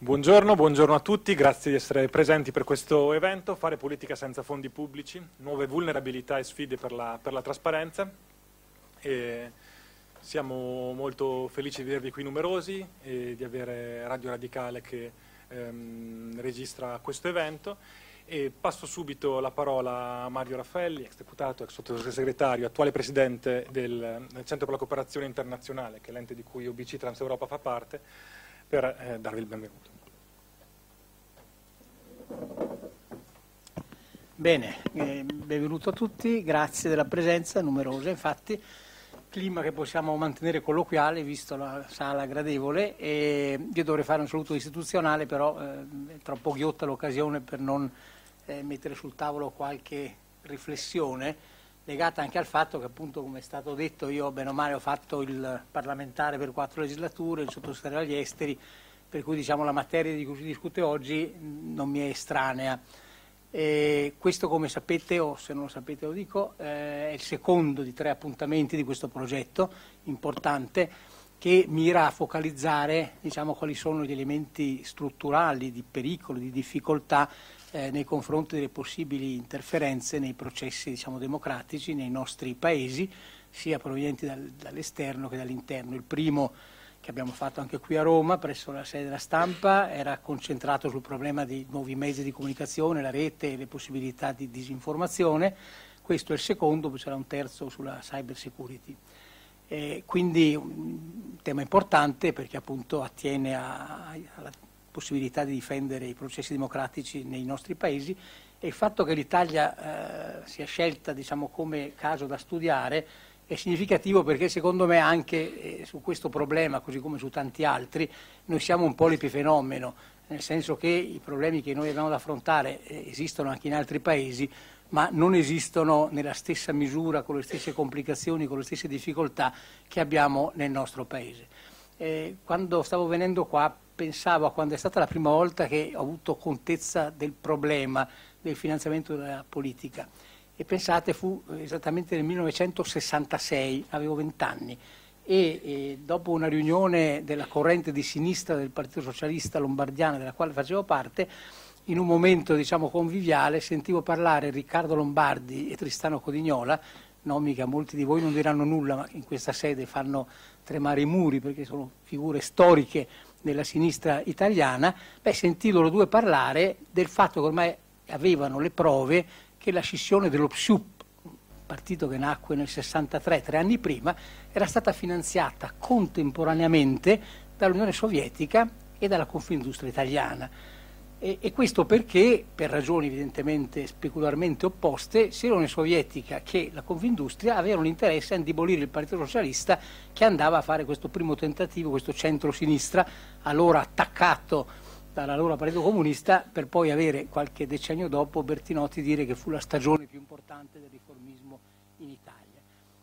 Buongiorno, buongiorno, a tutti, grazie di essere presenti per questo evento, fare politica senza fondi pubblici, nuove vulnerabilità e sfide per la, per la trasparenza. E siamo molto felici di avervi qui numerosi e di avere Radio Radicale che ehm, registra questo evento. E passo subito la parola a Mario Raffelli, ex deputato, ex sottosegretario, attuale presidente del Centro per la Cooperazione Internazionale, che è l'ente di cui OBC Trans Europa fa parte, per eh, darvi il benvenuto. Bene, eh, benvenuto a tutti, grazie della presenza, numerosa infatti, clima che possiamo mantenere colloquiale visto la sala gradevole e io dovrei fare un saluto istituzionale però eh, è troppo ghiotta l'occasione per non eh, mettere sul tavolo qualche riflessione legata anche al fatto che appunto come è stato detto io bene o male ho fatto il parlamentare per quattro legislature, il sottosegretario agli esteri, per cui diciamo, la materia di cui si discute oggi non mi è estranea. E questo come sapete o se non lo sapete lo dico eh, è il secondo di tre appuntamenti di questo progetto importante che mira a focalizzare diciamo, quali sono gli elementi strutturali di pericolo, di difficoltà eh, nei confronti delle possibili interferenze nei processi diciamo, democratici nei nostri paesi, sia provenienti dal, dall'esterno che dall'interno. Il primo che abbiamo fatto anche qui a Roma, presso la sede della stampa, era concentrato sul problema dei nuovi mezzi di comunicazione, la rete e le possibilità di disinformazione. Questo è il secondo, poi c'era un terzo sulla cyber security. Eh, quindi un tema importante perché appunto attiene a, a, alla possibilità di difendere i processi democratici nei nostri paesi e il fatto che l'Italia eh, sia scelta diciamo, come caso da studiare è significativo perché secondo me anche eh, su questo problema, così come su tanti altri, noi siamo un po' l'epifenomeno, nel senso che i problemi che noi abbiamo da affrontare eh, esistono anche in altri paesi, ma non esistono nella stessa misura, con le stesse complicazioni, con le stesse difficoltà che abbiamo nel nostro paese. Eh, quando stavo venendo qua pensavo a quando è stata la prima volta che ho avuto contezza del problema del finanziamento della politica. E pensate, fu eh, esattamente nel 1966, avevo 20 anni, e, e eh, dopo una riunione della corrente di sinistra del Partito Socialista Lombardiana, della quale facevo parte, in un momento diciamo, conviviale sentivo parlare Riccardo Lombardi e Tristano Codignola, nomi che a molti di voi non diranno nulla, ma in questa sede fanno tremare i muri perché sono figure storiche nella sinistra italiana, beh, sentì loro due parlare del fatto che ormai avevano le prove che la scissione dello PSUP, partito che nacque nel 63, tre anni prima, era stata finanziata contemporaneamente dall'Unione Sovietica e dalla Confindustria italiana. E, e, questo perché, per ragioni evidentemente specularmente opposte, sia l'Unione Sovietica che la Confindustria avevano interesse a indebolire il Partito Socialista che andava a fare questo primo tentativo, questo centro-sinistra, allora attaccato dall'allora Partito Comunista, per poi avere qualche decennio dopo Bertinotti dire che fu la stagione più importante del riformismo in Italia.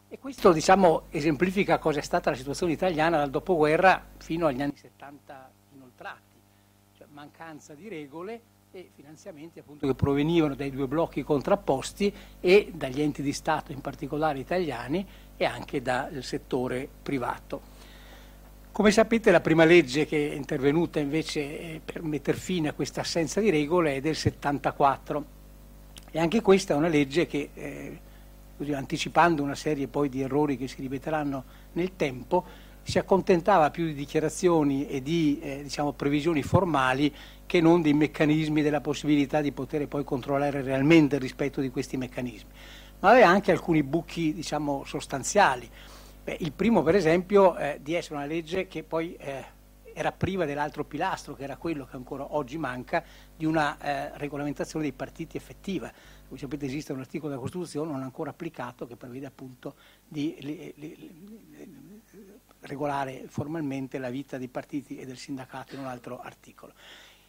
E questo diciamo, esemplifica cosa è stata la situazione italiana dal dopoguerra fino agli anni 70 mancanza di regole e finanziamenti appunto, che provenivano dai due blocchi contrapposti e dagli enti di Stato, in particolare italiani, e anche dal settore privato. Come sapete la prima legge che è intervenuta invece eh, per mettere fine a questa assenza di regole è del 74 e anche questa è una legge che, eh, anticipando una serie poi di errori che si ripeteranno nel tempo, si accontentava più di dichiarazioni e di eh, diciamo, previsioni formali che non dei meccanismi della possibilità di poter poi controllare realmente il rispetto di questi meccanismi. Ma aveva anche alcuni buchi diciamo, sostanziali. Beh, il primo, per esempio, eh, di essere una legge che poi eh, era priva dell'altro pilastro, che era quello che ancora oggi manca, di una eh, regolamentazione dei partiti effettiva. Come sapete esiste un articolo della Costituzione non ancora applicato che prevede appunto di li, li, li, regolare formalmente la vita dei partiti e del sindacato in un altro articolo.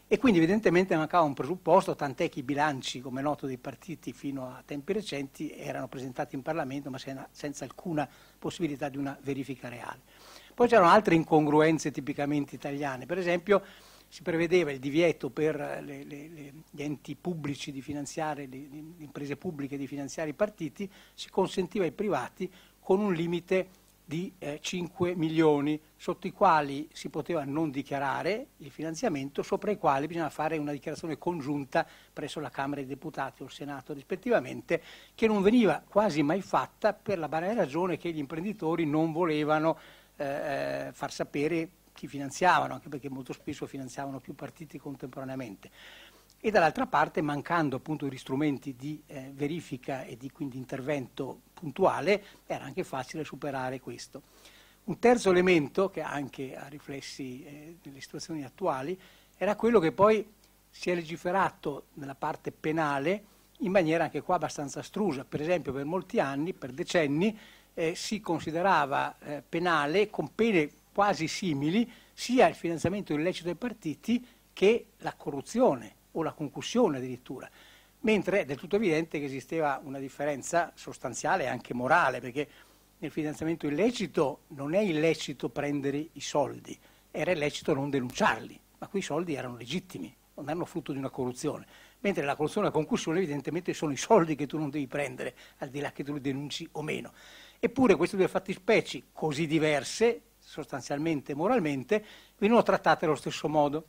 E quindi evidentemente mancava un presupposto, tant'è che i bilanci, come noto, dei partiti fino a tempi recenti erano presentati in Parlamento ma senza alcuna possibilità di una verifica reale. Poi c'erano altre incongruenze tipicamente italiane, per esempio si prevedeva il divieto per le, le, le, gli enti pubblici di finanziare, le, imprese pubbliche di finanziare i partiti, si consentiva ai privati con un limite di eh, 5 milioni, sotto i quali si poteva non dichiarare il finanziamento, sopra i quali bisogna fare una dichiarazione congiunta presso la Camera dei Deputati o il Senato rispettivamente, che non veniva quasi mai fatta per la banale ragione che gli imprenditori non volevano eh, eh far sapere chi finanziavano, anche perché molto spesso finanziavano più partiti contemporaneamente e dall'altra parte mancando appunto gli strumenti di eh, verifica e di quindi intervento puntuale, era anche facile superare questo. Un terzo elemento, che anche ha riflessi eh, nelle situazioni attuali, era quello che poi si è legiferato nella parte penale in maniera anche qua abbastanza astrusa. Per esempio per molti anni, per decenni, eh, si considerava eh, penale con pene quasi simili sia il finanziamento illecito dei partiti che la corruzione o la concussione addirittura mentre è del tutto evidente che esisteva una differenza sostanziale e anche morale, perché nel finanziamento illecito non è illecito prendere i soldi, era illecito non denunciarli, ma quei soldi erano legittimi, non erano frutto di una corruzione. Mentre la corruzione e la concussione evidentemente sono i soldi che tu non devi prendere, al di là che tu li denunci o meno. Eppure queste due fattispecie così diverse, sostanzialmente e moralmente, venivano trattate allo stesso modo.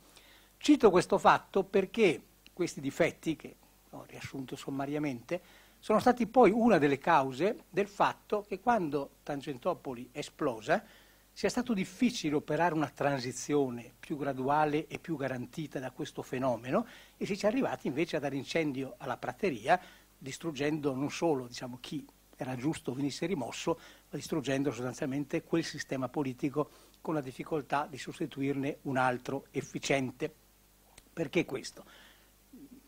Cito questo fatto perché questi difetti, che ho riassunto sommariamente, sono stati poi una delle cause del fatto che quando Tangentopoli è esplosa sia stato difficile operare una transizione più graduale e più garantita da questo fenomeno e si ci è arrivati invece a dare incendio alla prateria distruggendo non solo diciamo, chi era giusto venisse rimosso, ma distruggendo sostanzialmente quel sistema politico con la difficoltà di sostituirne un altro efficiente. Perché questo?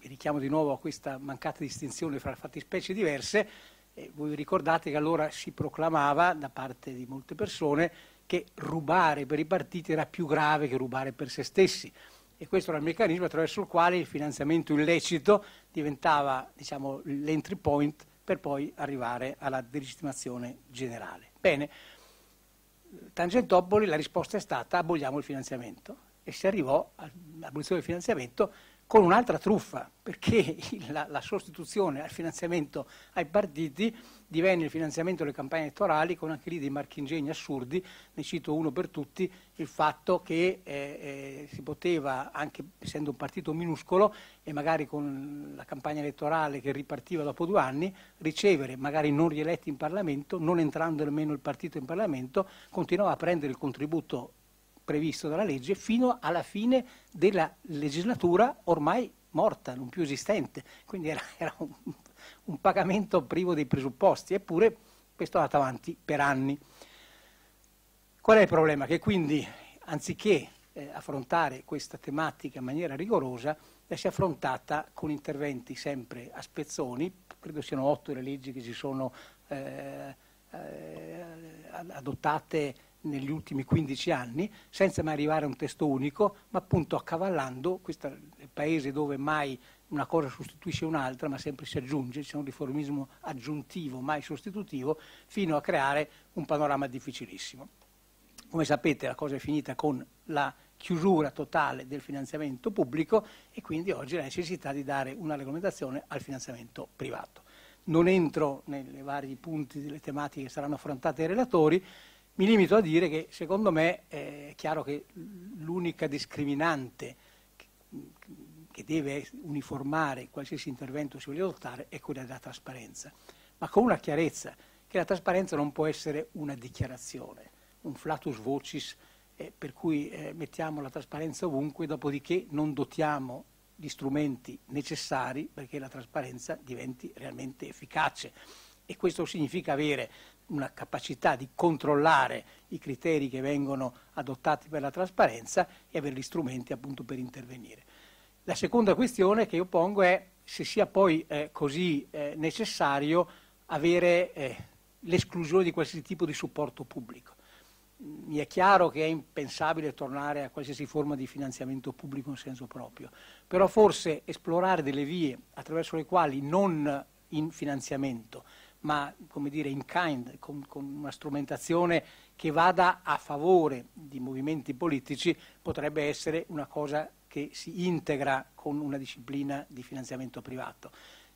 mi richiamo di nuovo a questa mancata distinzione fra fattispecie diverse, eh, voi vi ricordate che allora si proclamava da parte di molte persone che rubare per i partiti era più grave che rubare per se stessi e questo era il meccanismo attraverso il quale il finanziamento illecito diventava diciamo, l'entry point per poi arrivare alla delegittimazione generale. Bene, Tangentopoli la risposta è stata aboliamo il finanziamento e si arrivò all'abolizione del finanziamento con un'altra truffa, perché la, la, sostituzione al finanziamento ai partiti divenne il finanziamento delle campagne elettorali con anche lì dei marchingegni assurdi, ne cito uno per tutti, il fatto che eh, eh, si poteva, anche essendo un partito minuscolo e magari con la campagna elettorale che ripartiva dopo due anni, ricevere magari non rieletti in Parlamento, non entrando nemmeno il partito in Parlamento, continuava a prendere il contributo previsto dalla legge fino alla fine della legislatura ormai morta, non più esistente. Quindi era, era un, un pagamento privo dei presupposti, eppure questo è andato avanti per anni. Qual è il problema? Che quindi anziché eh, affrontare questa tematica in maniera rigorosa, la si è affrontata con interventi sempre a spezzoni, credo siano otto le leggi che si sono eh, eh, adottate negli ultimi 15 anni, senza mai arrivare a un testo unico, ma appunto accavallando questo paese dove mai una cosa sostituisce un'altra, ma sempre si aggiunge, c'è un riformismo aggiuntivo, mai sostitutivo, fino a creare un panorama difficilissimo. Come sapete la cosa è finita con la chiusura totale del finanziamento pubblico e quindi oggi la necessità di dare una regolamentazione al finanziamento privato. Non entro nei vari punti delle tematiche che saranno affrontate dai relatori, mi limito a dire che secondo me è chiaro che l'unica discriminante che deve uniformare qualsiasi intervento si voglia adottare è quella della trasparenza, ma con una chiarezza che la trasparenza non può essere una dichiarazione, un flatus vocis eh, per cui eh, mettiamo la trasparenza ovunque, dopodiché non dotiamo gli strumenti necessari perché la trasparenza diventi realmente efficace. E questo significa avere una capacità di controllare i criteri che vengono adottati per la trasparenza e avere gli strumenti appunto per intervenire. La seconda questione che io pongo è se sia poi eh, così eh, necessario avere eh, l'esclusione di qualsiasi tipo di supporto pubblico. Mi è chiaro che è impensabile tornare a qualsiasi forma di finanziamento pubblico in senso proprio, però forse esplorare delle vie attraverso le quali non in finanziamento, ma come dire in kind, con, con una strumentazione che vada a favore di movimenti politici, potrebbe essere una cosa che si integra con una disciplina di finanziamento privato.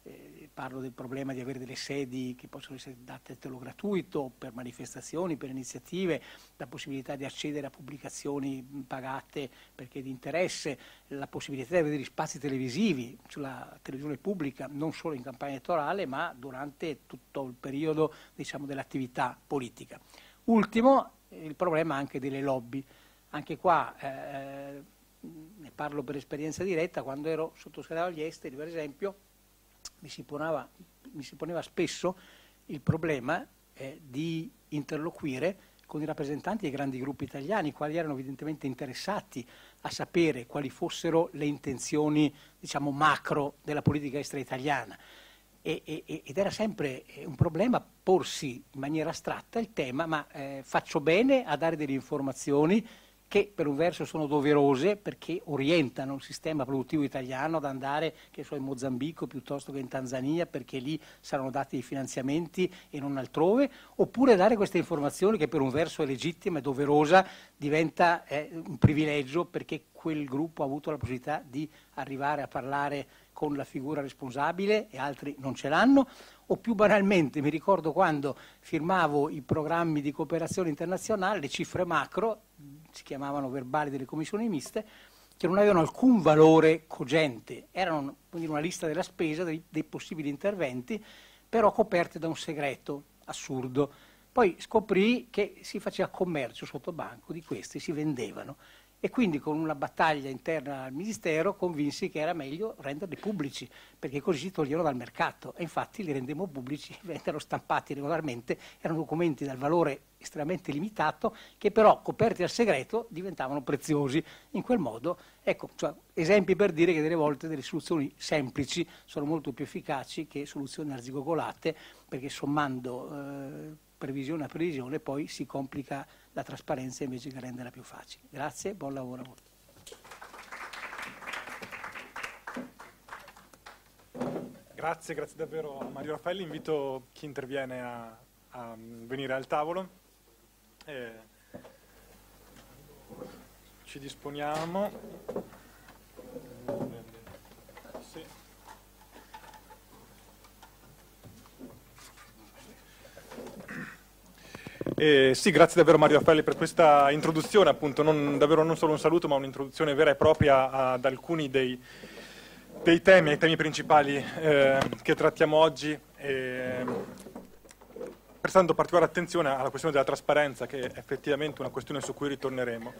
Eh, parlo del problema di avere delle sedi che possono essere date a titolo gratuito per manifestazioni, per iniziative, la possibilità di accedere a pubblicazioni pagate perché di interesse, la possibilità di avere spazi televisivi sulla televisione pubblica, non solo in campagna elettorale, ma durante tutto il periodo diciamo, dell'attività politica. Ultimo, eh, il problema anche delle lobby. Anche qua eh, eh, ne parlo per esperienza diretta, quando ero sottosegretario agli esteri, per esempio, mi si, ponava, mi si poneva spesso il problema eh, di interloquire con i rappresentanti dei grandi gruppi italiani, i quali erano evidentemente interessati a sapere quali fossero le intenzioni diciamo, macro della politica estera italiana. E, e, ed era sempre eh, un problema porsi in maniera astratta il tema, ma eh, faccio bene a dare delle informazioni che per un verso sono doverose perché orientano il sistema produttivo italiano ad andare so, in Mozambico piuttosto che in Tanzania perché lì saranno dati i finanziamenti e non altrove, oppure dare questa informazione che per un verso è legittima e doverosa diventa eh, un privilegio perché quel gruppo ha avuto la possibilità di arrivare a parlare con la figura responsabile e altri non ce l'hanno o più banalmente mi ricordo quando firmavo i programmi di cooperazione internazionale, le cifre macro, si chiamavano verbali delle commissioni miste, che non avevano alcun valore cogente, erano quindi una lista della spesa, dei, dei possibili interventi, però coperte da un segreto assurdo. Poi scoprì che si faceva commercio sotto banco di questi, si vendevano e quindi con una battaglia interna al Ministero convinsi che era meglio renderli pubblici, perché così si toglievano dal mercato e infatti li rendemmo pubblici, vennero stampati regolarmente, erano documenti dal valore estremamente limitato che però coperti al segreto diventavano preziosi. In quel modo, ecco, cioè, esempi per dire che delle volte delle soluzioni semplici sono molto più efficaci che soluzioni arzigogolate, perché sommando eh, previsione a previsione poi si complica la trasparenza invece che renderla più facile. Grazie, buon lavoro a voi. Grazie, grazie davvero a Mario Raffaelli. Invito chi interviene a, a venire al tavolo. Eh, ci disponiamo. Eh, sì, grazie davvero Mario Raffaelli per questa introduzione, appunto, non, davvero non solo un saluto ma un'introduzione vera e propria ad alcuni dei, dei temi, ai temi principali eh, che trattiamo oggi. Eh, prestando particolare attenzione alla questione della trasparenza, che è effettivamente una questione su cui ritorneremo.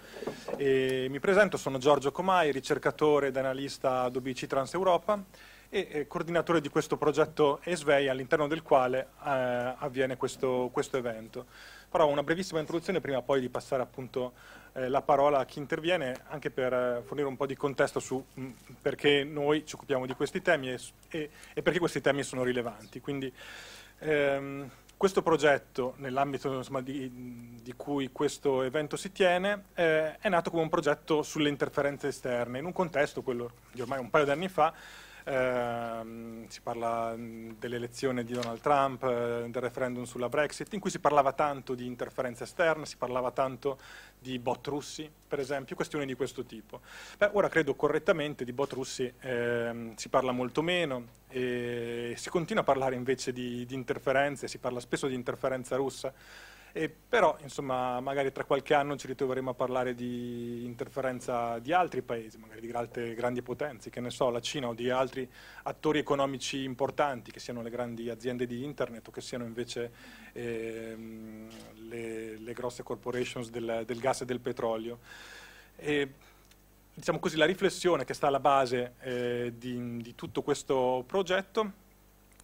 E mi presento, sono Giorgio Comai, ricercatore ed analista ad OBC Transeuropa e coordinatore di questo progetto ESVEI all'interno del quale eh, avviene questo, questo evento farò una brevissima introduzione prima poi di passare appunto eh, la parola a chi interviene, anche per eh, fornire un po' di contesto su mh, mm, perché noi ci occupiamo di questi temi e, e, e perché questi temi sono rilevanti. Quindi, ehm, questo progetto, nell'ambito di, di, cui questo evento si tiene, eh, è nato come un progetto sulle interferenze esterne, in un contesto, quello di ormai un paio di anni fa, Ehm, si parla mm, dell'elezione di Donald Trump, eh, del referendum sulla Brexit, in cui si parlava tanto di interferenza esterna, si parlava tanto di bot russi, per esempio, questioni di questo tipo. Beh, ora credo correttamente di bot russi eh, si parla molto meno e si continua a parlare invece di, di interferenze, si parla spesso di interferenza russa e però insomma, magari tra qualche anno ci ritroveremo a parlare di interferenza di altri paesi, magari di altre grandi potenze, che ne so, la Cina o di altri attori economici importanti, che siano le grandi aziende di internet o che siano invece ehm, le, le, grosse corporations del, del, gas e del petrolio. E, diciamo così, la riflessione che sta alla base eh, di, di, tutto questo progetto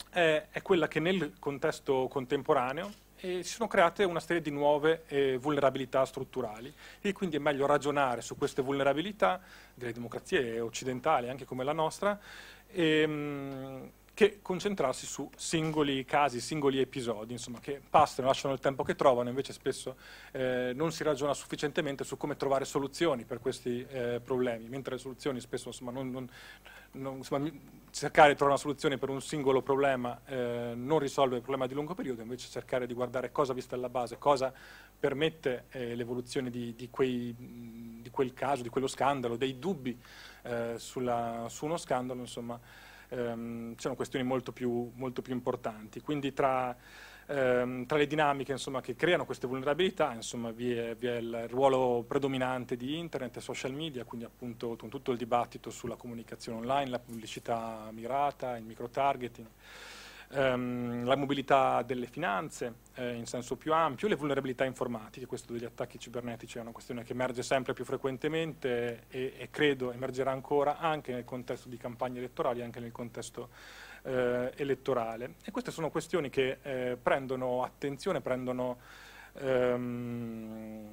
è, è quella che nel contesto contemporaneo e si sono create una serie di nuove eh, vulnerabilità strutturali e quindi è meglio ragionare su queste vulnerabilità delle democrazie occidentali, anche come la nostra, e, ehm, mh, che concentrarsi su singoli casi, singoli episodi, insomma, che passano, lasciano il tempo che trovano, invece spesso eh, non si ragiona sufficientemente su come trovare soluzioni per questi eh, problemi, mentre le soluzioni spesso, insomma, non, non, non, insomma, cercare di trovare una soluzione per un singolo problema eh, non risolve il problema di lungo periodo, invece cercare di guardare cosa vi alla base, cosa permette eh, l'evoluzione di, di, di, quel caso, di quello scandalo, dei dubbi eh, sulla, su uno scandalo, insomma, ehm, c'erano questioni molto più, molto più importanti. Quindi tra, ehm, tra le dinamiche insomma, che creano queste vulnerabilità insomma, vi, è, vi, è, il ruolo predominante di internet e social media, quindi appunto tutto il dibattito sulla comunicazione online, la pubblicità mirata, il micro-targeting ehm, la mobilità delle finanze eh, in senso più ampio, le vulnerabilità informatiche, questo degli attacchi cibernetici è una questione che emerge sempre più frequentemente e, e credo emergerà ancora anche nel contesto di campagne elettorali, anche nel contesto eh, elettorale. E queste sono questioni che eh, prendono attenzione, prendono, ehm,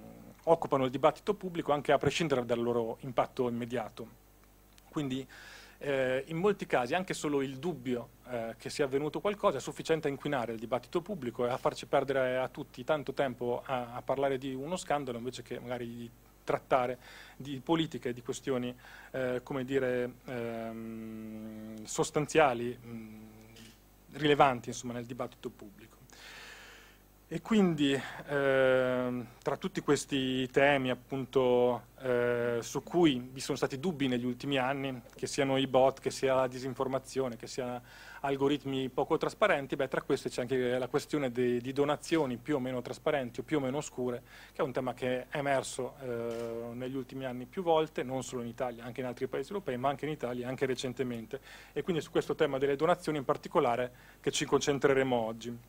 occupano il dibattito pubblico anche a prescindere dal loro impatto immediato. Quindi eh, in molti casi anche solo il dubbio eh, che sia avvenuto qualcosa è sufficiente a inquinare il dibattito pubblico e a farci perdere a tutti tanto tempo a, a parlare di uno scandalo invece che magari di trattare di politiche, di questioni eh, come dire, ehm, sostanziali, mh, mm, rilevanti insomma, nel dibattito pubblico. E quindi eh, tra tutti questi temi appunto, eh, su cui vi sono stati dubbi negli ultimi anni, che siano i bot, che sia la disinformazione, che siano algoritmi poco trasparenti, beh, tra queste c'è anche la questione di, di donazioni più o meno trasparenti o più o meno oscure, che è un tema che è emerso eh, negli ultimi anni più volte, non solo in Italia, anche in altri paesi europei, ma anche in Italia, anche recentemente. E quindi è su questo tema delle donazioni in particolare che ci concentreremo oggi.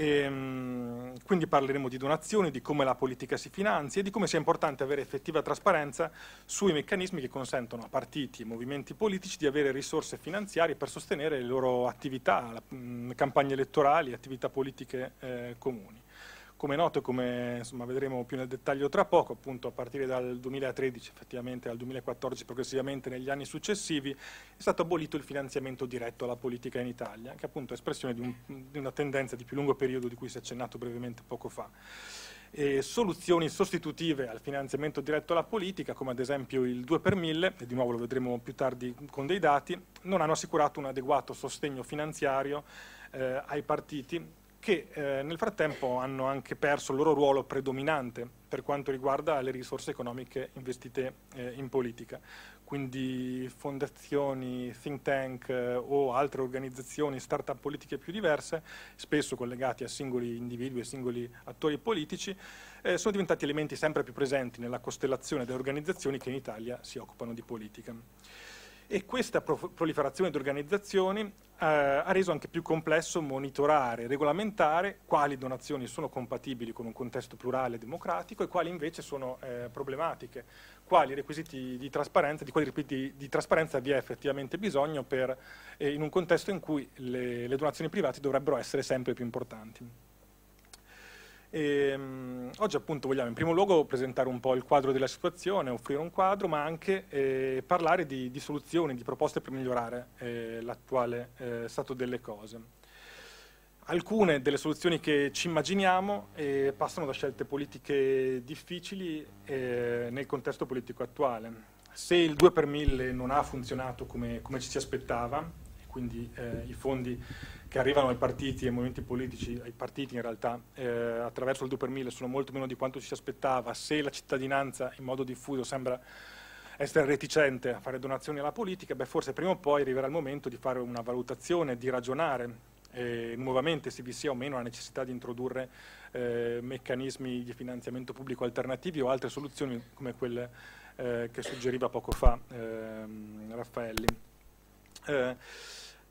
E, ehm, quindi parleremo di donazioni, di come la politica si finanzia e di come sia importante avere effettiva trasparenza sui meccanismi che consentono a partiti e movimenti politici di avere risorse finanziarie per sostenere le loro attività, mm, campagne elettorali e attività politiche eh, comuni. Come è noto, come insomma, vedremo più nel dettaglio tra poco, appunto a partire dal 2013, effettivamente al 2014 progressivamente negli anni successivi, è stato abolito il finanziamento diretto alla politica in Italia, che appunto è espressione di, un, di una tendenza di più lungo periodo di cui si è accennato brevemente poco fa. E soluzioni sostitutive al finanziamento diretto alla politica, come ad esempio il 2 per 1000, e di nuovo lo vedremo più tardi con dei dati, non hanno assicurato un adeguato sostegno finanziario eh, ai partiti che eh, nel frattempo hanno anche perso il loro ruolo predominante per quanto riguarda le risorse economiche investite eh, in politica. Quindi fondazioni, think tank eh, o altre organizzazioni, start-up politiche più diverse, spesso collegate a singoli individui e singoli attori politici, eh, sono diventati elementi sempre più presenti nella costellazione delle organizzazioni che in Italia si occupano di politica e questa proliferazione di organizzazioni eh, ha reso anche più complesso monitorare e regolamentare quali donazioni sono compatibili con un contesto plurale e democratico e quali invece sono eh, problematiche, quali requisiti di trasparenza, di quali requisiti di trasparenza vi è effettivamente bisogno per, eh, in un contesto in cui le, le donazioni private dovrebbero essere sempre più importanti. E, um, oggi appunto vogliamo in primo luogo presentare un po' il quadro della situazione, offrire un quadro, ma anche eh, parlare di, di, soluzioni, di proposte per migliorare eh, l'attuale eh, stato delle cose. Alcune delle soluzioni che ci immaginiamo eh, passano da scelte politiche difficili eh, nel contesto politico attuale. Se il 2 per 1000 non ha funzionato come, come ci si aspettava, quindi eh, i fondi che arrivano ai partiti e ai movimenti politici, ai partiti in realtà, eh, attraverso il 2 per 1000 sono molto meno di quanto ci si aspettava, se la cittadinanza in modo diffuso sembra essere reticente a fare donazioni alla politica, beh forse prima o poi arriverà il momento di fare una valutazione, di ragionare eh, nuovamente se vi sia o meno la necessità di introdurre eh, meccanismi di finanziamento pubblico alternativi o altre soluzioni come quelle eh, che suggeriva poco fa ehm, Raffaelli. Eh,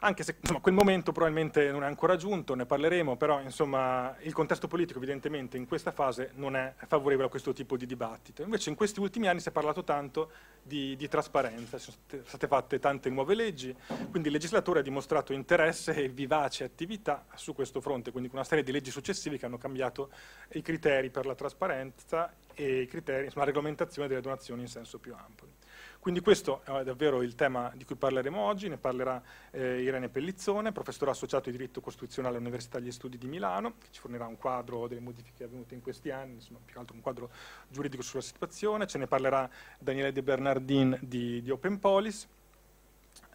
anche se insomma, quel momento probabilmente non è ancora giunto, ne parleremo, però insomma, il contesto politico evidentemente in questa fase non è favorevole a questo tipo di dibattito. Invece in questi ultimi anni si è parlato tanto di, di trasparenza, sono state, state fatte tante nuove leggi, quindi il legislatore ha dimostrato interesse e vivace attività su questo fronte, quindi con una serie di leggi successive che hanno cambiato i criteri per la trasparenza e i criteri, insomma, la regolamentazione delle donazioni in senso più ampio. Quindi questo è davvero il tema di cui parleremo oggi, ne parlerà eh, Irene Pellizzone, professore associato di diritto costituzionale all'Università degli Studi di Milano, che ci fornirà un quadro delle modifiche avvenute in questi anni, insomma più che altro un quadro giuridico sulla situazione, ce ne parlerà Daniele De Bernardin di, di Open Polis.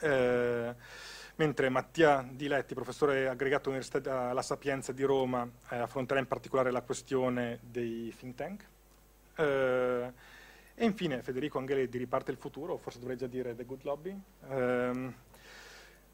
Eh, mentre Mattia Diletti, professore aggregato all'Università La Sapienza di Roma, eh, affronterà in particolare la questione dei think tank. Eh, e infine Federico Angeli di Riparte il futuro, forse dovrei già dire The Good Lobby, ehm,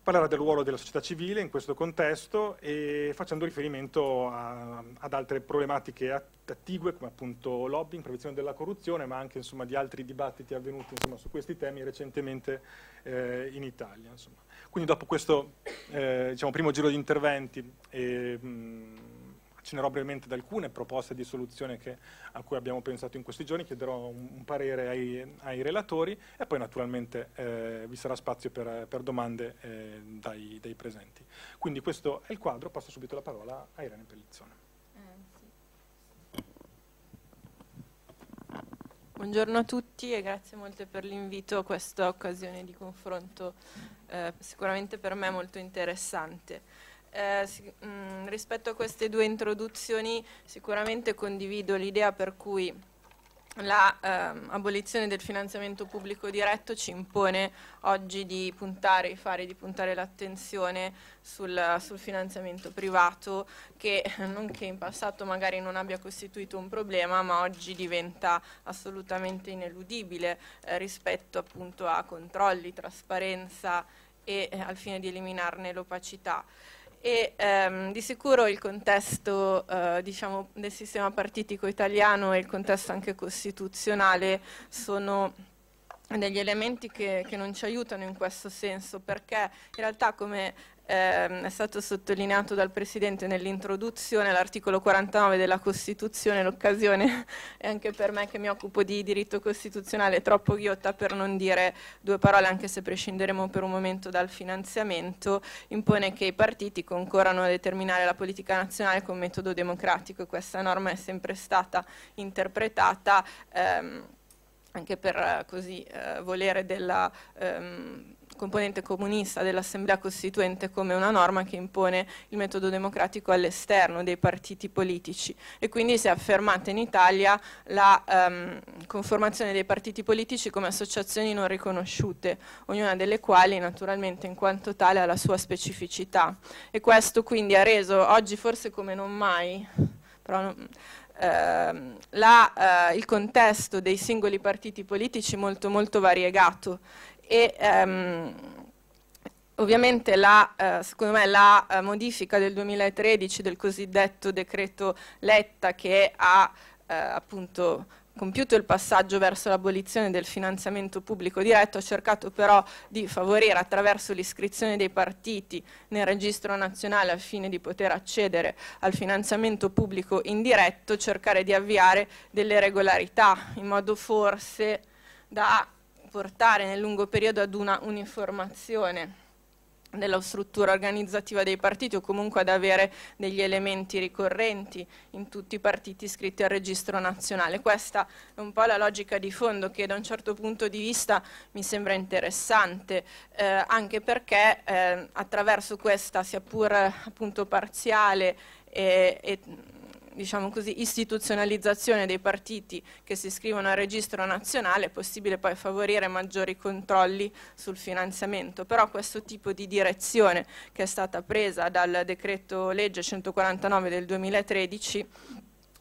parlerà del ruolo della società civile in questo contesto e facendo riferimento a, ad altre problematiche attigue come appunto lobbying, prevenzione della corruzione, ma anche insomma, di altri dibattiti avvenuti insomma, su questi temi recentemente eh, in Italia. Insomma. Quindi dopo questo eh, diciamo, primo giro di interventi e, ehm, mh, accennerò brevemente ad alcune proposte di soluzione che, a cui abbiamo pensato in questi giorni, chiederò un, un parere ai, ai, relatori e poi naturalmente eh, vi sarà spazio per, per domande eh, dai, dai, presenti. Quindi questo è il quadro, passo subito la parola a Irene Pellizzone. Buongiorno a tutti e grazie molto per l'invito a questa occasione di confronto eh, sicuramente per me molto interessante. Eh, si, mh, mm, rispetto a queste due introduzioni sicuramente condivido l'idea per cui l'abolizione la, ehm, del finanziamento pubblico diretto ci impone oggi di puntare, i fare, di puntare l'attenzione sul, sul, finanziamento privato che non che in passato magari non abbia costituito un problema ma oggi diventa assolutamente ineludibile eh, rispetto appunto a controlli, trasparenza e eh, al fine di eliminarne l'opacità e ehm, di sicuro il contesto eh, diciamo, del sistema partitico italiano e il contesto anche costituzionale sono degli elementi che, che non ci aiutano in questo senso perché in realtà come ehm, è stato sottolineato dal Presidente nell'introduzione all'articolo 49 della Costituzione, l'occasione è anche per me che mi occupo di diritto costituzionale troppo ghiotta per non dire due parole, anche se prescinderemo per un momento dal finanziamento, impone che i partiti concorrano a determinare la politica nazionale con metodo democratico questa norma è sempre stata interpretata ehm, anche per eh, così eh, volere della... Ehm, componente comunista dell'Assemblea Costituente come una norma che impone il metodo democratico all'esterno dei partiti politici e quindi si è affermata in Italia la ehm, conformazione dei partiti politici come associazioni non riconosciute, ognuna delle quali naturalmente in quanto tale ha la sua specificità e questo quindi ha reso oggi forse come non mai però non, ehm, la, eh, il contesto dei singoli partiti politici molto molto variegato e, ehm, Ovviamente la, eh, secondo me la eh, modifica del 2013 del cosiddetto decreto Letta che ha eh, appunto compiuto il passaggio verso l'abolizione del finanziamento pubblico diretto, ha cercato però di favorire attraverso l'iscrizione dei partiti nel registro nazionale al fine di poter accedere al finanziamento pubblico indiretto, cercare di avviare delle regolarità in modo forse da portare nel lungo periodo ad una uniformazione della struttura organizzativa dei partiti o comunque ad avere degli elementi ricorrenti in tutti i partiti iscritti al registro nazionale. Questa è un po' la logica di fondo che da un certo punto di vista mi sembra interessante, eh, anche perché eh, attraverso questa, sia pur appunto parziale e, e diciamo così, istituzionalizzazione dei partiti che si iscrivono al registro nazionale è possibile poi favorire maggiori controlli sul finanziamento, però questo tipo di direzione che è stata presa dal decreto legge 149 del 2013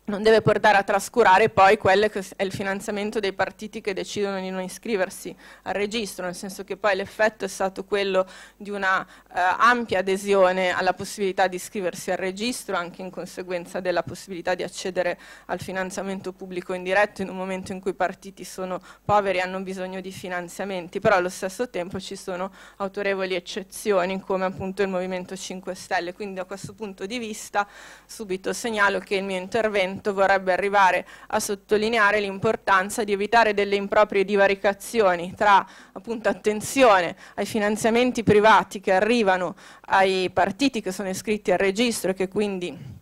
non deve portare a trascurare poi quello che è il finanziamento dei partiti che decidono di non iscriversi al registro, nel senso che poi l'effetto è stato quello di una eh, ampia adesione alla possibilità di iscriversi al registro, anche in conseguenza della possibilità di accedere al finanziamento pubblico indiretto in un momento in cui i partiti sono poveri e hanno bisogno di finanziamenti, però allo stesso tempo ci sono autorevoli eccezioni come appunto il Movimento 5 Stelle, quindi da questo punto di vista subito segnalo che il mio intervento Parlamento vorrebbe arrivare a sottolineare l'importanza di evitare delle improprie divaricazioni tra appunto, attenzione ai finanziamenti privati che arrivano ai partiti che sono iscritti al registro e che quindi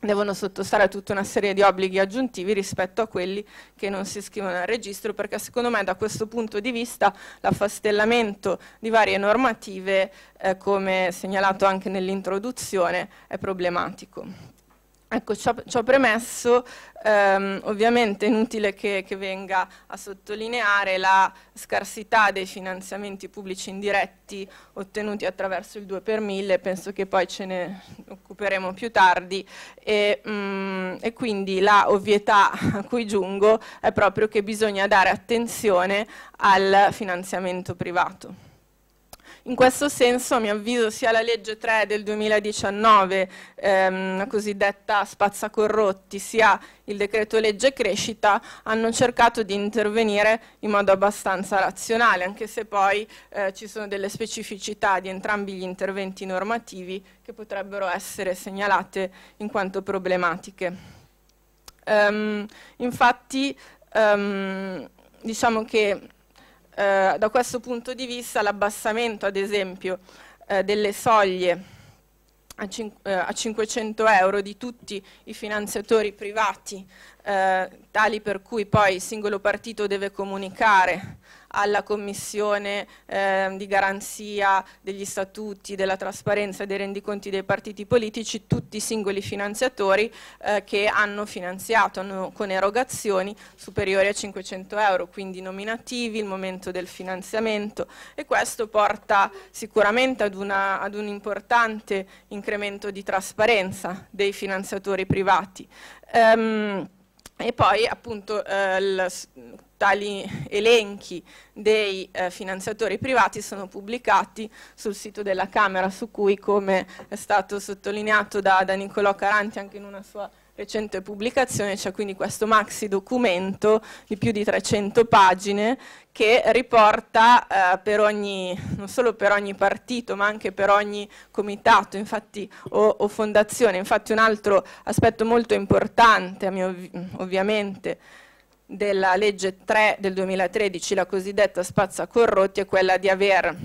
devono sottostare a tutta una serie di obblighi aggiuntivi rispetto a quelli che non si iscrivono al registro perché secondo me da questo punto di vista l'affastellamento di varie normative eh, come segnalato anche nell'introduzione è problematico. Ecco, ciò, premesso, ehm, ovviamente è inutile che, che, venga a sottolineare la scarsità dei finanziamenti pubblici indiretti ottenuti attraverso il 2 per 1000, penso che poi ce ne occuperemo più tardi, e, mh, mm, e quindi la ovvietà a cui giungo è proprio che bisogna dare attenzione al finanziamento privato. In questo senso, a mio avviso, sia la legge 3 del 2019, ehm, la cosiddetta spazzacorrotti, sia il decreto legge crescita, hanno cercato di intervenire in modo abbastanza razionale, anche se poi eh, ci sono delle specificità di entrambi gli interventi normativi che potrebbero essere segnalate in quanto problematiche. Um, infatti, um, diciamo che eh, da questo punto di vista l'abbassamento ad esempio eh, delle soglie a, eh, a, 500 euro di tutti i finanziatori privati eh, tali per cui poi il singolo partito deve comunicare alla Commissione eh, di garanzia degli statuti, della trasparenza e dei rendiconti dei partiti politici tutti i singoli finanziatori eh, che hanno finanziato hanno, con erogazioni superiori a 500 euro, quindi nominativi, il momento del finanziamento e questo porta sicuramente ad, una, ad un importante incremento di trasparenza dei finanziatori privati. Um, e poi appunto eh, tali elenchi dei eh, finanziatori privati sono pubblicati sul sito della Camera su cui, come è stato sottolineato da, da Niccolò Caranti anche in una sua recente pubblicazione c'è quindi questo maxi documento di più di 300 pagine che riporta eh, per ogni, non solo per ogni partito ma anche per ogni comitato infatti, o, o, fondazione. Infatti un altro aspetto molto importante mio, ovviamente della legge 3 del 2013, la cosiddetta spazza corrotti, è quella di aver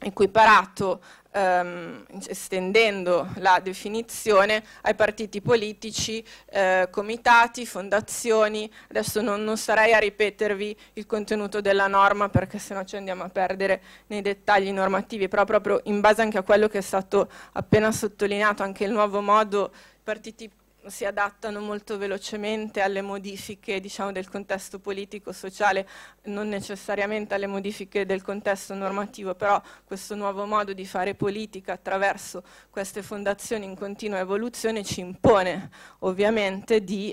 equiparato ehm, estendendo la definizione ai partiti politici, eh, comitati, fondazioni. Adesso non, non, sarei a ripetervi il contenuto della norma perché sennò ci andiamo a perdere nei dettagli normativi, però proprio in base anche a quello che è stato appena sottolineato, anche il nuovo modo partiti politici si adattano molto velocemente alle modifiche diciamo, del contesto politico-sociale, non necessariamente alle modifiche del contesto normativo, però questo nuovo modo di fare politica attraverso queste fondazioni in continua evoluzione ci impone ovviamente di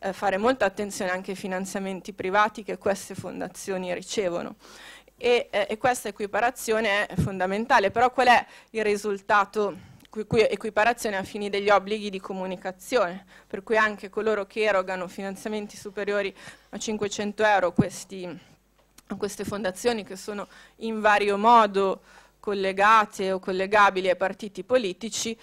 eh, fare molta attenzione anche ai finanziamenti privati che queste fondazioni ricevono. E, eh, e questa equiparazione è fondamentale, però qual è il risultato? equiparazione a fini degli obblighi di comunicazione, per cui anche coloro che erogano finanziamenti superiori a 500 euro questi, a queste fondazioni che sono in vario modo collegate o collegabili ai partiti politici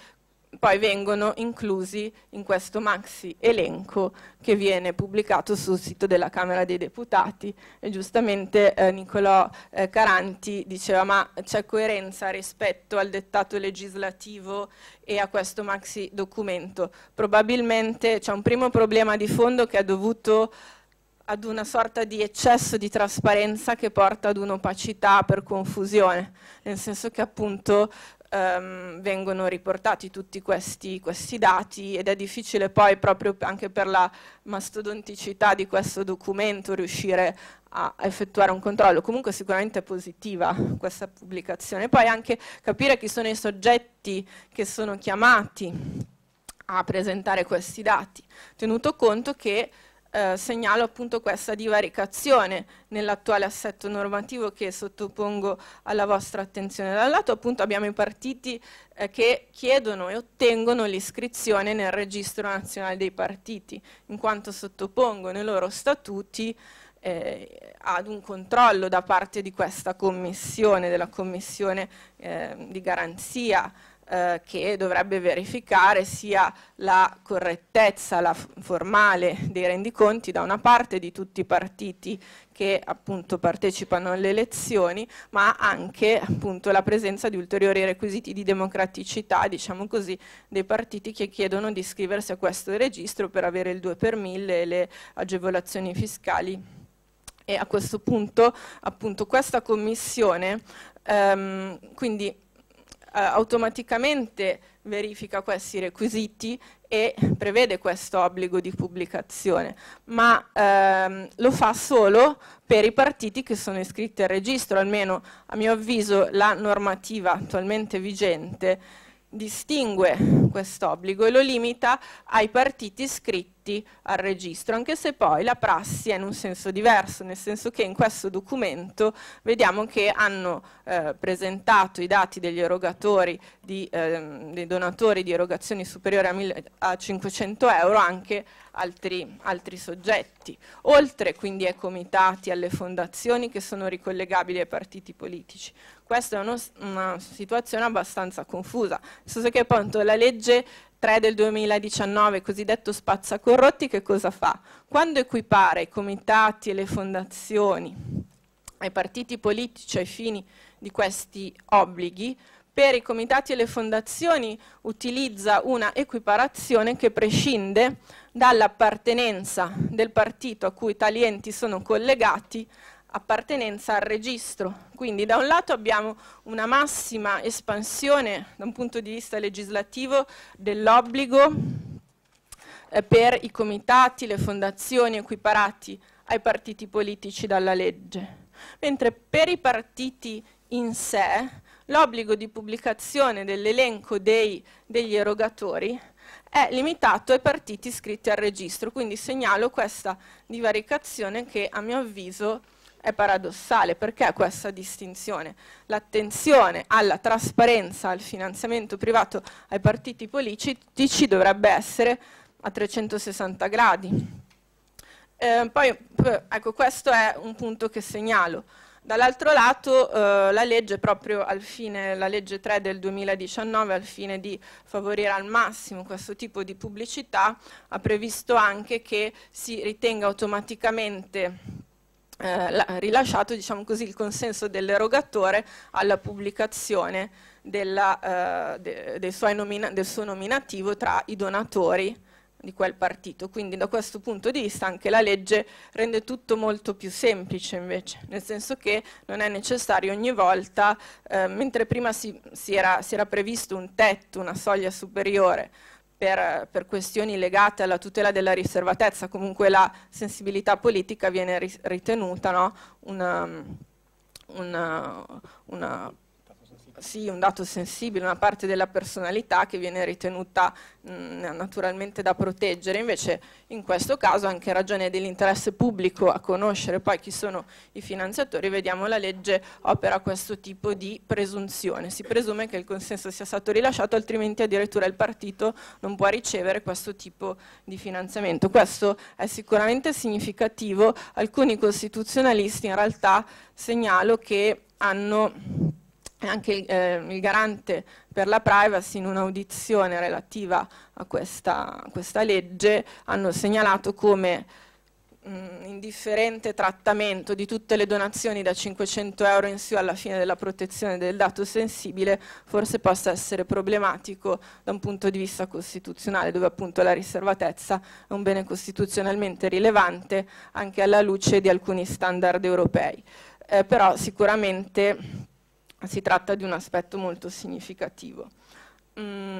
poi vengono inclusi in questo maxi elenco che viene pubblicato sul sito della Camera dei Deputati e giustamente eh, Nicolò eh, Caranti diceva ma c'è coerenza rispetto al dettato legislativo e a questo maxi documento. Probabilmente c'è un primo problema di fondo che è dovuto ad una sorta di eccesso di trasparenza che porta ad un'opacità per confusione, nel senso che appunto ehm, vengono riportati tutti questi, questi, dati ed è difficile poi proprio anche per la mastodonticità di questo documento riuscire a effettuare un controllo. Comunque sicuramente è positiva questa pubblicazione. Poi anche capire chi sono i soggetti che sono chiamati a presentare questi dati, tenuto conto che eh, segnalo appunto questa divaricazione nell'attuale assetto normativo che sottopongo alla vostra attenzione. Dal lato appunto abbiamo i partiti eh, che chiedono e ottengono l'iscrizione nel registro nazionale dei partiti, in quanto sottopongono i loro statuti eh, ad un controllo da parte di questa commissione, della commissione eh, di garanzia eh, che dovrebbe verificare sia la correttezza la formale dei rendiconti da una parte di tutti i partiti che appunto partecipano alle elezioni, ma anche appunto la presenza di ulteriori requisiti di democraticità, diciamo così, dei partiti che chiedono di iscriversi a questo registro per avere il 2 per 1000 e le agevolazioni fiscali. E a questo punto appunto questa commissione ehm, quindi eh, automaticamente verifica questi requisiti e prevede questo obbligo di pubblicazione, ma ehm, lo fa solo per i partiti che sono iscritti al registro, almeno a mio avviso la normativa attualmente vigente distingue quest'obbligo e lo limita ai partiti iscritti iscritti al registro, anche se poi la prassi è in un senso diverso, nel senso che in questo documento vediamo che hanno eh, presentato i dati degli erogatori, di, eh, dei donatori di erogazioni superiori a, mille, a 500 euro anche altri, altri soggetti, oltre quindi ai comitati, alle fondazioni che sono ricollegabili ai partiti politici questa è uno, una situazione abbastanza confusa, nel senso che appunto la legge 3 del 2019, cosiddetto spazza corrotti, che cosa fa? Quando equipara i comitati e le fondazioni ai partiti politici ai fini di questi obblighi, per i comitati e le fondazioni utilizza una equiparazione che prescinde dall'appartenenza del partito a cui tali enti sono collegati appartenenza al registro. Quindi da un lato abbiamo una massima espansione da un punto di vista legislativo dell'obbligo eh, per i comitati, le fondazioni equiparati ai partiti politici dalla legge. Mentre per i partiti in sé l'obbligo di pubblicazione dell'elenco degli erogatori è limitato ai partiti iscritti al registro, quindi segnalo questa divaricazione che a mio avviso è paradossale perché questa distinzione? L'attenzione alla trasparenza, al finanziamento privato ai partiti politici dovrebbe essere a 360 gradi. Eh, poi, ecco, questo è un punto che segnalo. Dall'altro lato eh, la legge proprio al fine, la legge 3 del 2019 al fine di favorire al massimo questo tipo di pubblicità ha previsto anche che si ritenga automaticamente eh, rilasciato diciamo così, il consenso dell'erogatore alla pubblicazione della, eh, de, de nomina, del suo nominativo tra i donatori di quel partito. Quindi da questo punto di vista anche la legge rende tutto molto più semplice invece, nel senso che non è necessario ogni volta, eh, mentre prima si, si, era, si era previsto un tetto, una soglia superiore per, per, questioni legate alla tutela della riservatezza, comunque la sensibilità politica viene ritenuta no? Um, uh, una, una, una sì, un dato sensibile, una parte della personalità che viene ritenuta mh, naturalmente da proteggere, invece in questo caso anche in ragione dell'interesse pubblico a conoscere poi chi sono i finanziatori, vediamo la legge opera questo tipo di presunzione, si presume che il consenso sia stato rilasciato, altrimenti addirittura il partito non può ricevere questo tipo di finanziamento. Questo è sicuramente significativo, alcuni costituzionalisti in realtà segnalo che hanno anche il, eh, il, garante per la privacy in un'audizione relativa a questa, a questa, legge hanno segnalato come mh, mm, indifferente trattamento di tutte le donazioni da 500 euro in su alla fine della protezione del dato sensibile forse possa essere problematico da un punto di vista costituzionale dove appunto la riservatezza è un bene costituzionalmente rilevante anche alla luce di alcuni standard europei. Eh, però sicuramente si tratta di un aspetto molto significativo. Mm,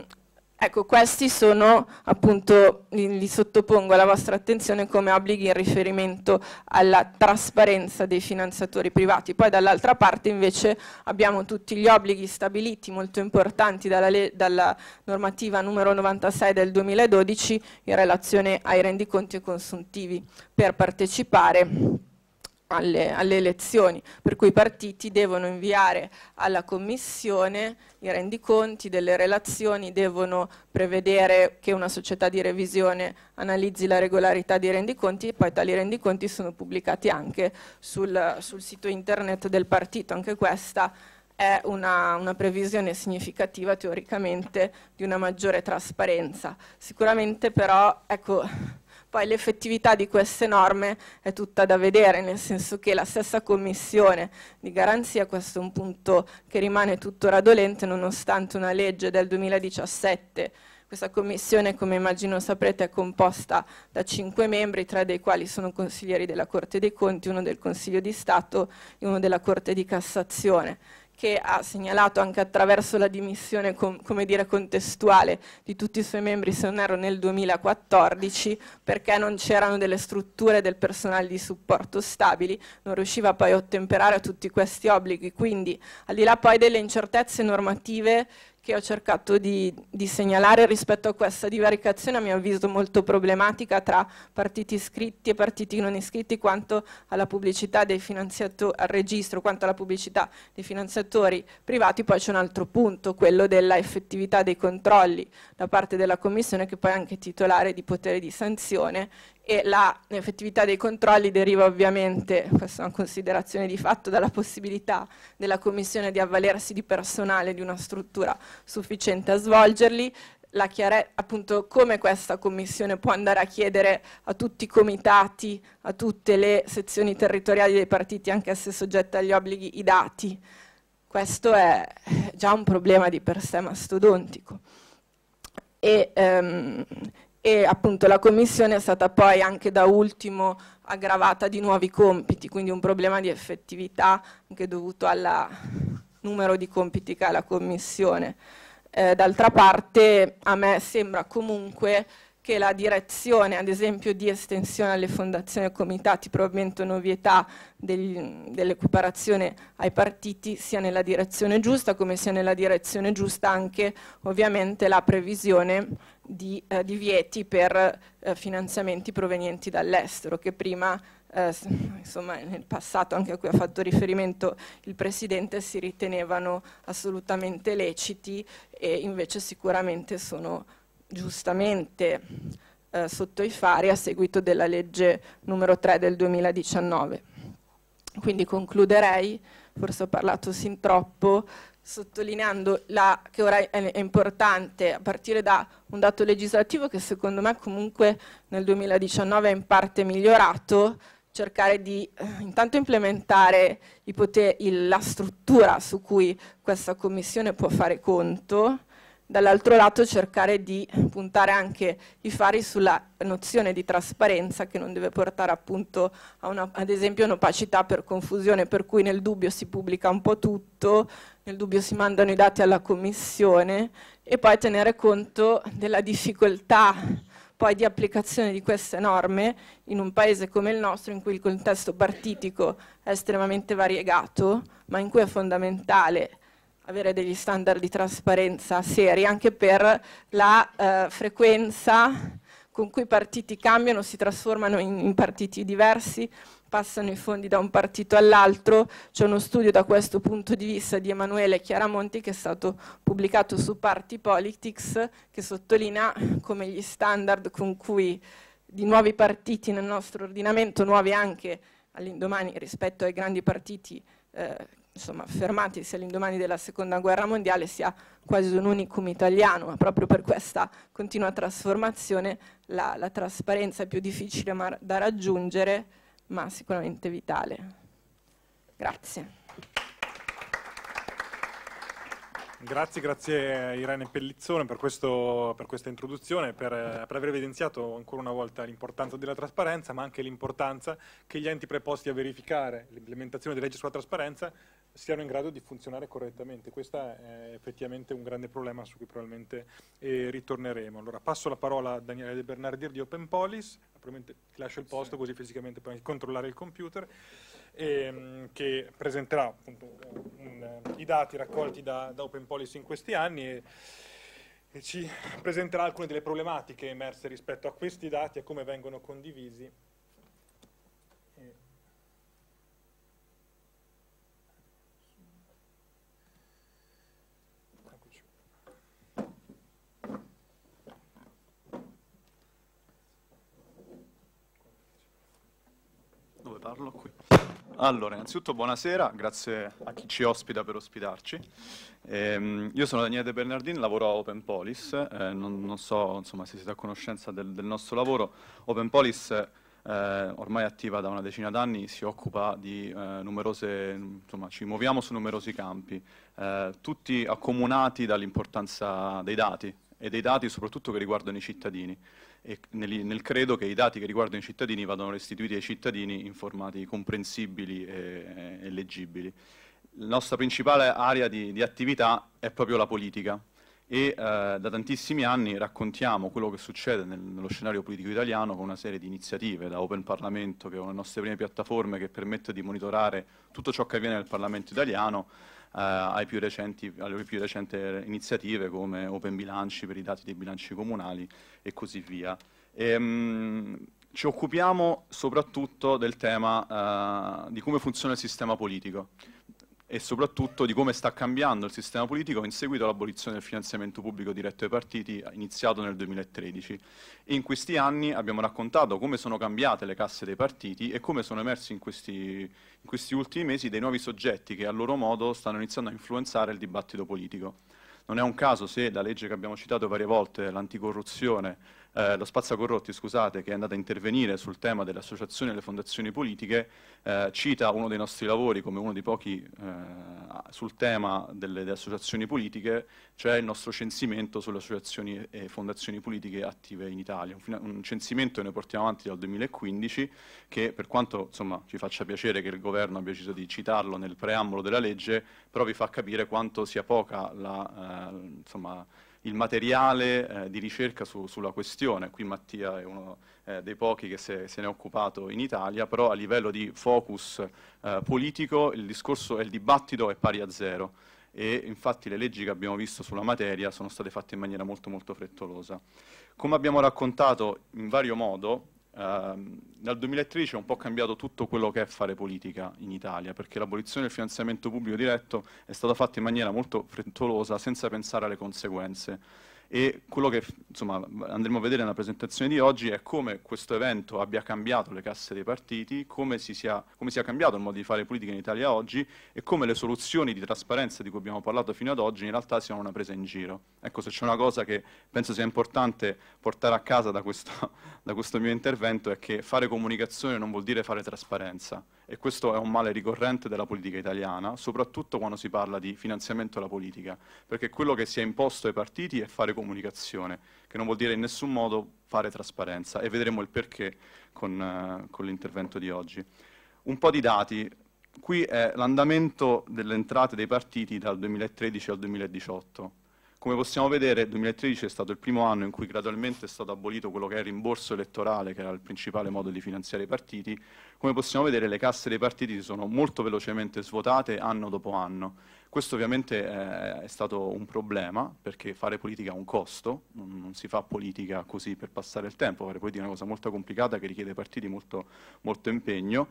ecco, questi sono appunto, li, li, sottopongo alla vostra attenzione come obblighi in riferimento alla trasparenza dei finanziatori privati. Poi dall'altra parte invece abbiamo tutti gli obblighi stabiliti molto importanti dalla, dalla normativa numero 96 del 2012 in relazione ai rendiconti consuntivi per partecipare alle, alle, elezioni, per cui i partiti devono inviare alla Commissione i rendiconti delle relazioni, devono prevedere che una società di revisione analizzi la regolarità dei rendiconti e poi tali rendiconti sono pubblicati anche sul, sul sito internet del partito, anche questa è una, una, previsione significativa teoricamente di una maggiore trasparenza. Sicuramente però, ecco, poi l'effettività di queste norme è tutta da vedere, nel senso che la stessa commissione di garanzia, questo è un punto che rimane tuttora dolente nonostante una legge del 2017 questa commissione, come immagino saprete, è composta da cinque membri, tre dei quali sono consiglieri della Corte dei Conti, uno del Consiglio di Stato e uno della Corte di Cassazione che ha segnalato anche attraverso la dimissione com dire, contestuale di tutti i suoi membri, se non erro nel 2014, perché non c'erano delle strutture del personale di supporto stabili, non riusciva poi a ottemperare a tutti questi obblighi. Quindi, al di là poi delle incertezze normative, che ho cercato di, di, segnalare rispetto a questa divaricazione a mio avviso molto problematica tra partiti iscritti e partiti non iscritti quanto alla pubblicità al registro, quanto alla pubblicità dei finanziatori privati, poi c'è un altro punto, quello della effettività dei controlli da parte della Commissione che poi è anche titolare di potere di sanzione e l'effettività dei controlli deriva ovviamente, questa è una considerazione di fatto, dalla possibilità della Commissione di avvalersi di personale di una struttura sufficiente a svolgerli, la chiare, appunto come questa commissione può andare a chiedere a tutti i comitati, a tutte le sezioni territoriali dei partiti, anche se soggette agli obblighi, i dati. Questo è già un problema di per sé mastodontico. E, um, e appunto la commissione è stata poi anche da ultimo aggravata di nuovi compiti, quindi un problema di effettività anche dovuto al numero di compiti che ha la commissione. Eh, D'altra parte a me sembra comunque che la direzione, ad esempio, di estensione alle fondazioni e comitati, probabilmente un'ovvietà dell'equiparazione ai partiti, sia nella direzione giusta, come sia nella direzione giusta anche ovviamente la previsione di eh, divieti per eh, finanziamenti provenienti dall'estero, che prima, eh, insomma, nel passato anche a cui ha fatto riferimento il Presidente, si ritenevano assolutamente leciti e invece sicuramente sono giustamente eh, sotto i fari a seguito della legge numero 3 del 2019. Quindi concluderei, forse ho parlato sin troppo, sottolineando la, che ora è, importante a partire da un dato legislativo che secondo me comunque nel 2019 è in parte migliorato, cercare di eh, intanto implementare il, la struttura su cui questa commissione può fare conto, dall'altro lato cercare di puntare anche i fari sulla nozione di trasparenza che non deve portare appunto una, ad esempio un'opacità per confusione, per cui nel dubbio si pubblica un po' tutto, nel dubbio si mandano i dati alla commissione e poi tenere conto della difficoltà poi di applicazione di queste norme in un paese come il nostro in cui il contesto partitico è estremamente variegato ma in cui è fondamentale avere degli standard di trasparenza seri anche per la eh, frequenza con cui i partiti cambiano, si trasformano in, in partiti diversi passano i fondi da un partito all'altro. C'è uno studio da questo punto di vista di Emanuele Chiaramonti che è stato pubblicato su Party Politics che sottolinea come gli standard con cui di nuovi partiti nel nostro ordinamento, nuovi anche all'indomani rispetto ai grandi partiti eh, insomma, sia all'indomani della seconda guerra mondiale, sia quasi un unicum italiano, ma proprio per questa continua trasformazione la, la trasparenza è più difficile da raggiungere ma sicuramente vitale. Grazie. Grazie, grazie Irene Pellizzone per, questo, per questa introduzione, per, per, aver evidenziato ancora una volta l'importanza della trasparenza, ma anche l'importanza che gli enti preposti a verificare l'implementazione delle leggi sulla trasparenza siano in grado di funzionare correttamente. Questo è effettivamente un grande problema su cui probabilmente eh, ritorneremo. Allora passo la parola a Daniele De Bernardir di Open Police, probabilmente ti lascio il posto sì. così fisicamente puoi controllare il computer, ehm, che presenterà appunto, un, un, i dati raccolti da, da, Open Police in questi anni. E, e ci presenterà alcune delle problematiche emerse rispetto a questi dati e a come vengono condivisi portarlo qui. Allora, innanzitutto buonasera, grazie a chi ci ospita per ospitarci. Ehm, io sono Daniele De Bernardin, lavoro a Open Police, eh, non, non, so insomma, se siete a conoscenza del, del nostro lavoro. Open Police eh, ormai attiva da una decina d'anni, si occupa di eh, numerose, insomma ci muoviamo su numerosi campi, eh, tutti accomunati dall'importanza dei dati e dei dati soprattutto che riguardano i cittadini e nel, nel, credo che i dati che riguardano i cittadini vadano restituiti ai cittadini in formati comprensibili e, e leggibili. La nostra principale area di, di, attività è proprio la politica e eh, da tantissimi anni raccontiamo quello che succede nel, nello scenario politico italiano con una serie di iniziative, da Open Parlamento che è una delle nostre prime piattaforme che permette di monitorare tutto ciò che avviene nel Parlamento italiano, eh, più recenti, alle più recenti iniziative come Open Bilanci per i dati dei bilanci comunali e così via. E, ehm, mh, ci occupiamo soprattutto del tema eh, di come funziona il sistema politico e soprattutto di come sta cambiando il sistema politico in seguito all'abolizione del finanziamento pubblico diretto ai partiti iniziato nel 2013. In questi anni abbiamo raccontato come sono cambiate le casse dei partiti e come sono emersi in questi, in questi ultimi mesi dei nuovi soggetti che a loro modo stanno iniziando a influenzare il dibattito politico. Non è un caso se la legge che abbiamo citato varie volte, l'anticorruzione, eh, lo Corrotti, scusate, che è andato a intervenire sul tema delle associazioni e delle fondazioni politiche, eh, cita uno dei nostri lavori come uno dei pochi eh, sul tema delle, delle, associazioni politiche, cioè il nostro censimento sulle associazioni e fondazioni politiche attive in Italia. Un, un censimento che noi portiamo avanti dal 2015 che per quanto insomma, ci faccia piacere che il governo abbia deciso di citarlo nel preambolo della legge, però vi fa capire quanto sia poca la, eh, insomma, il materiale eh, di ricerca su, sulla questione. Qui Mattia è uno eh, dei pochi che se, se, ne è occupato in Italia, però a livello di focus eh, politico il discorso e il dibattito è pari a zero e infatti le leggi che abbiamo visto sulla materia sono state fatte in maniera molto molto frettolosa. Come abbiamo raccontato in vario modo, Uh, dal 2013 è un po' cambiato tutto quello che è fare politica in Italia, perché l'abolizione del finanziamento pubblico diretto è stata fatta in maniera molto frettolosa, senza pensare alle conseguenze e quello che insomma, andremo a vedere nella presentazione di oggi è come questo evento abbia cambiato le casse dei partiti, come, si sia, come sia cambiato il modo di fare politica in Italia oggi e come le soluzioni di trasparenza di cui abbiamo parlato fino ad oggi in realtà siano una presa in giro. Ecco, se c'è una cosa che penso sia importante portare a casa da questo, da questo mio intervento è che fare comunicazione non vuol dire fare trasparenza e questo è un male ricorrente della politica italiana, soprattutto quando si parla di finanziamento alla politica, perché quello che si è imposto ai partiti è fare comunicazione, che non vuol dire in nessun modo fare trasparenza e vedremo il perché con, eh, con l'intervento di oggi. Un po' di dati, qui è l'andamento delle entrate dei partiti dal 2013 al 2018 come possiamo vedere, il 2013 è stato il primo anno in cui gradualmente è stato abolito quello che è il rimborso elettorale, che era il principale modo di finanziare i partiti. Come possiamo vedere, le casse dei partiti si sono molto velocemente svuotate anno dopo anno. Questo ovviamente eh, è stato un problema perché fare politica ha un costo, non, si fa politica così per passare il tempo, fare politica è una cosa molto complicata che richiede partiti molto, molto impegno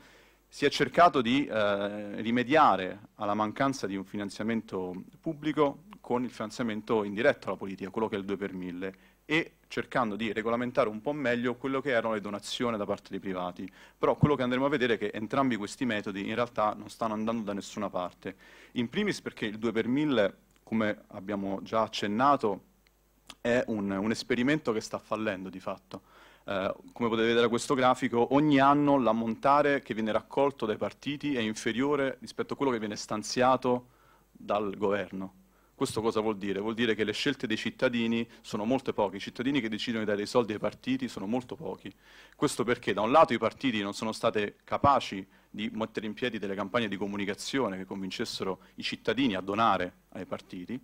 si è cercato di eh, rimediare alla mancanza di un finanziamento pubblico con il finanziamento indiretto alla politica, quello che è il 2 per 1000, e cercando di regolamentare un po' meglio quello che erano le donazioni da parte dei privati. Però quello che andremo a vedere è che entrambi questi metodi in realtà non stanno andando da nessuna parte. In primis perché il 2 per 1000, come abbiamo già accennato, è un, un esperimento che sta fallendo di fatto eh, come potete vedere da questo grafico, ogni anno l'ammontare che viene raccolto dai partiti è inferiore rispetto a quello che viene stanziato dal governo. Questo cosa vuol dire? Vuol dire che le scelte dei cittadini sono molto poche, i cittadini che decidono di dare i soldi ai partiti sono molto pochi. Questo perché da un lato i partiti non sono stati capaci di mettere in piedi delle campagne di comunicazione che convincessero i cittadini a donare ai partiti,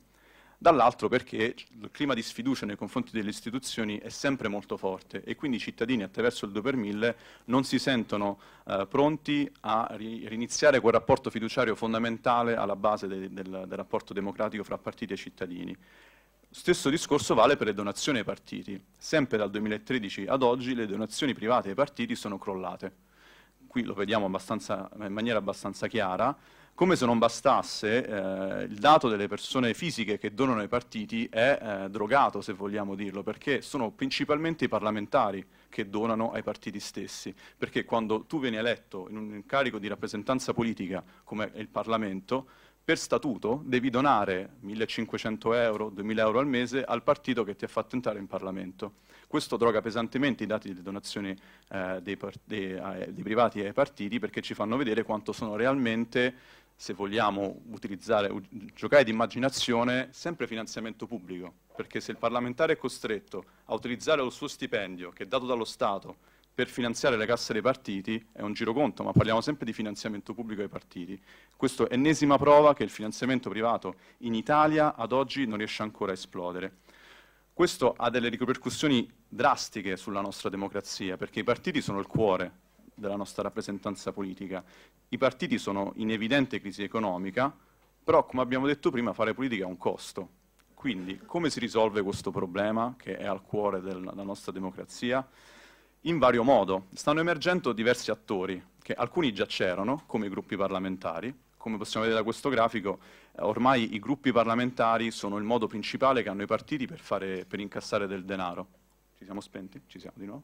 dall'altro perché il clima di sfiducia nei confronti delle istituzioni è sempre molto forte e quindi i cittadini attraverso il 2 per 1000 non si sentono eh, pronti a ri riniziare quel rapporto fiduciario fondamentale alla base de del, del rapporto democratico fra partiti e cittadini. Stesso discorso vale per le donazioni ai partiti. Sempre dal 2013 ad oggi le donazioni private ai partiti sono crollate. Qui lo vediamo in maniera abbastanza chiara, come se non bastasse, eh, il dato delle persone fisiche che donano ai partiti è eh, drogato, se vogliamo dirlo, perché sono principalmente i parlamentari che donano ai partiti stessi, perché quando tu vieni eletto in un incarico di rappresentanza politica come il Parlamento, per statuto devi donare 1500 euro, 2000 euro al mese al partito che ti ha fatto entrare in Parlamento. Questo droga pesantemente i dati delle donazioni eh, dei, dei, eh, dei, privati ai partiti perché ci fanno vedere quanto sono realmente se vogliamo giocare di immaginazione, sempre finanziamento pubblico, perché se il parlamentare è costretto a utilizzare lo suo stipendio, che è dato dallo Stato, per finanziare le casse dei partiti, è un giroconto, ma parliamo sempre di finanziamento pubblico ai partiti, questa è ennesima prova che il finanziamento privato in Italia ad oggi non riesce ancora a esplodere. Questo ha delle ripercussioni drastiche sulla nostra democrazia, perché i partiti sono il cuore della nostra rappresentanza politica. I partiti sono in evidente crisi economica, però come abbiamo detto prima fare politica ha un costo. Quindi come si risolve questo problema che è al cuore della nostra democrazia? In vario modo. Stanno emergendo diversi attori, che alcuni già c'erano, come i gruppi parlamentari, come possiamo vedere da questo grafico, eh, ormai i gruppi parlamentari sono il modo principale che hanno i partiti per, fare, per incassare del denaro ci siamo spenti, ci siamo di nuovo,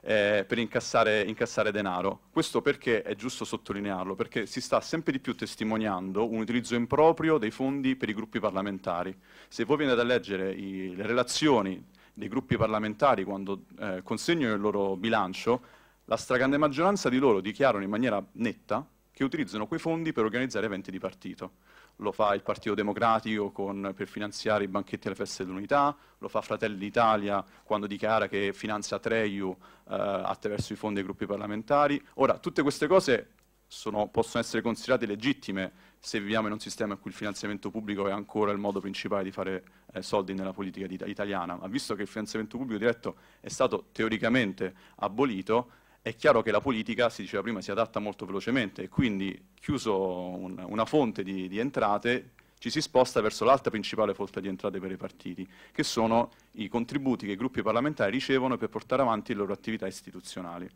eh, per incassare, incassare, denaro. Questo perché è giusto sottolinearlo, perché si sta sempre di più testimoniando un utilizzo improprio dei fondi per i gruppi parlamentari. Se voi venite a leggere i, le relazioni dei gruppi parlamentari quando eh, consegnano il loro bilancio, la stragrande maggioranza di loro dichiarano in maniera netta che utilizzano quei fondi per organizzare eventi di partito lo fa il Partito Democratico con, per finanziare i banchetti alle feste dell'unità, lo fa Fratelli d'Italia quando dichiara che finanzia Treiu eh, attraverso i fondi dei gruppi parlamentari. Ora, tutte queste cose sono, possono essere considerate legittime se viviamo in un sistema in cui il finanziamento pubblico è ancora il modo principale di fare eh, soldi nella politica italiana, ma visto che il finanziamento pubblico diretto è stato teoricamente abolito, è chiaro che la politica, si diceva prima, si adatta molto velocemente e quindi chiuso un, una fonte di, di, entrate ci si sposta verso l'altra principale fonte di entrate per i partiti, che sono i contributi che i gruppi parlamentari ricevono per portare avanti le loro attività istituzionali.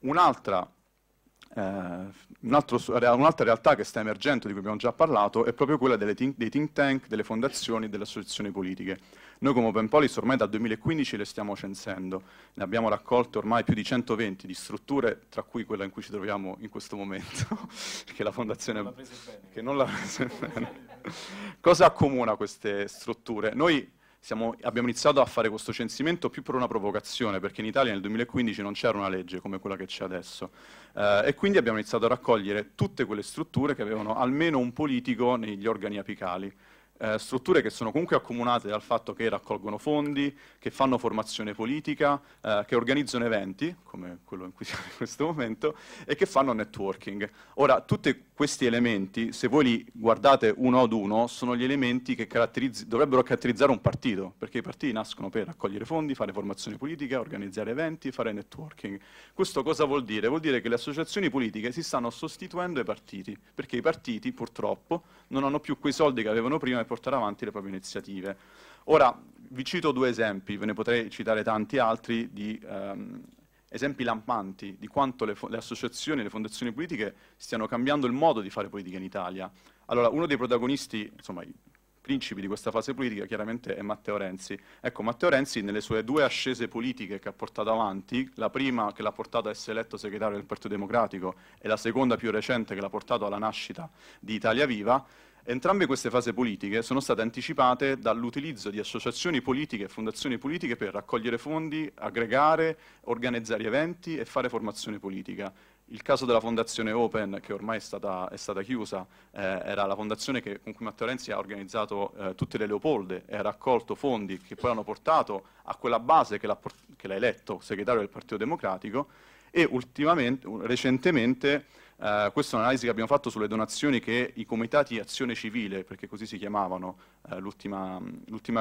Un'altra, eh, un'altra realtà che sta emergendo, di cui abbiamo già parlato, è proprio quella think, dei think tank, delle fondazioni e delle associazioni politiche. Noi come Open Police ormai dal 2015 le stiamo censendo, ne abbiamo raccolte ormai più di 120 di strutture, tra cui quella in cui ci troviamo in questo momento, perché la Fondazione... Non che non l'ha presa bene. Cosa accomuna queste strutture? Noi siamo, abbiamo iniziato a fare questo censimento più per una provocazione, perché in Italia nel 2015 non c'era una legge come quella che c'è adesso. Eh, e quindi abbiamo iniziato a raccogliere tutte quelle strutture che avevano almeno un politico negli organi apicali eh, strutture che sono comunque accomunate dal fatto che raccolgono fondi, che fanno formazione politica, eh, che organizzano eventi, come quello in cui siamo in questo momento, e che fanno networking. Ora, tutti questi elementi, se voi li guardate uno ad uno, sono gli elementi che caratterizz dovrebbero caratterizzare un partito, perché i partiti nascono per raccogliere fondi, fare formazione politica, organizzare eventi, fare networking. Questo cosa vuol dire? Vuol dire che le associazioni politiche si stanno sostituendo ai partiti, perché i partiti purtroppo non hanno più quei soldi che avevano prima portare avanti le proprie iniziative. Ora, vi cito due esempi, ve ne potrei citare tanti altri di ehm, esempi lampanti di quanto le, le associazioni e le fondazioni politiche stiano cambiando il modo di fare politica in Italia. Allora, uno dei protagonisti, insomma, i principi di questa fase politica chiaramente è Matteo Renzi. Ecco, Matteo Renzi nelle sue due ascese politiche che ha portato avanti, la prima che l'ha portato a essere eletto segretario del Partito Democratico e la seconda più recente che l'ha portato alla nascita di Italia Viva, Entrambe queste fasi politiche sono state anticipate dall'utilizzo di associazioni politiche e fondazioni politiche per raccogliere fondi, aggregare, organizzare eventi e fare formazione politica. Il caso della fondazione Open, che ormai è stata, è stata chiusa, eh, era la fondazione che, con cui Matteo Renzi ha organizzato eh, tutte le Leopolde e ha raccolto fondi che poi hanno portato a quella base che l'ha eletto segretario del Partito Democratico e recentemente Uh, questa è un'analisi che abbiamo fatto sulle donazioni che i comitati Azione Civile, perché così si chiamavano uh, l'ultima,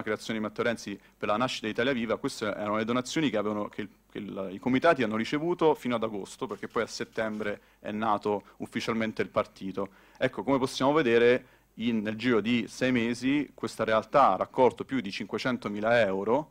creazione di Matteo Renzi per la nascita di Italia Viva, queste erano le donazioni che, avevano, che, che il, i comitati hanno ricevuto fino ad agosto, perché poi a settembre è nato ufficialmente il partito. Ecco, come possiamo vedere, in, nel giro di sei mesi questa realtà ha raccolto più di 500.000 euro,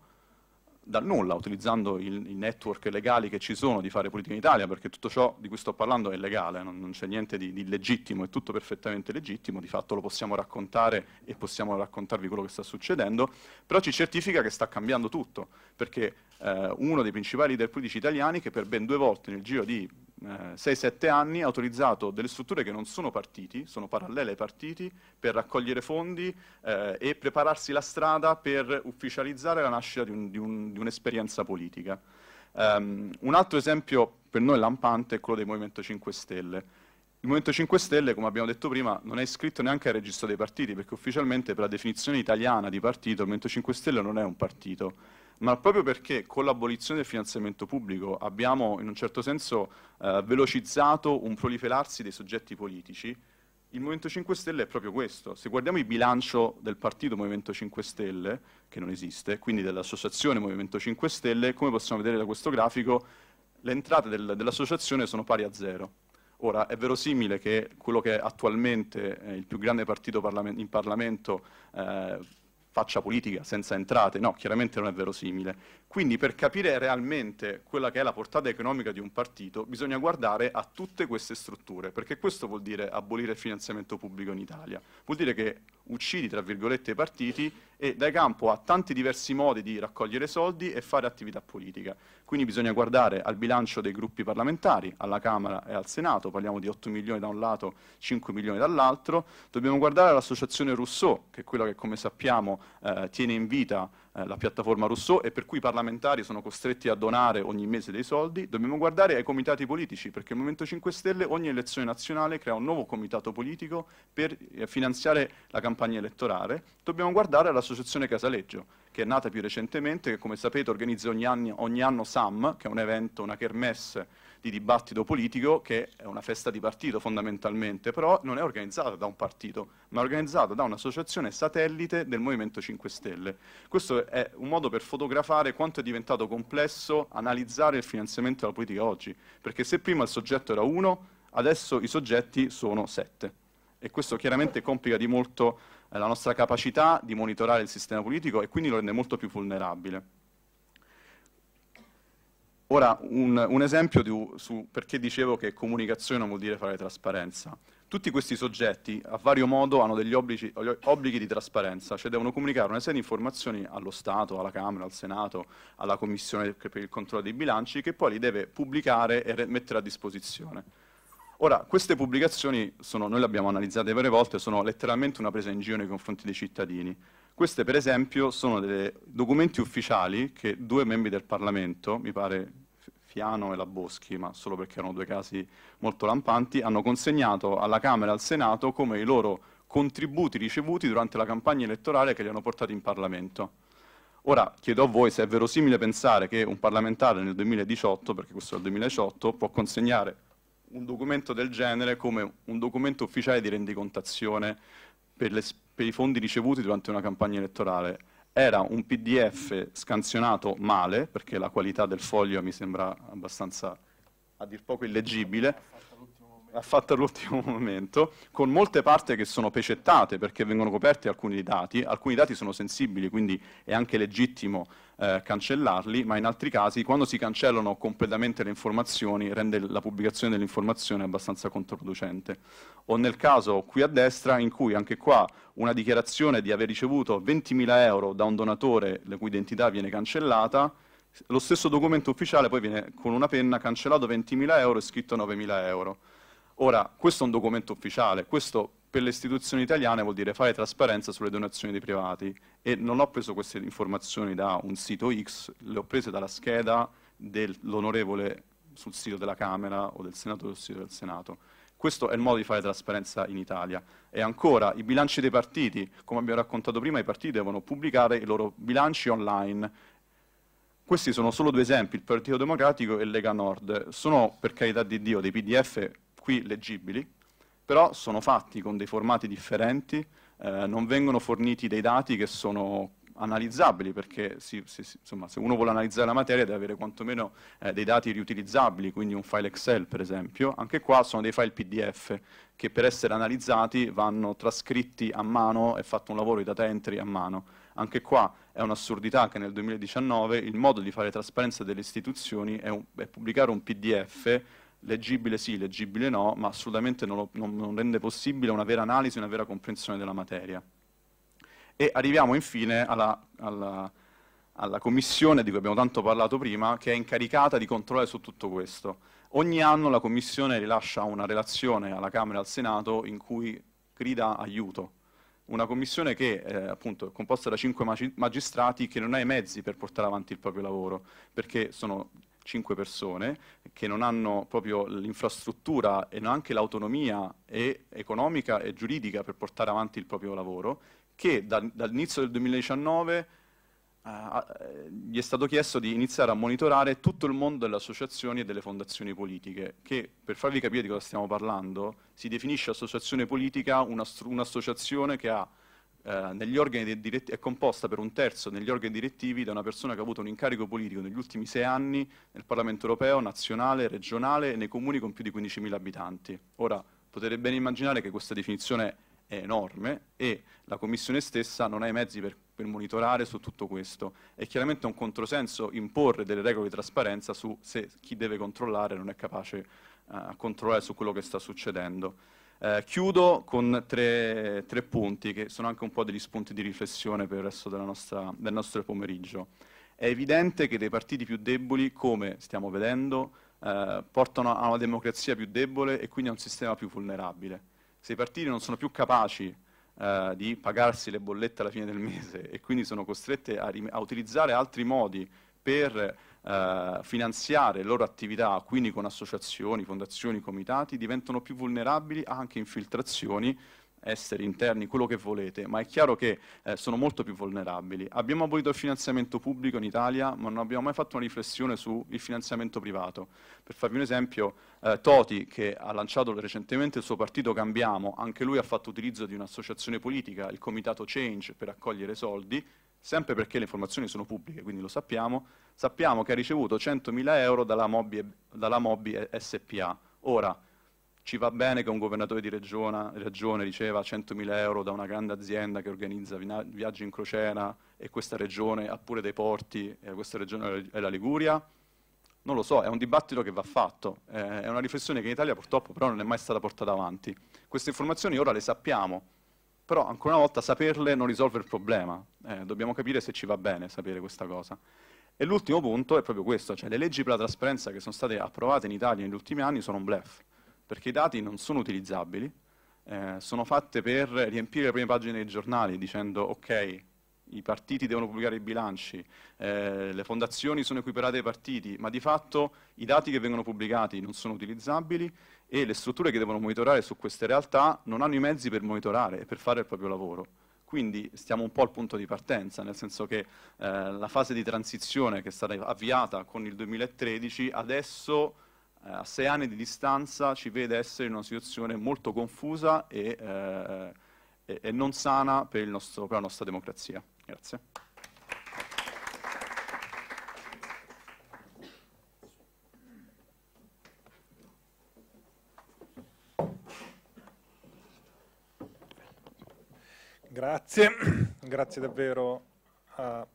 dal nulla, utilizzando i network legali che ci sono di fare politica in Italia, perché tutto ciò di cui sto parlando è legale, non, non c'è niente di, di legittimo, è tutto perfettamente legittimo, di fatto lo possiamo raccontare e possiamo raccontarvi quello che sta succedendo, però ci certifica che sta cambiando tutto, perché eh, uno dei principali leader politici italiani che per ben due volte nel giro di eh, 6-7 anni ha autorizzato delle strutture che non sono partiti, sono parallele ai partiti, per raccogliere fondi eh, e prepararsi la strada per ufficializzare la nascita di, un, di, un, di un'esperienza politica. Um, un altro esempio per noi lampante è quello del Movimento 5 Stelle. Il Movimento 5 Stelle, come abbiamo detto prima, non è iscritto neanche al registro dei partiti, perché ufficialmente per la definizione italiana di partito il Movimento 5 Stelle non è un partito ma proprio perché con l'abolizione del finanziamento pubblico abbiamo in un certo senso eh, velocizzato un proliferarsi dei soggetti politici, il Movimento 5 Stelle è proprio questo. Se guardiamo il bilancio del partito Movimento 5 Stelle, che non esiste, quindi dell'associazione Movimento 5 Stelle, come possiamo vedere da questo grafico, le entrate del, dell'associazione sono pari a zero. Ora, è verosimile che quello che attualmente eh, il più grande partito parlament in Parlamento eh, faccia politica senza entrate, no, chiaramente non è verosimile. Quindi per capire realmente quella che è la portata economica di un partito bisogna guardare a tutte queste strutture, perché questo vuol dire abolire il finanziamento pubblico in Italia, vuol dire che uccidi, tra virgolette, i partiti e dai campo ha tanti diversi modi di raccogliere soldi e fare attività politica. Quindi bisogna guardare al bilancio dei gruppi parlamentari, alla Camera e al Senato, parliamo di 8 milioni da un lato, 5 milioni dall'altro, dobbiamo guardare all'associazione Rousseau, che è quella che come sappiamo eh, tiene in vita eh, la piattaforma Rousseau e per cui i parlamentari sono costretti a donare ogni mese dei soldi, dobbiamo guardare ai comitati politici, perché il Movimento 5 Stelle ogni elezione nazionale crea un nuovo comitato politico per eh, finanziare la campagna elettorale, dobbiamo guardare all'associazione Casaleggio, che è nata più recentemente, che come sapete organizza ogni anno, ogni anno SAM, che è un evento, una kermesse di dibattito politico che è una festa di partito fondamentalmente, però non è organizzata da un partito, ma è organizzata da un'associazione satellite del Movimento 5 Stelle. Questo è un modo per fotografare quanto è diventato complesso analizzare il finanziamento della politica oggi, perché se prima il soggetto era uno, adesso i soggetti sono sette e questo chiaramente complica di molto eh, la nostra capacità di monitorare il sistema politico e quindi lo rende molto più vulnerabile. Ora, un, un esempio di, su perché dicevo che comunicazione non vuol dire fare trasparenza. Tutti questi soggetti, a vario modo, hanno degli obblici, obblighi di trasparenza, cioè devono comunicare una serie di informazioni allo Stato, alla Camera, al Senato, alla Commissione per il controllo dei bilanci, che poi li deve pubblicare e mettere a disposizione. Ora, queste pubblicazioni, sono, noi le abbiamo analizzate varie volte, sono letteralmente una presa in giro nei confronti dei cittadini. Queste per esempio sono dei documenti ufficiali che due membri del Parlamento, mi pare Fiano e la Boschi, ma solo perché erano due casi molto lampanti, hanno consegnato alla Camera e al Senato come i loro contributi ricevuti durante la campagna elettorale che li hanno portati in Parlamento. Ora chiedo a voi se è verosimile pensare che un parlamentare nel 2018, perché questo è il 2018, può consegnare un documento del genere come un documento ufficiale di rendicontazione per le, spese per i fondi ricevuti durante una campagna elettorale. Era un PDF scansionato male, perché la qualità del foglio mi sembra abbastanza, a dir poco, illeggibile, l'ha fatta all'ultimo momento, con molte parti che sono pecettate perché vengono coperti alcuni dati, alcuni dati sono sensibili, quindi è anche legittimo eh, cancellarli, ma in altri casi quando si cancellano completamente le informazioni rende la pubblicazione dell'informazione abbastanza controproducente. O nel caso qui a destra in cui anche qua una dichiarazione di aver ricevuto 20.000 euro da un donatore la cui identità viene cancellata, lo stesso documento ufficiale poi viene con una penna cancellato 20.000 euro e scritto 9.000 euro. Ora, questo è un documento ufficiale, questo per le istituzioni italiane vuol dire fare trasparenza sulle donazioni dei privati e non ho preso queste informazioni da un sito X, le ho prese dalla scheda dell'onorevole sul sito della Camera o del Senato sul sito del Senato. Questo è il modo di fare trasparenza in Italia. E ancora, i bilanci dei partiti, come abbiamo raccontato prima, i partiti devono pubblicare i loro bilanci online questi sono solo due esempi, il Partito Democratico e Lega Nord. Sono, per carità di Dio, dei PDF qui leggibili, però sono fatti con dei formati differenti, eh, non vengono forniti dei dati che sono analizzabili, perché si, si, insomma, se uno vuole analizzare la materia deve avere quantomeno eh, dei dati riutilizzabili, quindi un file Excel per esempio. Anche qua sono dei file PDF che per essere analizzati vanno trascritti a mano e fatto un lavoro di data entry a mano. Anche qua è un'assurdità che nel 2019 il modo di fare trasparenza delle istituzioni è, un, è pubblicare un PDF leggibile sì, leggibile no, ma assolutamente non, lo, non, non rende possibile una vera analisi, una vera comprensione della materia. E arriviamo infine alla, alla, alla commissione di cui abbiamo tanto parlato prima, che è incaricata di controllare su tutto questo. Ogni anno la Commissione rilascia una relazione alla Camera e al Senato in cui grida aiuto. Una Commissione che eh, appunto, è composta da cinque magistrati che non ha i mezzi per portare avanti il proprio lavoro, perché sono cinque persone, che non hanno proprio l'infrastruttura e anche l'autonomia economica e giuridica per portare avanti il proprio lavoro, che da, dall'inizio del 2019 eh, gli è stato chiesto di iniziare a monitorare tutto il mondo delle associazioni e delle fondazioni politiche, che per farvi capire di cosa stiamo parlando, si definisce associazione politica un'associazione che ha eh, organi diretti- è composta per un terzo negli organi direttivi da una persona che ha avuto un incarico politico negli ultimi sei anni nel Parlamento europeo, nazionale, regionale e nei comuni con più di 15.000 abitanti. Ora potete ben immaginare che questa definizione è enorme e la Commissione stessa non ha i mezzi per, per monitorare su tutto questo. È chiaramente un controsenso imporre delle regole di trasparenza su se chi deve controllare non è capace eh, a controllare su quello che sta succedendo. Eh, chiudo con tre, tre, punti che sono anche un po' degli spunti di riflessione per il resto nostra, del nostro pomeriggio. È evidente che dei partiti più deboli, come stiamo vedendo, eh, portano a una democrazia più debole e quindi a un sistema più vulnerabile. Se i partiti non sono più capaci eh, di pagarsi le bollette alla fine del mese e quindi sono costretti a, a utilizzare altri modi per eh, finanziare le loro attività, quindi con associazioni, fondazioni, comitati, diventano più vulnerabili anche a infiltrazioni esseri interni, quello che volete, ma è chiaro che eh, sono molto più vulnerabili. Abbiamo abolito il finanziamento pubblico in Italia, ma non abbiamo mai fatto una riflessione sul finanziamento privato. Per farvi un esempio, eh, Toti, che ha lanciato recentemente il suo partito Cambiamo, anche lui ha fatto utilizzo di un'associazione politica, il comitato Change, per accogliere soldi, sempre perché le informazioni sono pubbliche, quindi lo sappiamo, sappiamo che ha ricevuto 100.000 euro dalla Mobi, dalla Mobi SPA. Ora, ci va bene che un governatore di regione, regione, riceva 100.000 euro da una grande azienda che organizza viaggi in crociera e questa regione ha pure dei porti, e eh, questa regione è la Liguria? Non lo so, è un dibattito che va fatto, eh, è una riflessione che in Italia purtroppo però non è mai stata portata avanti. Queste informazioni ora le sappiamo, però ancora una volta saperle non risolve il problema, eh, dobbiamo capire se ci va bene sapere questa cosa. E l'ultimo punto è proprio questo, cioè le leggi per la trasparenza che sono state approvate in Italia negli ultimi anni sono un blef, perché i dati non sono utilizzabili, eh, sono fatte per riempire le prime pagine dei giornali dicendo ok, i partiti devono pubblicare i bilanci, eh, le fondazioni sono equiparate ai partiti, ma di fatto i dati che vengono pubblicati non sono utilizzabili e le strutture che devono monitorare su queste realtà non hanno i mezzi per monitorare e per fare il proprio lavoro. Quindi stiamo un po' al punto di partenza, nel senso che eh, la fase di transizione che è stata avviata con il 2013 adesso eh, a sei anni di distanza ci vede essere in una situazione molto confusa e, eh, e non sana per, nostro, per la nostra democrazia. Grazie. Grazie, grazie davvero a...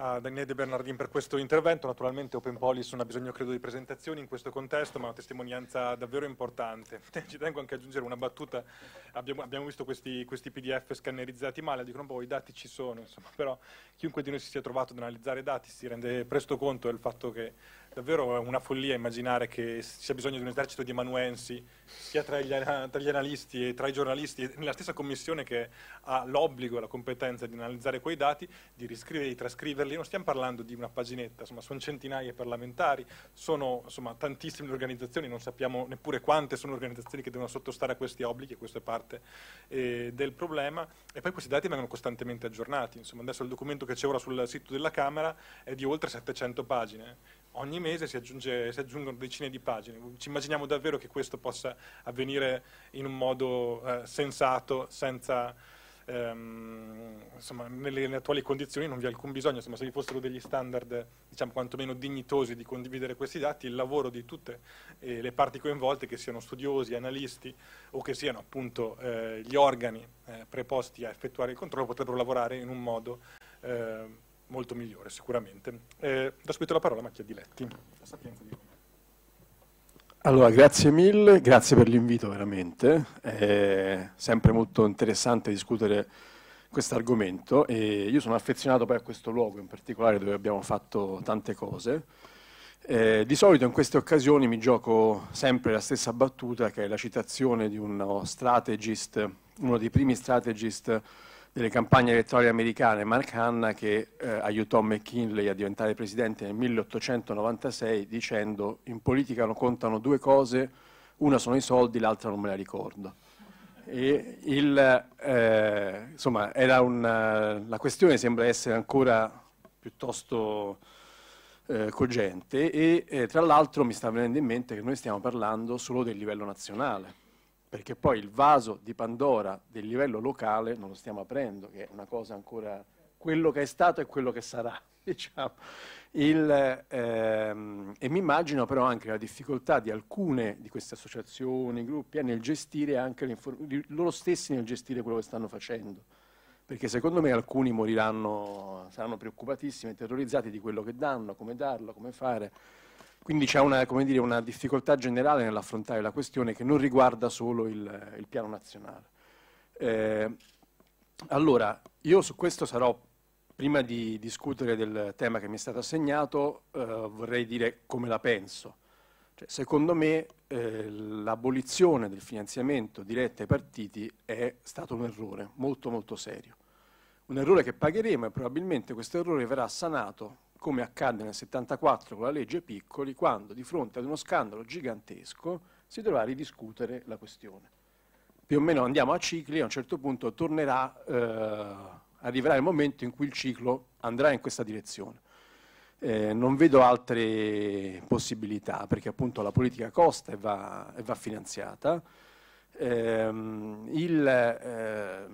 a Daniele De Bernardin per questo intervento. Naturalmente Open Police non ha bisogno, credo, di presentazioni in questo contesto, ma è una testimonianza davvero importante. Ci tengo anche ad aggiungere una battuta. Abbiamo, abbiamo visto questi, questi, PDF scannerizzati male, dicono poi boh, i dati ci sono, insomma, però chiunque di noi si sia trovato ad analizzare i dati si rende presto conto del fatto che davvero è una follia immaginare che ci sia bisogno di un esercito di amanuensi sia tra gli, tra gli, analisti e tra i giornalisti nella stessa commissione che ha l'obbligo e la competenza di analizzare quei dati, di riscriverli, di trascriverli. Non stiamo parlando di una paginetta, insomma, sono centinaia di parlamentari, sono insomma, tantissime le organizzazioni, non sappiamo neppure quante sono le organizzazioni che devono sottostare a questi obblighi, questo è parte eh, del problema. E poi questi dati vengono costantemente aggiornati. Insomma, adesso il documento che c'è ora sul sito della Camera è di oltre 700 pagine ogni mese si, aggiunge, si, aggiungono decine di pagine. Ci immaginiamo davvero che questo possa avvenire in un modo eh, sensato, senza, ehm, insomma, nelle, nelle, attuali condizioni non vi è alcun bisogno, insomma, se vi fossero degli standard, diciamo, quantomeno dignitosi di condividere questi dati, il lavoro di tutte eh, le parti coinvolte, che siano studiosi, analisti o che siano appunto eh, gli organi eh, preposti a effettuare il controllo, potrebbero lavorare in un modo eh, molto migliore sicuramente. Eh, do subito la parola a Macchia Diletti. Allora, grazie mille, grazie per l'invito veramente, è sempre molto interessante discutere questo argomento e io sono affezionato poi a questo luogo in particolare dove abbiamo fatto tante cose. Eh, di solito in queste occasioni mi gioco sempre la stessa battuta che è la citazione di uno strategist, uno dei primi strategist delle campagne elettorali americane, Mark Hanna, che eh, aiutò McKinley a diventare presidente nel 1896 dicendo in politica non contano due cose, una sono i soldi, l'altra non me la ricordo. Il, eh, insomma, una, la questione sembra essere ancora piuttosto eh, cogente e eh, tra l'altro mi sta venendo in mente che noi stiamo parlando solo del livello nazionale perché poi il vaso di Pandora del livello locale non lo stiamo aprendo, che è una cosa ancora quello che è stato e quello che sarà. Diciamo. Il, ehm, e mi immagino però anche la difficoltà di alcune di queste associazioni, gruppi, eh, nel gestire anche le loro stessi nel gestire quello che stanno facendo. Perché secondo me alcuni moriranno, saranno preoccupatissimi e terrorizzati di quello che danno, come darlo, come fare. Quindi c'è una, dire, una difficoltà generale nell'affrontare la questione che non riguarda solo il, il piano nazionale. Eh, allora, io su questo sarò, prima di discutere del tema che mi è stato assegnato, eh, vorrei dire come la penso. Cioè, secondo me eh, l'abolizione del finanziamento diretto ai partiti è stato un errore molto molto serio. Un errore che pagheremo e probabilmente questo errore verrà sanato come accadde nel 74 con la legge Piccoli, quando di fronte ad uno scandalo gigantesco si dovrà ridiscutere la questione. Più o meno andiamo a cicli, e a un certo punto tornerà, eh, arriverà il momento in cui il ciclo andrà in questa direzione. Eh, non vedo altre possibilità perché appunto la politica costa e va, e va finanziata, ehm, il, eh,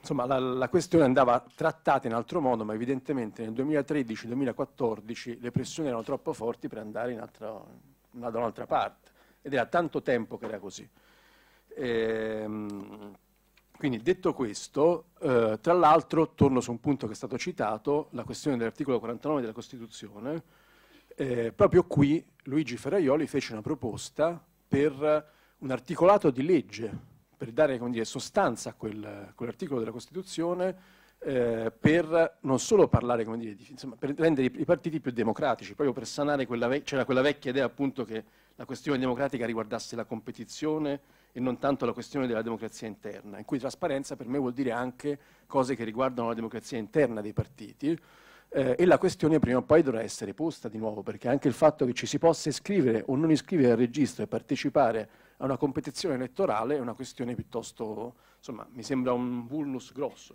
insomma, la, la, questione andava trattata in altro modo, ma evidentemente nel 2013-2014 le pressioni erano troppo forti per andare altro, da un'altra parte ed era tanto tempo che era così. Ehm, quindi detto questo, eh, tra l'altro torno su un punto che è stato citato, la questione dell'articolo 49 della Costituzione, eh, proprio qui Luigi Ferraioli fece una proposta per un articolato di legge per dare dire, sostanza a quel, quell'articolo della Costituzione eh, per non solo parlare, dire, di, insomma, per rendere i, i, partiti più democratici, proprio per sanare quella, ve cioè, quella vecchia idea appunto che la questione democratica riguardasse la competizione e non tanto la questione della democrazia interna, in cui trasparenza per me vuol dire anche cose che riguardano la democrazia interna dei partiti eh, e la questione prima o poi dovrà essere posta di nuovo, perché anche il fatto che ci si possa iscrivere o non iscrivere al registro e partecipare a una competizione elettorale è una questione piuttosto, insomma, mi sembra un vulnus grosso.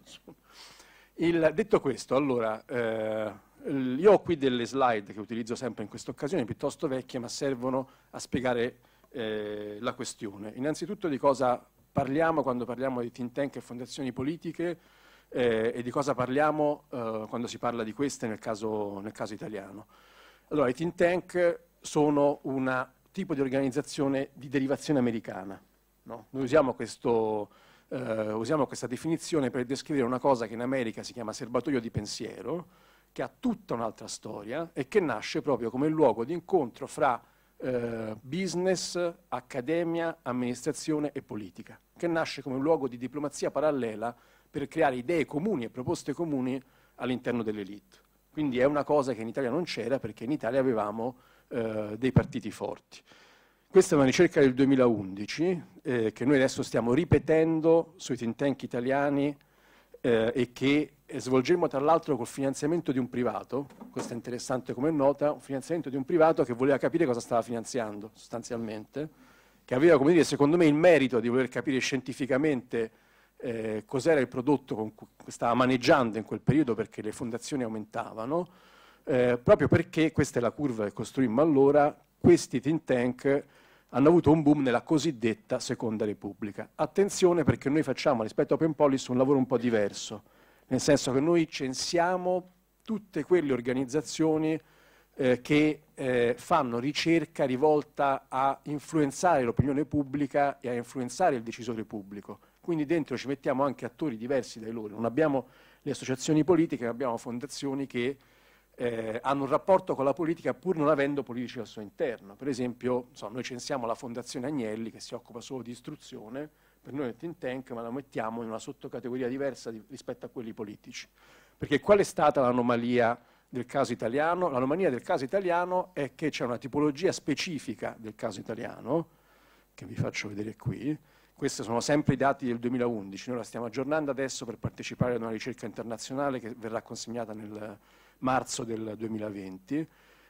Il, detto questo, allora, eh, io ho qui delle slide che utilizzo sempre in questa occasione, piuttosto vecchie, ma servono a spiegare eh, la questione. Innanzitutto di cosa parliamo quando parliamo di think tank e fondazioni politiche eh, e di cosa parliamo eh, quando si parla di queste nel caso, nel caso, italiano. Allora, i think tank sono una tipo di organizzazione di derivazione americana. No? Noi usiamo, questo, eh, usiamo, questa definizione per descrivere una cosa che in America si chiama serbatoio di pensiero, che ha tutta un'altra storia e che nasce proprio come luogo di incontro fra eh, business, accademia, amministrazione e politica, che nasce come luogo di diplomazia parallela per creare idee comuni e proposte comuni all'interno dell'elite. Quindi è una cosa che in Italia non c'era perché in Italia avevamo eh, dei partiti forti. Questa è una ricerca del 2011 eh, che noi adesso stiamo ripetendo sui think tank italiani eh, e che svolgeremo tra l'altro col finanziamento di un privato, questo è interessante come nota, un finanziamento di un privato che voleva capire cosa stava finanziando sostanzialmente, che aveva come dire secondo me il merito di voler capire scientificamente eh, cos'era il prodotto che stava maneggiando in quel periodo perché le fondazioni aumentavano, eh, proprio perché questa è la curva che costruimmo allora, questi think tank hanno avuto un boom nella cosiddetta seconda repubblica. Attenzione perché noi facciamo rispetto a Open Policy un lavoro un po' diverso, nel senso che noi censiamo tutte quelle organizzazioni eh, che eh, fanno ricerca rivolta a influenzare l'opinione pubblica e a influenzare il decisore pubblico. Quindi dentro ci mettiamo anche attori diversi dai loro, non abbiamo le associazioni politiche, ma abbiamo fondazioni che eh, hanno un rapporto con la politica pur non avendo politici al suo interno. Per esempio, so, noi censiamo la Fondazione Agnelli che si occupa solo di istruzione, per noi è un think tank, ma la mettiamo in una sottocategoria diversa di, rispetto a quelli politici. Perché qual è stata l'anomalia del caso italiano? L'anomalia del caso italiano è che c'è una tipologia specifica del caso italiano, che vi faccio vedere qui, questi sono sempre i dati del 2011, noi la stiamo aggiornando adesso per partecipare ad una ricerca internazionale che verrà consegnata nel, marzo del 2020.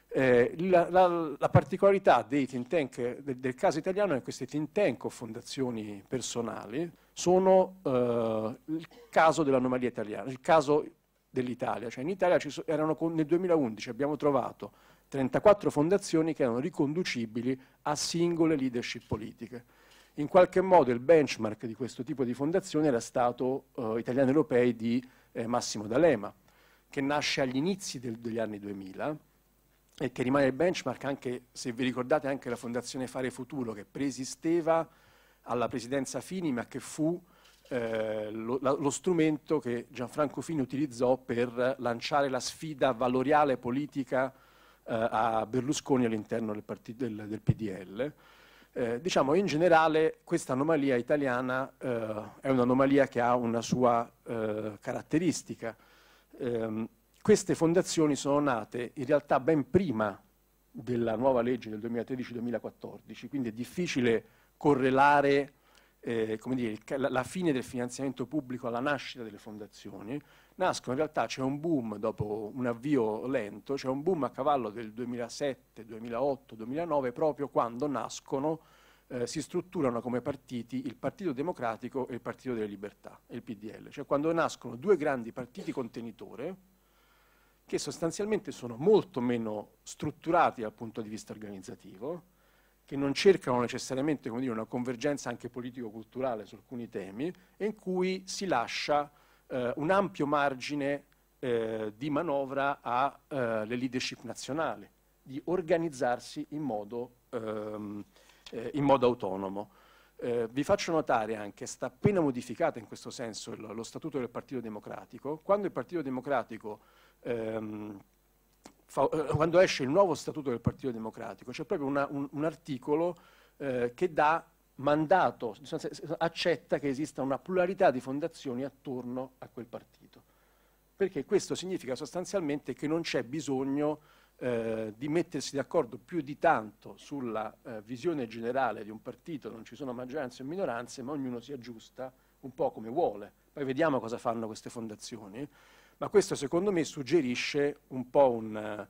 Eh, la, la, la, particolarità dei think tank, del, del, caso italiano è che questi think tank o fondazioni personali sono eh, il caso dell'anomalia italiana, il caso dell'Italia. Cioè in Italia con, nel 2011 abbiamo trovato 34 fondazioni che erano riconducibili a singole leadership politiche. In qualche modo il benchmark di questo tipo di fondazione era stato eh, italiani europei di eh, Massimo D'Alema che nasce agli inizi del, degli anni 2000 e che rimane il benchmark anche, se vi ricordate, anche la Fondazione Fare Futuro che preesisteva alla presidenza Fini ma che fu eh, lo, la, lo, strumento che Gianfranco Fini utilizzò per lanciare la sfida valoriale politica eh, a Berlusconi all'interno del, del, del PDL. Eh, diciamo in generale questa anomalia italiana eh, è un'anomalia che ha una sua eh, caratteristica, ehm, queste fondazioni sono nate in realtà ben prima della nuova legge del 2013-2014, quindi è difficile correlare eh, dire, la fine del finanziamento pubblico alla nascita delle fondazioni, nascono in realtà, c'è un boom dopo un avvio lento, c'è un boom a cavallo del 2007, 2008, 2009, proprio quando nascono eh, si strutturano come partiti il Partito Democratico e il Partito delle Libertà, il PDL, cioè quando nascono due grandi partiti contenitore che sostanzialmente sono molto meno strutturati dal punto di vista organizzativo, che non cercano necessariamente dire, una convergenza anche politico-culturale su alcuni temi e in cui si lascia eh, un ampio margine eh, di manovra alle eh, leadership nazionali, di organizzarsi in modo ehm, eh, in modo autonomo. Eh, vi faccio notare anche, sta appena modificato in questo senso il, lo statuto del Partito Democratico, quando il Partito Democratico ehm, fa, eh, quando esce il nuovo statuto del Partito Democratico c'è proprio una, un, un, articolo eh, che dà mandato, accetta che esista una pluralità di fondazioni attorno a quel partito, perché questo significa sostanzialmente che non c'è bisogno eh, di mettersi d'accordo più di tanto sulla eh, visione generale di un partito, non ci sono maggioranze e minoranze, ma ognuno si aggiusta un po' come vuole. Poi vediamo cosa fanno queste fondazioni, ma questo secondo me suggerisce un po' un, eh,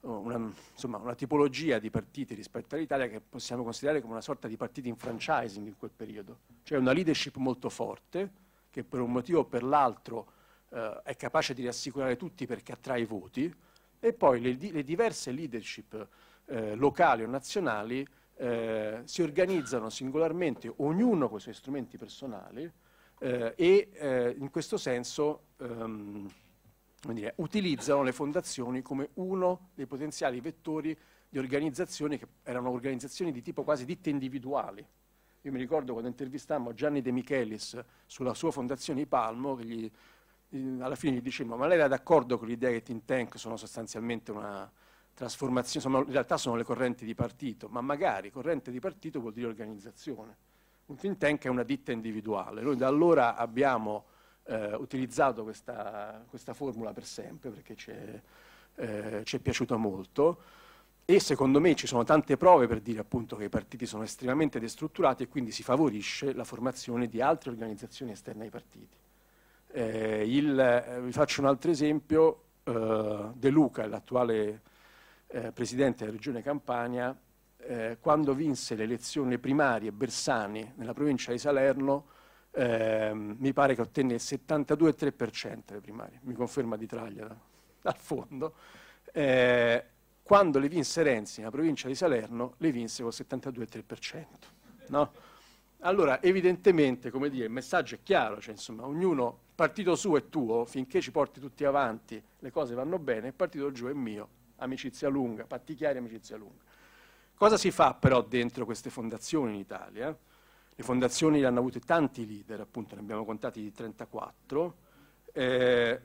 una, insomma, una tipologia di partiti rispetto all'Italia che possiamo considerare come una sorta di partiti in franchising in quel periodo, cioè una leadership molto forte che per un motivo o per l'altro eh, è capace di rassicurare tutti perché attrae voti, e poi le, le diverse leadership eh, locali o nazionali eh, si organizzano singolarmente, ognuno con i suoi strumenti personali eh, e eh, in questo senso ehm, dire, utilizzano le fondazioni come uno dei potenziali vettori di organizzazioni che erano organizzazioni di tipo quasi ditte individuali. Io mi ricordo quando intervistammo Gianni De Michelis sulla sua fondazione Palmo, che gli alla fine gli dicemmo ma lei era d'accordo con l'idea che i think tank sono sostanzialmente una trasformazione, sono, in realtà sono le correnti di partito, ma magari corrente di partito vuol dire organizzazione. Un think tank è una ditta individuale, noi da allora abbiamo eh, utilizzato questa, questa, formula per sempre perché ci è, eh, ci è piaciuta molto e secondo me ci sono tante prove per dire appunto che i partiti sono estremamente destrutturati e quindi si favorisce la formazione di altre organizzazioni esterne ai partiti. Eh, il, eh, vi faccio un altro esempio, eh, De Luca, l'attuale eh, presidente della regione Campania, eh, quando vinse le elezioni primarie Bersani nella provincia di Salerno, ehm, mi pare che ottenne il 72,3% le primarie, mi conferma di traglia da, dal fondo. Eh, quando le vinse Renzi nella provincia di Salerno, le vinse con il 72,3%. No? Allora, evidentemente, come dire, il messaggio è chiaro, cioè, insomma, ognuno partito su è tuo, finché ci porti tutti avanti, le cose vanno bene, il partito giù è mio, amicizia lunga, patti chiari, amicizia lunga. Cosa si fa però dentro queste fondazioni in Italia? Le fondazioni le hanno avute tanti leader, appunto ne abbiamo contati di 34. Eh,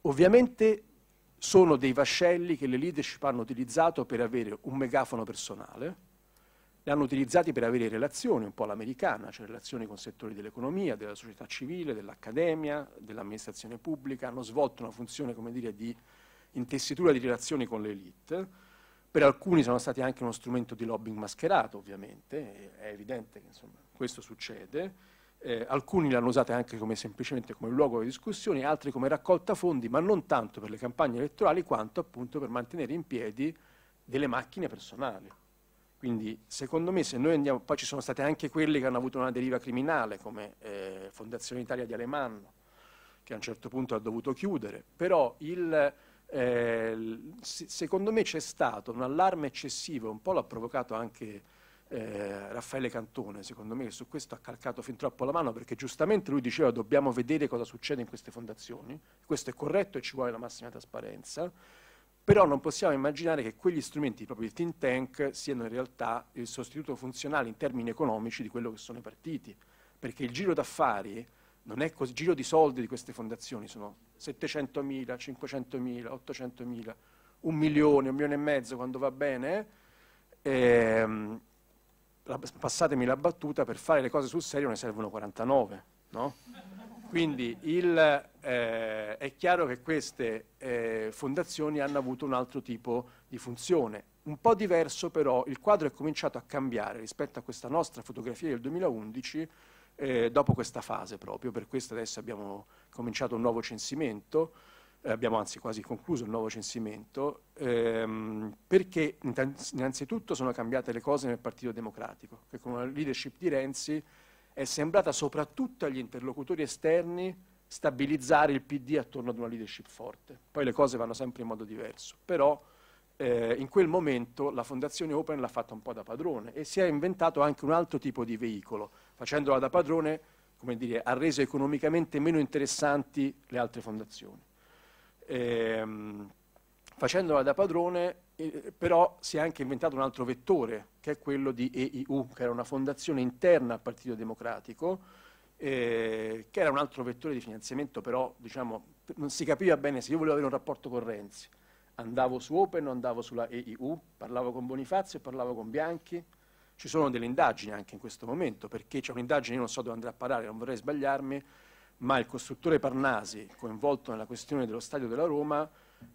ovviamente sono dei vascelli che le leadership hanno utilizzato per avere un megafono personale, l'hanno hanno utilizzati per avere relazioni un po' all'americana, cioè relazioni con settori dell'economia, della società civile, dell'accademia, dell'amministrazione pubblica, hanno svolto una funzione, come dire, di intessitura di relazioni con l'elite, per alcuni sono stati anche uno strumento di lobbying mascherato, ovviamente, è evidente che insomma, questo succede, eh, alcuni l'hanno usata anche come, semplicemente come luogo di discussione, altri come raccolta fondi, ma non tanto per le campagne elettorali quanto appunto per mantenere in piedi delle macchine personali. Quindi secondo me se noi andiamo, poi ci sono state anche quelle che hanno avuto una deriva criminale come eh, Fondazione Italia di Alemanno, che a un certo punto ha dovuto chiudere, però il, eh, secondo me c'è stato un allarme eccessivo, un po' l'ha provocato anche eh, Raffaele Cantone, secondo me che su questo ha calcato fin troppo la mano perché giustamente lui diceva dobbiamo vedere cosa succede in queste fondazioni, questo è corretto e ci vuole la massima trasparenza, però non possiamo immaginare che quegli strumenti, proprio il think tank, siano in realtà il sostituto funzionale in termini economici di quello che sono i partiti, perché il giro d'affari non è così, il giro di soldi di queste fondazioni sono 700.000, 500.000, 800.000, un milione, un milione e mezzo quando va bene, ehm, passatemi la battuta, per fare le cose sul serio ne servono 49, no? Quindi il, eh, è chiaro che queste eh, fondazioni hanno avuto un altro tipo di funzione. Un po' diverso però il quadro è cominciato a cambiare rispetto a questa nostra fotografia del 2011 eh, dopo questa fase proprio, per questo adesso abbiamo cominciato un nuovo censimento, eh, abbiamo anzi quasi concluso il nuovo censimento, ehm, perché innanzitutto sono cambiate le cose nel Partito Democratico, che con la leadership di Renzi è sembrata soprattutto agli interlocutori esterni stabilizzare il PD attorno ad una leadership forte. Poi le cose vanno sempre in modo diverso, però eh, in quel momento la Fondazione Open l'ha fatta un po' da padrone e si è inventato anche un altro tipo di veicolo, facendola da padrone, come dire, ha reso economicamente meno interessanti le altre fondazioni. E, ehm, facendola da padrone eh, però si è anche inventato un altro vettore, che è quello di EIU, che era una fondazione interna al Partito Democratico, eh, che era un altro vettore di finanziamento, però diciamo, non si capiva bene se io volevo avere un rapporto con Renzi. Andavo su Open, andavo sulla EIU, parlavo con Bonifazio, e parlavo con Bianchi. Ci sono delle indagini anche in questo momento, perché c'è un'indagine, io non so dove andrà a parare, non vorrei sbagliarmi, ma il costruttore Parnasi, coinvolto nella questione dello stadio della Roma,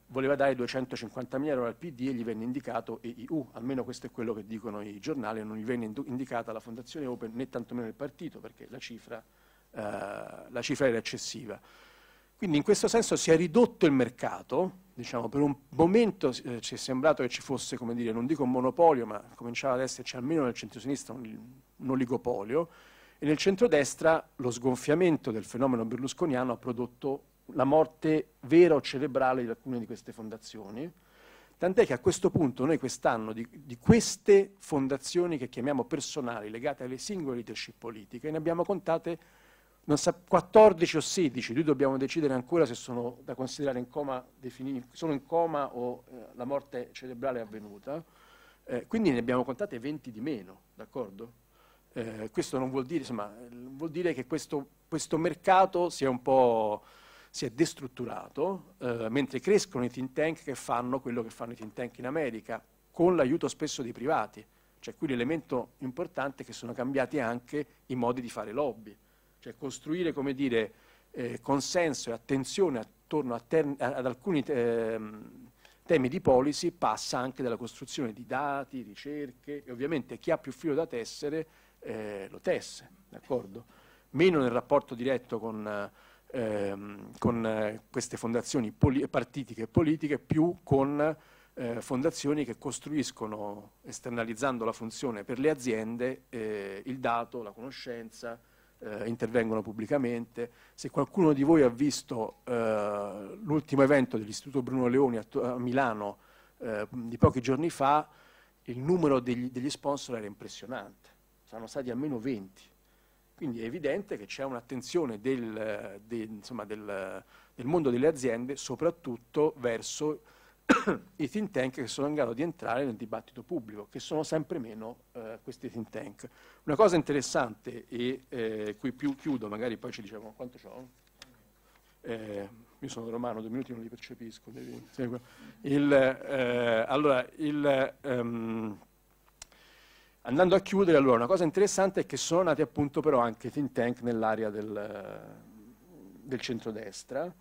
voleva dare 250.000 euro al PD e gli venne indicato EIU, almeno questo è quello che dicono i giornali, non gli venne indicata la Fondazione Open né tantomeno il partito perché la cifra, eh, la cifra era eccessiva. Quindi in questo senso si è ridotto il mercato, diciamo, per un momento eh, ci è sembrato che ci fosse, come dire, non dico un monopolio, ma cominciava ad esserci almeno nel centro-sinistra un, un oligopolio, e nel centrodestra lo sgonfiamento del fenomeno berlusconiano ha prodotto la morte vera o cerebrale di alcune di queste fondazioni, tant'è che a questo punto noi quest'anno di, di queste fondazioni che chiamiamo personali legate alle singole leadership politiche ne abbiamo contate 14 o 16, noi dobbiamo decidere ancora se sono da considerare in coma, sono in coma o eh, la morte cerebrale è avvenuta, eh, quindi ne abbiamo contate 20 di meno, d'accordo? Eh, questo non vuol dire, insomma, vuol dire che questo, questo mercato si è un po' si è destrutturato, eh, mentre crescono i think tank che fanno quello che fanno i think tank in America, con l'aiuto spesso dei privati. Cioè qui l'elemento importante è che sono cambiati anche i modi di fare lobby, cioè costruire come dire, eh, consenso e attenzione attorno ad alcuni eh, temi di policy passa anche dalla costruzione di dati, ricerche e ovviamente chi ha più filo da tessere eh, lo tesse, d'accordo? Meno nel rapporto diretto con ehm, con eh, queste fondazioni partitiche e politiche più con eh, fondazioni che costruiscono, esternalizzando la funzione per le aziende, eh, il dato, la conoscenza, eh, intervengono pubblicamente. Se qualcuno di voi ha visto eh, l'ultimo evento dell'Istituto Bruno Leoni a, a Milano eh, di pochi giorni fa, il numero degli, degli sponsor era impressionante, saranno stati almeno 20 quindi è evidente che c'è un'attenzione del, del, del, del, mondo delle aziende soprattutto verso i think tank che sono in grado di entrare nel dibattito pubblico, che sono sempre meno eh, questi think tank. Una cosa interessante, e eh, qui più chiudo, magari poi ci diciamo quanto c'ho. Eh, io sono romano, due minuti non li percepisco. Devi, il, eh, allora, il... Um, Andando a chiudere, allora, una cosa interessante è che sono nati appunto però anche think tank nell'area del, del centrodestra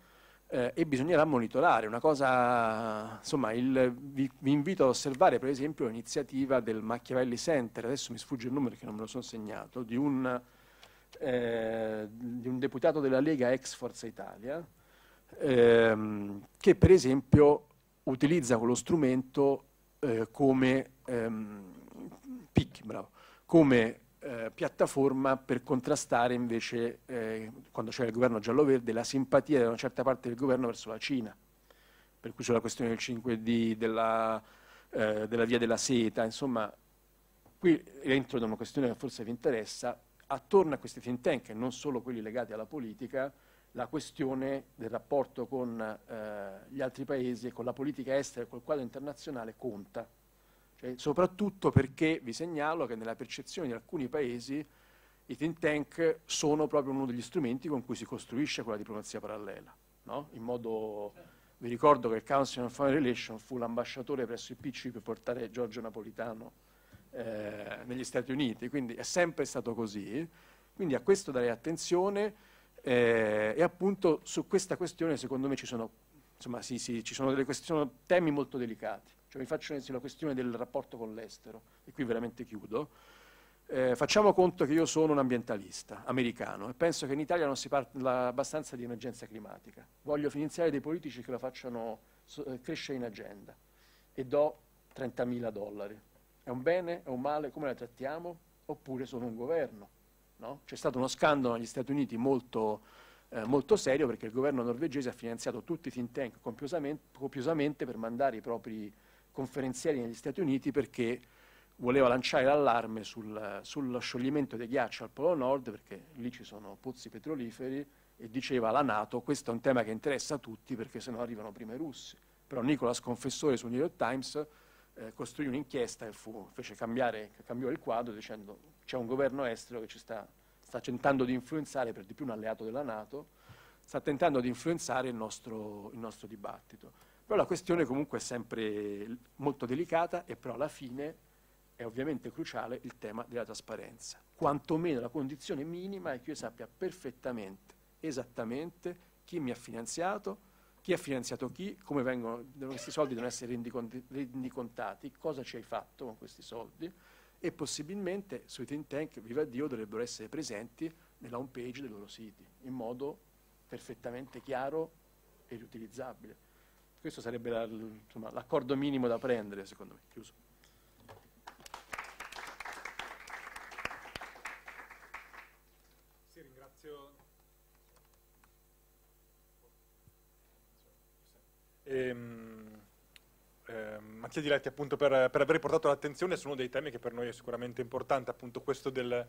eh, e bisognerà monitorare. Una cosa, insomma, il, vi, vi, invito ad osservare per esempio l'iniziativa del Machiavelli Center, adesso mi sfugge il numero che non me lo sono segnato, di un, eh, di un deputato della Lega ex Forza Italia, ehm, che per esempio utilizza quello strumento eh, come... Ehm, Picchi, bravo, come eh, piattaforma per contrastare invece, eh, quando c'era il governo giallo-verde, la simpatia di una certa parte del governo verso la Cina, per cui sulla questione del 5D, della, eh, della via della seta, insomma, qui entro da una questione che forse vi interessa, attorno a questi think tank, e non solo quelli legati alla politica, la questione del rapporto con eh, gli altri paesi e con la politica estera e col quadro internazionale conta. Cioè, soprattutto perché vi segnalo che nella percezione di alcuni paesi i think tank sono proprio uno degli strumenti con cui si costruisce quella diplomazia parallela. No? Modo, vi ricordo che il Council on Foreign Relations fu l'ambasciatore presso il PC per portare Giorgio Napolitano eh, negli Stati Uniti, quindi è sempre stato così. Quindi a questo darei attenzione eh, e appunto su questa questione secondo me ci sono, insomma, sì, sì, ci sono, quest- sono temi molto delicati cioè vi faccio la questione del rapporto con l'estero, e qui veramente chiudo, eh, facciamo conto che io sono un ambientalista americano e penso che in Italia non si parla abbastanza di emergenza climatica. Voglio finanziare dei politici che la facciano eh, crescere in agenda e do 30.000 dollari. È un bene, è un male, come la trattiamo? Oppure sono un governo? No? C'è stato uno scandalo negli Stati Uniti molto, eh, molto, serio perché il governo norvegese ha finanziato tutti i think tank copiosamente, copiosamente per mandare i propri conferenziali negli Stati Uniti perché voleva lanciare l'allarme sul, sullo scioglimento dei ghiacci al Polo Nord, perché lì ci sono pozzi petroliferi, e diceva alla Nato questo è un tema che interessa a tutti perché se no arrivano prima i russi. Però Nicolas Confessore sul New York Times eh, costruì un'inchiesta e fu, fece cambiare, cambiò il quadro dicendo c'è un governo estero che ci sta, sta tentando di influenzare, per di più un alleato della Nato, sta tentando di influenzare il nostro, il nostro dibattito. Però la questione comunque è sempre molto delicata e però alla fine è ovviamente cruciale il tema della trasparenza. Quantomeno la condizione minima è che io sappia perfettamente, esattamente, chi mi ha finanziato, chi ha finanziato chi, come vengono, questi soldi devono essere rendicontati, cosa ci hai fatto con questi soldi e possibilmente sui think tank, viva Dio, dovrebbero essere presenti nella home page dei loro siti, in modo perfettamente chiaro e riutilizzabile questo sarebbe la, insomma, l'accordo minimo da prendere, secondo me. Chiuso. Sì, ringrazio. Oh, ehm, ehm, Mattia Diletti appunto per, per aver portato l'attenzione su uno dei temi che per noi è sicuramente importante, appunto questo del,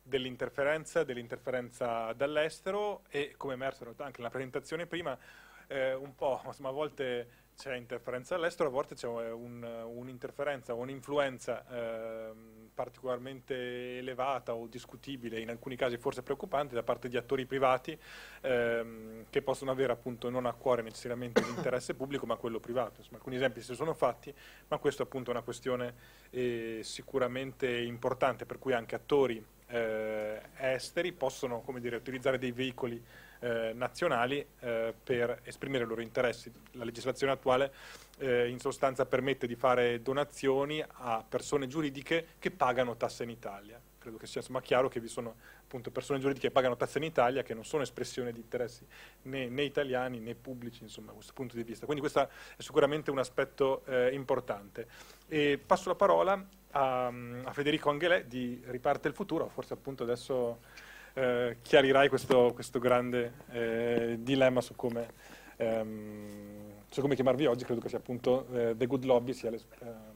dell'interferenza, dell'interferenza dall'estero e come emerso anche nella presentazione prima eh, un po', insomma, a volte c'è interferenza all'estero, a volte c'è eh, un'interferenza o un'influenza eh, particolarmente elevata o discutibile, in alcuni casi forse preoccupante, da parte di attori privati eh, che possono avere appunto non a cuore necessariamente l'interesse pubblico ma quello privato. Insomma, alcuni esempi si sono fatti, ma questa appunto è una questione eh, sicuramente importante per cui anche attori eh, esteri possono dire, utilizzare dei veicoli eh, nazionali eh, per esprimere i loro interessi. La legislazione attuale eh, in sostanza permette di fare donazioni a persone giuridiche che pagano tasse in Italia. Credo che sia insomma, chiaro che vi sono appunto, persone giuridiche che pagano tasse in Italia che non sono espressione di interessi né, né italiani né pubblici, insomma, da questo punto di vista. Quindi questo è sicuramente un aspetto eh, importante. E passo la parola a, a Federico Anghelè di Riparte il futuro, forse appunto adesso eh, chiarirai questo, questo grande eh, dilemma su come, ehm, su come, chiamarvi oggi, credo che sia appunto eh, The Good Lobby sia le, ehm,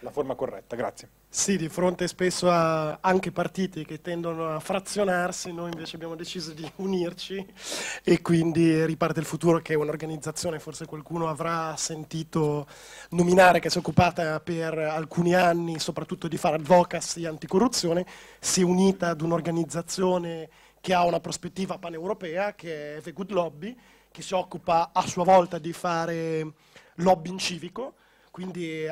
la forma corretta, grazie. Sì, di fronte spesso a anche partiti che tendono a frazionarsi, noi invece abbiamo deciso di unirci e quindi Riparte il Futuro, che è un'organizzazione, forse qualcuno avrà sentito nominare, che si è occupata per alcuni anni soprattutto di fare advocacy anticorruzione, si è unita ad un'organizzazione che ha una prospettiva paneuropea, che è The Good Lobby, che si occupa a sua volta di fare lobbying civico, quindi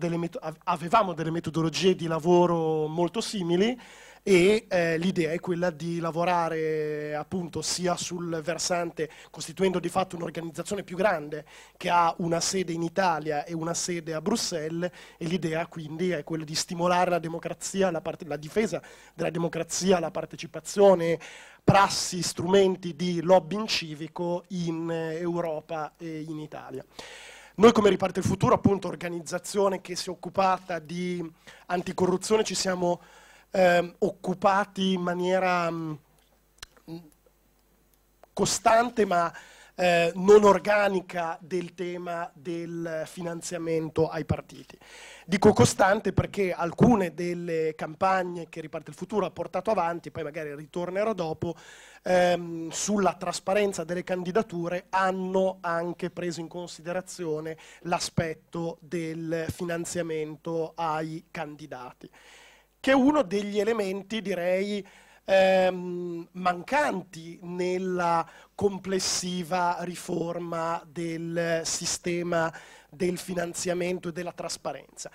delle avevamo delle metodologie di lavoro molto simili e eh, l'idea è quella di lavorare appunto sia sul versante costituendo di fatto un'organizzazione più grande che ha una sede in Italia e una sede a Bruxelles e l'idea quindi è quella di stimolare la democrazia, la, la difesa della democrazia, la partecipazione, prassi, strumenti di lobbying civico in eh, Europa e in Italia. Noi come Riparte il Futuro, appunto organizzazione che si è occupata di anticorruzione, ci siamo eh, occupati in maniera mh, mm, costante ma eh, non organica del tema del finanziamento ai partiti. Dico costante perché alcune delle campagne che Riparte il Futuro ha portato avanti, poi magari ritornerò dopo, ehm, sulla trasparenza delle candidature hanno anche preso in considerazione l'aspetto del finanziamento ai candidati, che è uno degli elementi, direi, ehm, mancanti nella complessiva riforma del sistema del finanziamento e della trasparenza.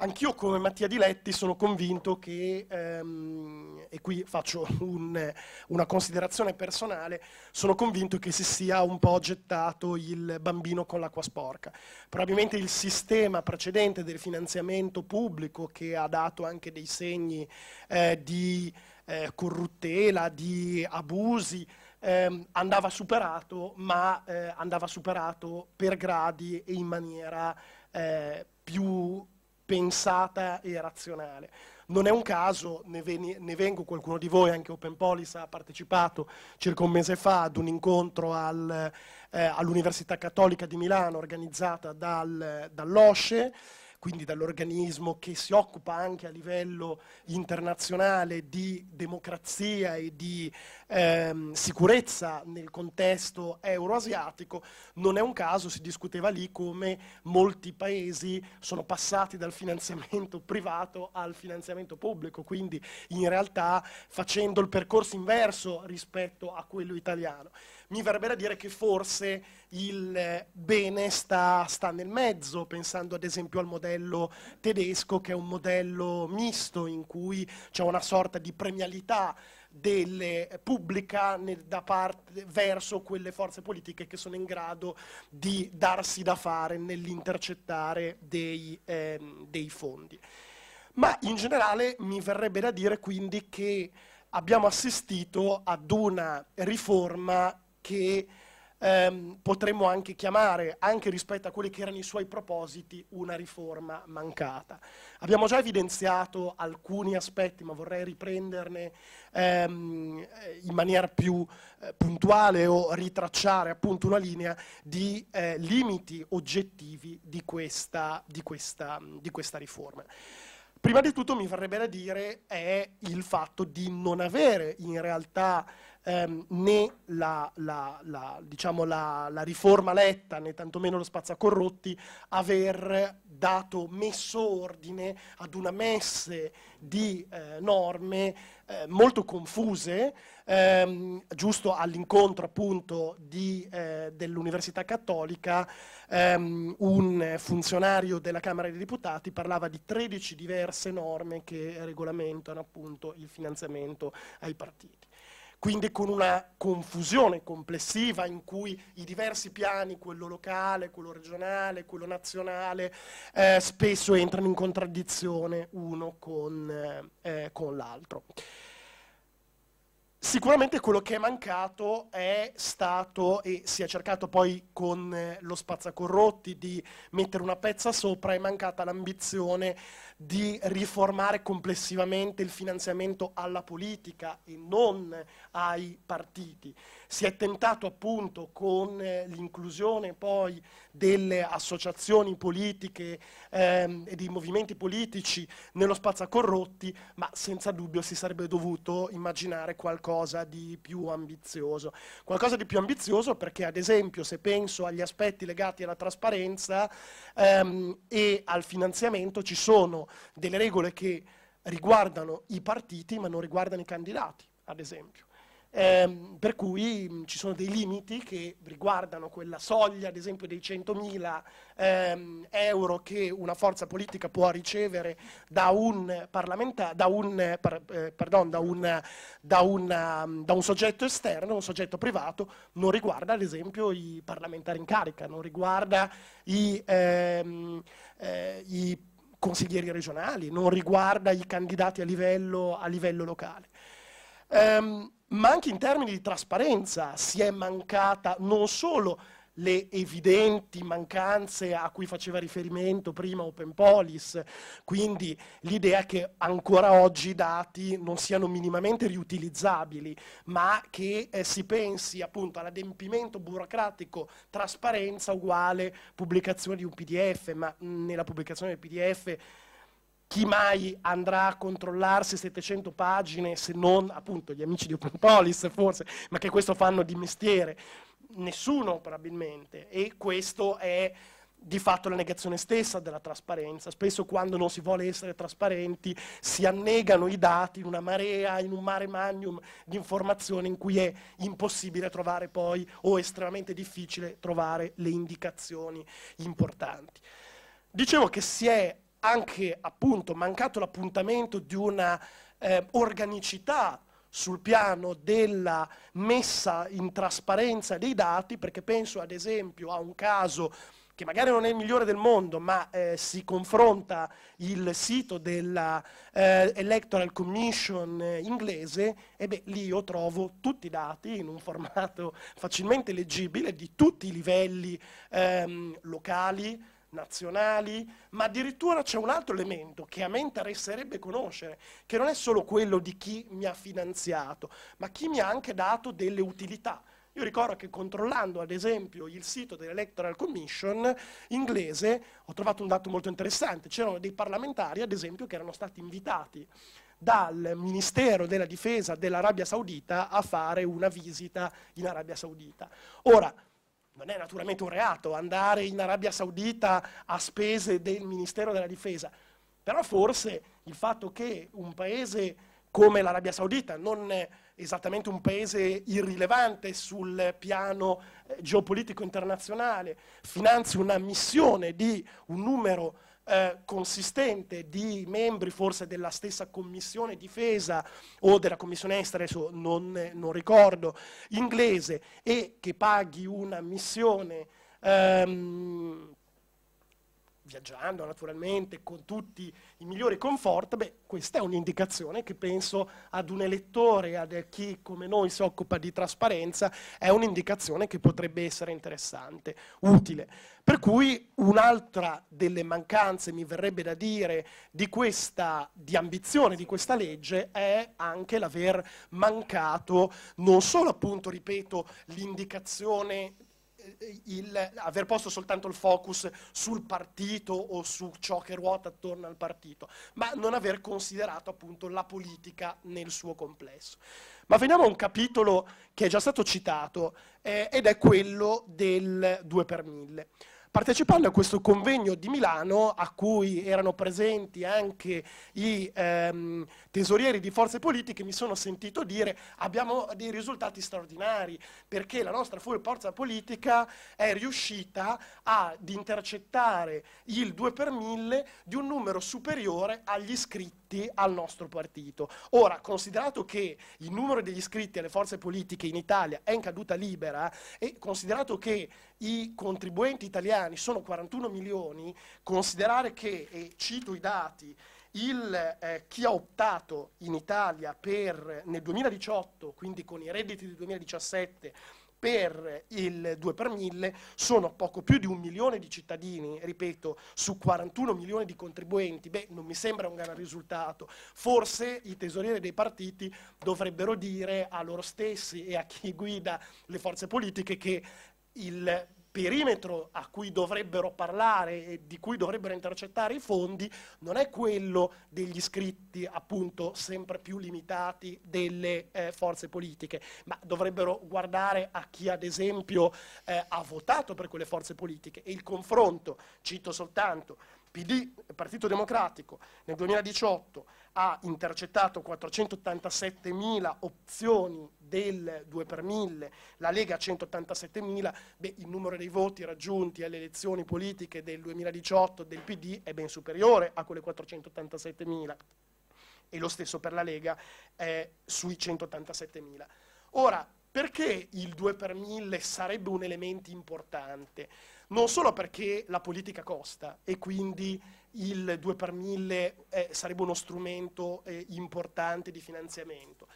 Anch'io come Mattia Diletti sono convinto che, ehm, e qui faccio un, una considerazione personale, sono convinto che si sia un po' gettato il bambino con l'acqua sporca. Probabilmente il sistema precedente del finanziamento pubblico che ha dato anche dei segni eh, di eh, corruttela, di abusi, ehm, andava superato, ma eh, andava superato per gradi e in maniera eh, più pensata e razionale. Non è un caso, ne, veni, ne vengo, qualcuno di voi, anche Open Police ha partecipato circa un mese fa ad un incontro al, eh, all'Università Cattolica di Milano organizzata dal, dall'OSCE, quindi dall'organismo che si occupa anche a livello internazionale di democrazia e di ehm, sicurezza nel contesto euroasiatico, non è un caso, si discuteva lì come molti paesi sono passati dal finanziamento privato al finanziamento pubblico, quindi in realtà facendo il percorso inverso rispetto a quello italiano mi verrebbe da dire che forse il eh, bene sta, sta, nel mezzo, pensando ad esempio al modello tedesco che è un modello misto in cui c'è una sorta di premialità delle, pubblica nel, da parte, verso quelle forze politiche che sono in grado di darsi da fare nell'intercettare dei, eh, dei fondi. Ma in generale mi verrebbe da dire quindi che abbiamo assistito ad una riforma che ehm, potremmo anche chiamare, anche rispetto a quelli che erano i suoi propositi, una riforma mancata. Abbiamo già evidenziato alcuni aspetti, ma vorrei riprenderne ehm, in maniera più eh, puntuale o ritracciare appunto una linea di eh, limiti oggettivi di questa, di questa, di questa riforma. Prima di tutto mi verrebbe da dire è il fatto di non avere in realtà ehm, né la, la, la, diciamo la, riforma letta né tantomeno lo spazzacorrotti aver dato, messo ordine ad una messe di eh, norme eh, molto confuse, ehm, giusto all'incontro appunto eh, dell'Università Cattolica, ehm, un funzionario della Camera dei Deputati parlava di 13 diverse norme che regolamentano appunto il finanziamento ai partiti quindi con una confusione complessiva in cui i diversi piani, quello locale, quello regionale, quello nazionale, eh, spesso entrano in contraddizione uno con, eh, eh con l'altro. Sicuramente quello che è mancato è stato, e si è cercato poi con eh, lo spazzacorrotti di mettere una pezza sopra, è mancata l'ambizione di riformare complessivamente il finanziamento alla politica e non ai partiti. Si è tentato appunto con eh, l'inclusione poi delle associazioni politiche ehm, e dei movimenti politici nello spazzacorrotti, ma senza dubbio si sarebbe dovuto immaginare qualcosa di più ambizioso. Qualcosa di più ambizioso perché ad esempio se penso agli aspetti legati alla trasparenza, ehm, e al finanziamento ci sono delle regole che riguardano i partiti ma non riguardano i candidati, ad esempio. Ehm, per cui mh, mm, ci sono dei limiti che riguardano quella soglia, ad esempio, dei 100.000 ehm, euro che una forza politica può ricevere da un, parlamenta- da un, par- eh, pardon, da un, da un, mm, da un soggetto esterno, un soggetto privato, non riguarda ad esempio i parlamentari in carica, non riguarda i, ehm, eh, i consiglieri regionali, non riguarda i candidati a livello, a livello locale. Um, ma anche in termini di trasparenza si è mancata non solo le evidenti mancanze a cui faceva riferimento prima Open OpenPolis, quindi l'idea che ancora oggi i dati non siano minimamente riutilizzabili, ma che eh, si pensi appunto all'adempimento burocratico, trasparenza uguale pubblicazione di un PDF, ma mh, nella pubblicazione del PDF chi mai andrà a controllarsi 700 pagine se non appunto gli amici di Open OpenPolis forse, ma che questo fanno di mestiere? Nessuno probabilmente e questo è di fatto la negazione stessa della trasparenza. Spesso quando non si vuole essere trasparenti si annegano i dati in una marea, in un mare magnum di informazioni in cui è impossibile trovare poi o estremamente difficile trovare le indicazioni importanti. Dicevo che si è anche appunto mancato l'appuntamento di una eh, organicità sul piano della messa in trasparenza dei dati, perché penso ad esempio a un caso che magari non è il migliore del mondo, ma eh, si confronta il sito della eh, Electoral Commission eh, inglese, e beh, lì io trovo tutti i dati in un formato facilmente leggibile di tutti i livelli ehm, locali, nazionali, ma addirittura c'è un altro elemento che a me interesserebbe conoscere, che non è solo quello di chi mi ha finanziato, ma chi mi ha anche dato delle utilità. Io ricordo che controllando ad esempio il sito dell'Electoral Commission inglese ho trovato un dato molto interessante, c'erano dei parlamentari ad esempio che erano stati invitati dal Ministero della Difesa dell'Arabia Saudita a fare una visita in Arabia Saudita. Ora, non è naturalmente un reato andare in Arabia Saudita a spese del Ministero della Difesa, però forse il fatto che un paese come l'Arabia Saudita, non esattamente un paese irrilevante sul piano eh, geopolitico internazionale, finanzi una missione di un numero eh, consistente di membri forse della stessa commissione difesa o della commissione estera, adesso non, non ricordo, inglese e che paghi una missione ehm, viaggiando naturalmente con tutti i migliori comfort, beh, questa è un'indicazione che penso ad un elettore, ad chi come noi si occupa di trasparenza, è un'indicazione che potrebbe essere interessante, utile. Per cui un'altra delle mancanze, mi verrebbe da dire, di questa di ambizione di questa legge è anche l'aver mancato non solo appunto, ripeto, l'indicazione eh, il, aver posto soltanto il focus sul partito o su ciò che ruota attorno al partito, ma non aver considerato appunto la politica nel suo complesso. Ma veniamo a un capitolo che è già stato citato eh, ed è quello del 2 per 1000 partecipando a questo convegno di Milano a cui erano presenti anche i ehm, tesorieri di forze politiche, mi sono sentito dire abbiamo dei risultati straordinari perché la nostra forza politica è riuscita ad intercettare il 2 per 1000 di un numero superiore agli iscritti iscritti al nostro partito. Ora, considerato che il numero degli iscritti alle forze politiche in Italia è in caduta libera eh, e considerato che i contribuenti italiani sono 41 milioni, considerare che, e cito i dati, il, eh, chi ha optato in Italia per, nel 2018, quindi con i redditi del 2017, per il 2 per 1000 sono poco più di un milione di cittadini, ripeto, su 41 milioni di contribuenti, beh, non mi sembra un gran risultato. Forse i tesorieri dei partiti dovrebbero dire a loro stessi e a chi guida le forze politiche che il perimetro a cui dovrebbero parlare e di cui dovrebbero intercettare i fondi non è quello degli iscritti appunto sempre più limitati delle eh, forze politiche, ma dovrebbero guardare a chi ad esempio eh, ha votato per quelle forze politiche e il confronto, cito soltanto, PD, Partito Democratico nel 2018 ha intercettato 487.000 opzioni del 2 per 1000, la Lega 187.000, beh, il numero dei voti raggiunti alle elezioni politiche del 2018 del PD è ben superiore a quelle 487.000 e lo stesso per la Lega è sui 187.000. Ora, perché il 2 per 1000 sarebbe un elemento importante? Non solo perché la politica costa e quindi il 2 per 1000 eh, sarebbe uno strumento eh, importante di finanziamento,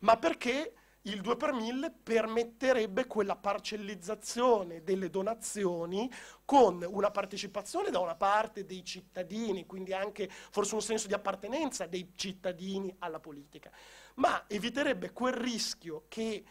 ma perché il 2 per 1000 permetterebbe quella parcellizzazione delle donazioni con una partecipazione da una parte dei cittadini, quindi anche forse un senso di appartenenza dei cittadini alla politica, ma eviterebbe quel rischio che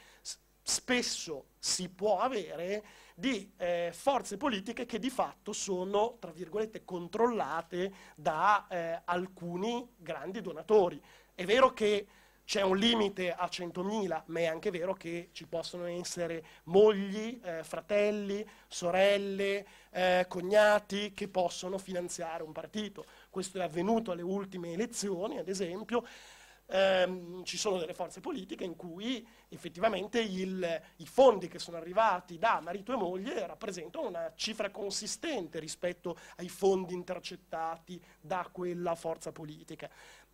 spesso si può avere di eh, forze politiche che di fatto sono, tra virgolette, controllate da eh, alcuni grandi donatori. È vero che c'è un limite a 100.000, ma è anche vero che ci possono essere mogli, eh, fratelli, sorelle, eh, cognati che possono finanziare un partito. Questo è avvenuto alle ultime elezioni, ad esempio, ehm, ci sono delle forze politiche in cui effettivamente il, i fondi che sono arrivati da marito e moglie rappresentano una cifra consistente rispetto ai fondi intercettati da quella forza politica.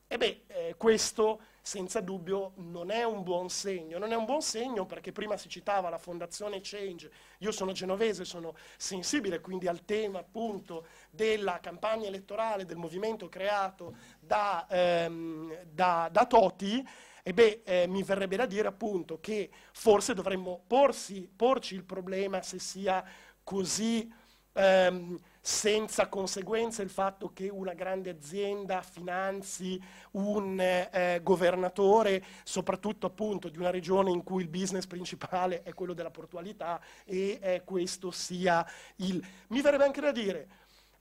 E beh, eh, questo senza dubbio non è un buon segno. Non è un buon segno perché prima si citava la fondazione Change, io sono genovese, sono sensibile quindi al tema appunto della campagna elettorale, del movimento creato da, ehm, da, da Toti, e beh, eh, mi verrebbe da dire appunto che forse dovremmo porsi, porci il problema se sia così... Ehm, senza conseguenze il fatto che una grande azienda finanzi un eh, governatore, soprattutto appunto di una regione in cui il business principale è quello della portualità e eh, questo sia il... Mi verrebbe anche da dire,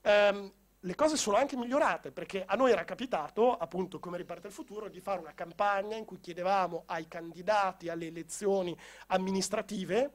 ehm, le cose sono anche migliorate perché a noi era capitato, appunto come riparte il futuro, di fare una campagna in cui chiedevamo ai candidati alle elezioni amministrative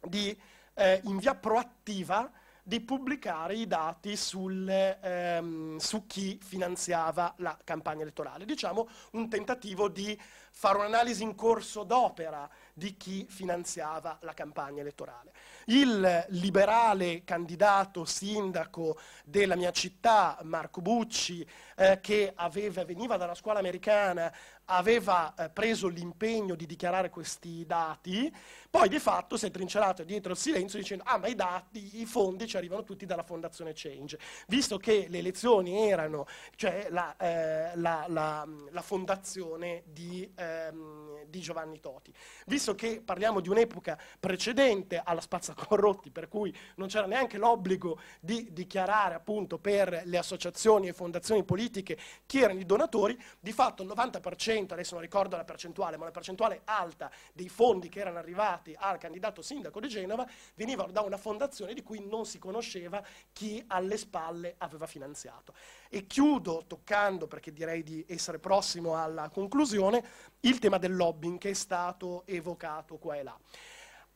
di eh, in via proattiva di pubblicare i dati sul, ehm, su chi finanziava la campagna elettorale. Diciamo un tentativo di fare un'analisi in corso d'opera di chi finanziava la campagna elettorale. Il liberale candidato sindaco della mia città, Marco Bucci, eh, che aveva, veniva dalla scuola americana, aveva eh, preso l'impegno di dichiarare questi dati, poi di fatto si è trincerato dietro il silenzio dicendo ah ma i dati, i fondi ci arrivano tutti dalla fondazione Change, visto che le elezioni erano, cioè la, eh, la, la, la fondazione di, ehm, di, Giovanni Toti, visto che parliamo di un'epoca precedente alla spazza corrotti per cui non c'era neanche l'obbligo di dichiarare appunto per le associazioni e fondazioni politiche chi erano i donatori, di fatto il 90% 10%, adesso non ricordo la percentuale, ma una percentuale alta dei fondi che erano arrivati al candidato sindaco di Genova venivano da una fondazione di cui non si conosceva chi alle spalle aveva finanziato. E chiudo toccando, perché direi di essere prossimo alla conclusione, il tema del lobbying che è stato evocato qua e là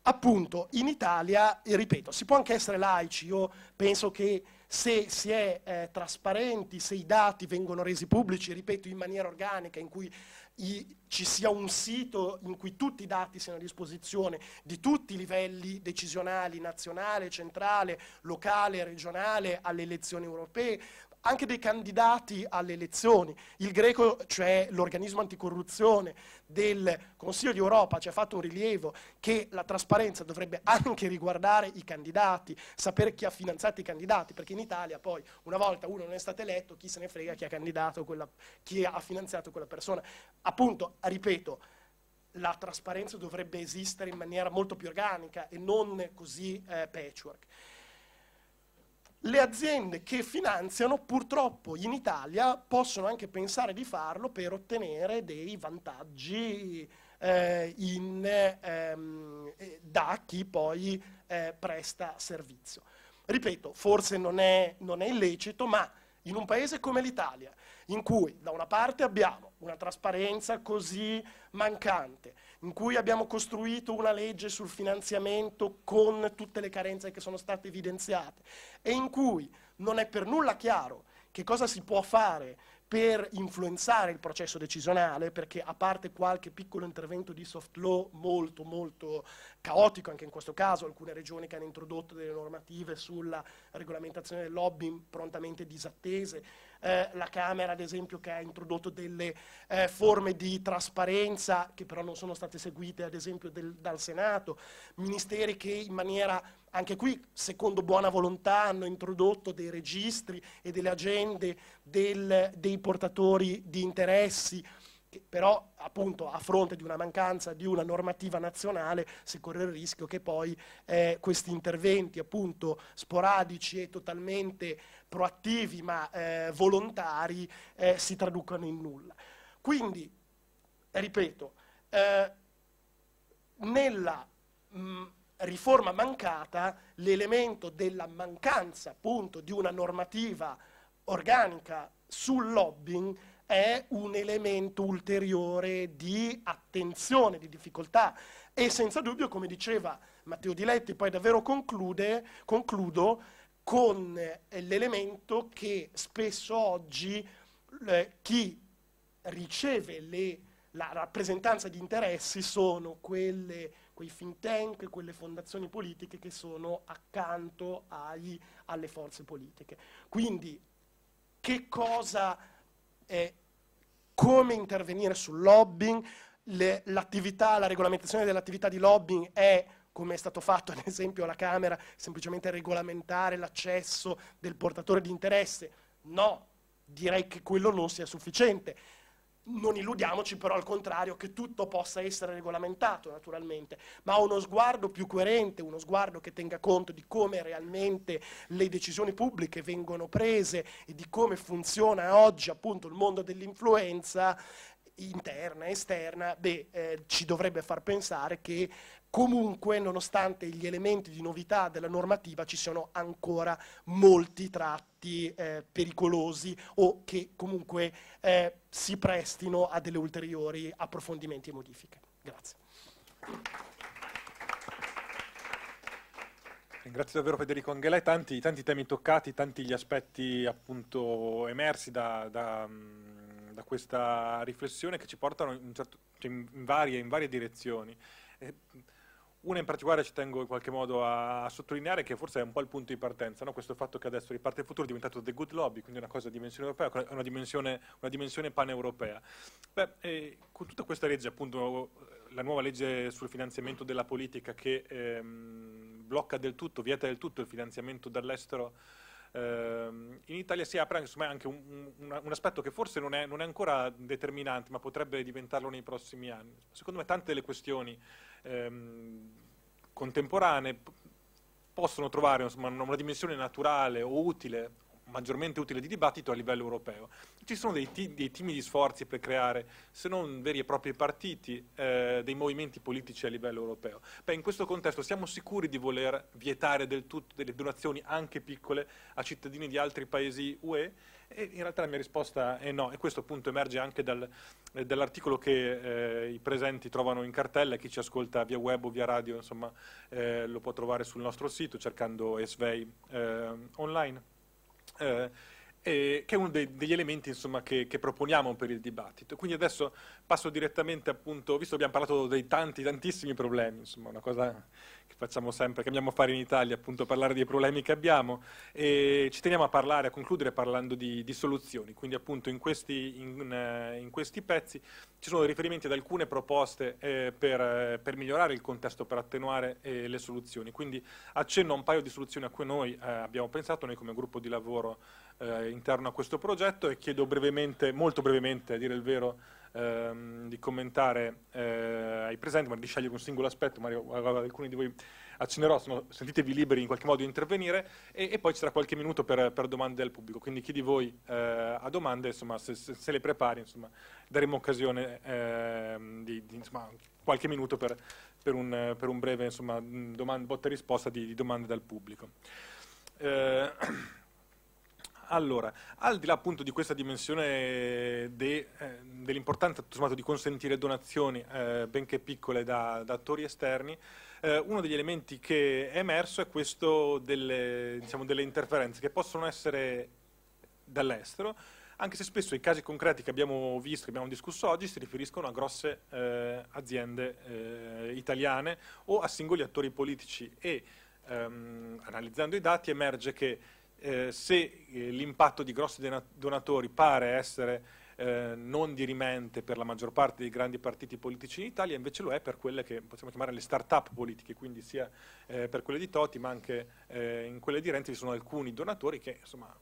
appunto in Italia, ripeto, si può anche essere laici, io penso che se si è eh, trasparenti, se i dati vengono resi pubblici, ripeto, in maniera organica, in cui i, ci sia un sito in cui tutti i dati siano a disposizione di tutti i livelli decisionali, nazionale, centrale, locale, regionale, alle elezioni europee, anche dei candidati alle elezioni. Il Greco, cioè l'organismo anticorruzione del Consiglio d'Europa, ci ha fatto un rilievo che la trasparenza dovrebbe anche riguardare i candidati, sapere chi ha finanziato i candidati, perché in Italia poi una volta uno non è stato eletto, chi se ne frega chi ha, candidato quella, chi ha finanziato quella persona. Appunto, ripeto, la trasparenza dovrebbe esistere in maniera molto più organica e non così eh, patchwork le aziende che finanziano purtroppo in Italia possono anche pensare di farlo per ottenere dei vantaggi eh, in, ehm, eh, da chi poi eh, presta servizio. Ripeto, forse non è, non è illecito, ma in un paese come l'Italia, in cui da una parte abbiamo una trasparenza così mancante, in cui abbiamo costruito una legge sul finanziamento con tutte le carenze che sono state evidenziate e in cui non è per nulla chiaro che cosa si può fare per influenzare il processo decisionale, perché a parte qualche piccolo intervento di soft law molto molto caotico, anche in questo caso alcune regioni che hanno introdotto delle normative sulla regolamentazione del lobbying prontamente disattese, eh, la Camera, ad esempio, che ha introdotto delle eh, forme di trasparenza che però non sono state seguite, ad esempio, del, dal Senato, ministeri che in maniera anche qui, secondo buona volontà, hanno introdotto dei registri e delle agende del, dei portatori di interessi che però appunto a fronte di una mancanza di una normativa nazionale si corre il rischio che poi eh, questi interventi appunto sporadici e totalmente proattivi ma eh, volontari eh, si traducano in nulla. Quindi, ripeto, eh, nella mh, mm, riforma mancata l'elemento della mancanza appunto di una normativa organica sul lobbying è un elemento ulteriore di attenzione, di difficoltà e senza dubbio, come diceva Matteo Diletti, poi davvero conclude, concludo con eh, l'elemento che spesso oggi eh, chi riceve le, la rappresentanza di interessi sono quelle, quei think tank, quelle fondazioni politiche che sono accanto ai, alle forze politiche. Quindi che cosa è come intervenire sul lobbying, l'attività, la regolamentazione dell'attività di lobbying è come è stato fatto ad esempio alla Camera, semplicemente regolamentare l'accesso del portatore di interesse. No, direi che quello non sia sufficiente non illudiamoci però al contrario che tutto possa essere regolamentato naturalmente, ma uno sguardo più coerente, uno sguardo che tenga conto di come realmente le decisioni pubbliche vengono prese e di come funziona oggi appunto il mondo dell'influenza interna, esterna, beh, eh, ci dovrebbe far pensare che Comunque, nonostante gli elementi di novità della normativa, ci sono ancora molti tratti eh, pericolosi o che comunque eh, si prestino a delle ulteriori approfondimenti e modifiche. Grazie. Ringrazio davvero Federico Angelè, tanti, tanti, temi toccati, tanti gli aspetti appunto emersi da, da, mm, da questa riflessione che ci portano in, certo, cioè in, varie, in varie direzioni. Eh, una in particolare ci tengo in qualche modo a, a sottolineare che forse è un po' il punto di partenza, no? questo fatto che adesso Riparte il futuro è diventato The Good Lobby, quindi una cosa di dimensione europea, una dimensione, una dimensione paneuropea. Beh, eh, con tutta questa legge, appunto la nuova legge sul finanziamento della politica che ehm, blocca del tutto, vieta del tutto il finanziamento dall'estero ehm, in Italia si apre insomma, anche un, un, un, aspetto che forse non è, non è, ancora determinante, ma potrebbe diventarlo nei prossimi anni. Secondo me tante delle questioni ehm, contemporanee possono trovare insomma, una dimensione naturale o utile maggiormente utile di dibattito a livello europeo. Ci sono dei, dei timidi sforzi per creare, se non veri e propri partiti, eh, dei movimenti politici a livello europeo. Beh, in questo contesto siamo sicuri di voler vietare del tutto delle donazioni anche piccole a cittadini di altri paesi UE? E in realtà la mia risposta è no, e questo appunto emerge anche dal, eh, dall'articolo che eh, i presenti trovano in cartella, chi ci ascolta via web o via radio, insomma, eh, lo può trovare sul nostro sito cercando ESVEI eh, online. Eh, eh, che è uno dei, degli elementi insomma, che, che, proponiamo per il dibattito. Quindi adesso passo direttamente appunto, visto che abbiamo parlato dei tanti, tantissimi problemi, insomma, una cosa che facciamo sempre, che andiamo a fare in Italia, appunto parlare dei problemi che abbiamo, e ci teniamo a parlare, a concludere parlando di, di soluzioni. Quindi appunto in questi, in, eh, in questi, pezzi ci sono riferimenti ad alcune proposte eh, per, eh, per, migliorare il contesto, per attenuare eh, le soluzioni. Quindi accenno a un paio di soluzioni a cui noi eh, abbiamo pensato, noi come gruppo di lavoro eh, interno a questo progetto e chiedo brevemente, molto brevemente a dire il vero, ehm, di commentare eh, ai presenti, ma di scegliere un singolo aspetto, Mario, alcuni di voi accennerò, sono, sentitevi liberi in qualche modo di intervenire e, e poi ci sarà qualche minuto per, per, domande del pubblico, quindi chi di voi eh, ha domande, insomma, se, se, se, le prepari, insomma, daremo occasione ehm, di, di insomma, qualche minuto per, per un, per un, breve insomma, domanda, botta e risposta di, di domande dal pubblico. Eh, Allora, al di là appunto di questa dimensione de, eh, dell'importanza sommato, di consentire donazioni, eh, benché piccole, da, da attori esterni, eh, uno degli elementi che è emerso è questo delle, diciamo, delle interferenze che possono essere dall'estero, anche se spesso i casi concreti che abbiamo visto, che abbiamo discusso oggi, si riferiscono a grosse eh, aziende eh, italiane o a singoli attori politici e ehm, analizzando i dati emerge che eh, se eh, l'impatto di grossi donatori pare essere eh, non dirimente per la maggior parte dei grandi partiti politici in Italia, invece lo è per quelle che possiamo chiamare le start-up politiche, quindi sia eh, per quelle di Toti ma anche eh, in quelle di Renzi ci sono alcuni donatori che insomma,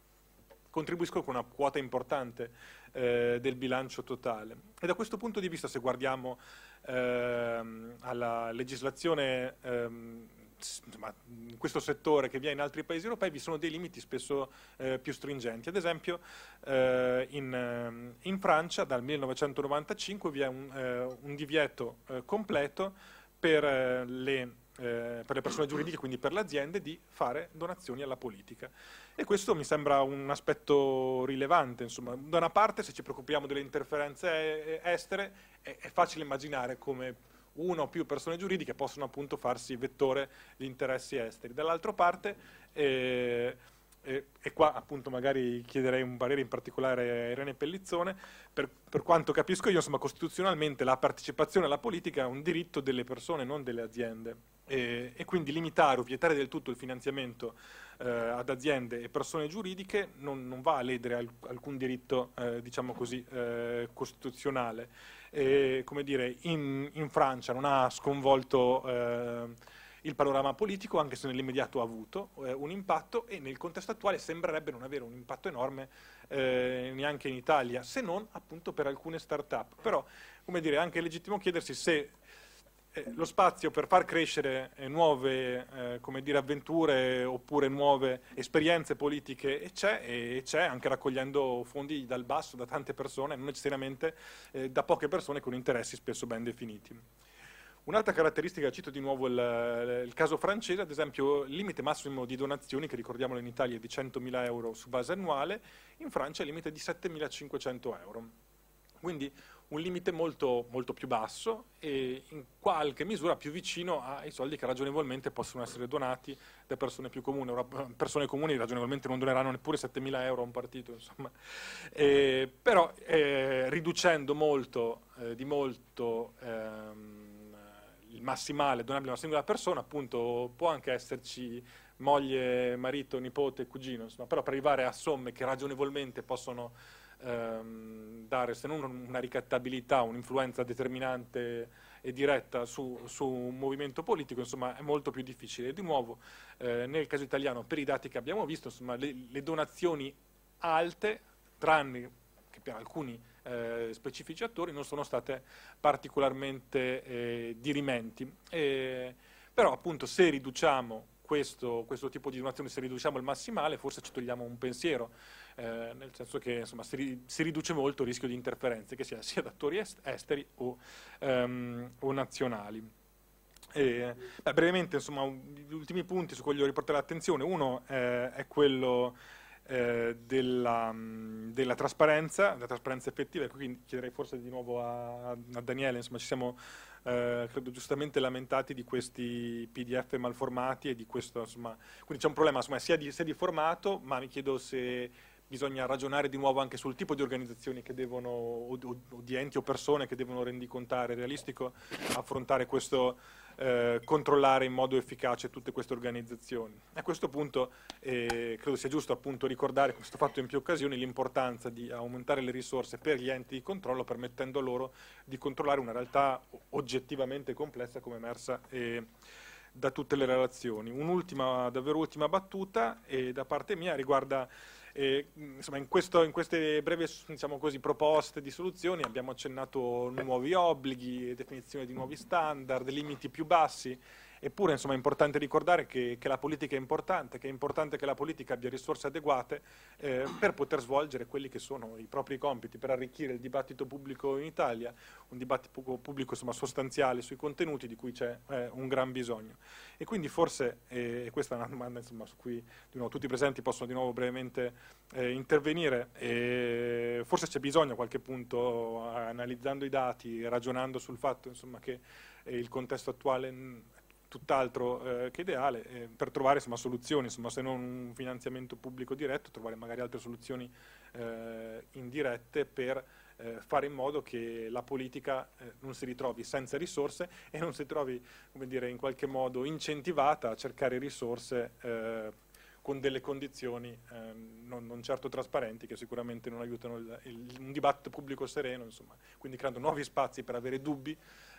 contribuiscono con una quota importante eh, del bilancio totale. E da questo punto di vista, se guardiamo ehm, alla legislazione ehm, insomma, in questo settore che vi è in altri paesi europei vi sono dei limiti spesso eh, più stringenti. Ad esempio eh, in, eh, in, Francia dal 1995 vi è un, eh, un divieto eh, completo per eh, le, per le persone giuridiche, quindi per le aziende, di fare donazioni alla politica. E questo mi sembra un aspetto rilevante. Insomma. Da una parte, se ci preoccupiamo delle interferenze estere, è, è facile immaginare come una o più persone giuridiche possono appunto farsi vettore di interessi esteri. Dall'altra parte, eh, eh, e qua appunto magari chiederei un parere in particolare a Irene Pellizzone, per, per quanto capisco io, insomma, costituzionalmente la partecipazione alla politica è un diritto delle persone, non delle aziende. E, e, quindi limitare o vietare del tutto il finanziamento eh, ad aziende e persone giuridiche non, non va a ledere alc- alcun diritto eh, diciamo così, eh, costituzionale eh, come dire, in, in, Francia non ha sconvolto eh, il panorama politico, anche se nell'immediato ha avuto eh, un impatto e nel contesto attuale sembrerebbe non avere un impatto enorme eh, neanche in Italia, se non appunto per alcune start-up. Però, come dire, è anche legittimo chiedersi se eh, lo spazio per far crescere eh, nuove eh, dire, avventure oppure nuove esperienze politiche e c'è, e c'è anche raccogliendo fondi dal basso, da tante persone, non necessariamente da poche persone con interessi spesso ben definiti. Un'altra caratteristica, cito di nuovo il, il, caso francese, ad esempio il limite massimo di donazioni, che ricordiamolo in Italia è di 100.000 euro su base annuale, in Francia è il limite di 7.500 euro. Quindi un limite molto, molto più basso e in qualche misura più vicino ai soldi che ragionevolmente possono essere donati da persone più comuni. Persone comuni ragionevolmente non doneranno neppure 7.000 euro a un partito, insomma. Eh, però eh, riducendo molto, eh, di molto ehm, il massimale donabile a una singola persona, appunto può anche esserci moglie, marito, nipote, cugino, insomma, però per arrivare a somme che ragionevolmente possono ehm, dare se non una ricattabilità, un'influenza determinante e diretta su, su, un movimento politico, insomma è molto più difficile. di nuovo, eh, nel caso italiano, per i dati che abbiamo visto, insomma, le, le donazioni alte, tranne che per alcuni eh, specifici attori, non sono state particolarmente eh, dirimenti. E, però appunto se riduciamo questo, questo tipo di donazioni, se riduciamo il massimale, forse ci togliamo un pensiero eh, nel senso che insomma, si, si, riduce molto il rischio di interferenze, che sia, sia da attori esteri o, ehm, o nazionali. E, beh, brevemente, insomma, gli ultimi punti su cui voglio riportare l'attenzione. Uno eh, è quello eh, della, mm, della, trasparenza, della trasparenza effettiva, e qui chiederei forse di nuovo a, a Daniele, insomma, ci siamo eh, credo giustamente lamentati di questi PDF malformati e di questo, insomma, quindi c'è un problema insomma, sia, di, sia di formato, ma mi chiedo se bisogna ragionare di nuovo anche sul tipo di organizzazioni che devono, o, di enti o persone che devono rendicontare, è realistico affrontare questo, eh, controllare in modo efficace tutte queste organizzazioni. A questo punto eh, credo sia giusto appunto ricordare, come è stato fatto in più occasioni, l'importanza di aumentare le risorse per gli enti di controllo permettendo loro di controllare una realtà oggettivamente complessa come emersa eh, da tutte le relazioni. Un'ultima, davvero ultima battuta eh, da parte mia riguarda e, mm, insomma, in, questo, in, queste brevi diciamo così, proposte di soluzioni abbiamo accennato nuovi obblighi, definizione di nuovi standard, limiti più bassi. Eppure insomma, è importante ricordare che, che, la politica è importante, che è importante che la politica abbia risorse adeguate eh, per poter svolgere quelli che sono i propri compiti, per arricchire il dibattito pubblico in Italia, un dibattito pubblico insomma, sostanziale sui contenuti di cui c'è eh, un gran bisogno. E quindi forse, eh, questa è una domanda insomma, su cui nuovo, tutti i presenti possono di nuovo brevemente eh, intervenire, forse c'è bisogno a qualche punto, analizzando i dati, ragionando sul fatto che eh, il contesto attuale mm, tutt'altro eh, che ideale, eh, per trovare insomma, soluzioni, insomma, se non un finanziamento pubblico diretto, trovare magari altre soluzioni eh, indirette per eh, fare in modo che la politica eh, non si ritrovi senza risorse e non si trovi dire, in qualche modo incentivata a cercare risorse eh, con delle condizioni ehm, non, non, certo trasparenti che sicuramente non aiutano il, il, un dibattito pubblico sereno, insomma. quindi creando nuovi spazi per avere dubbi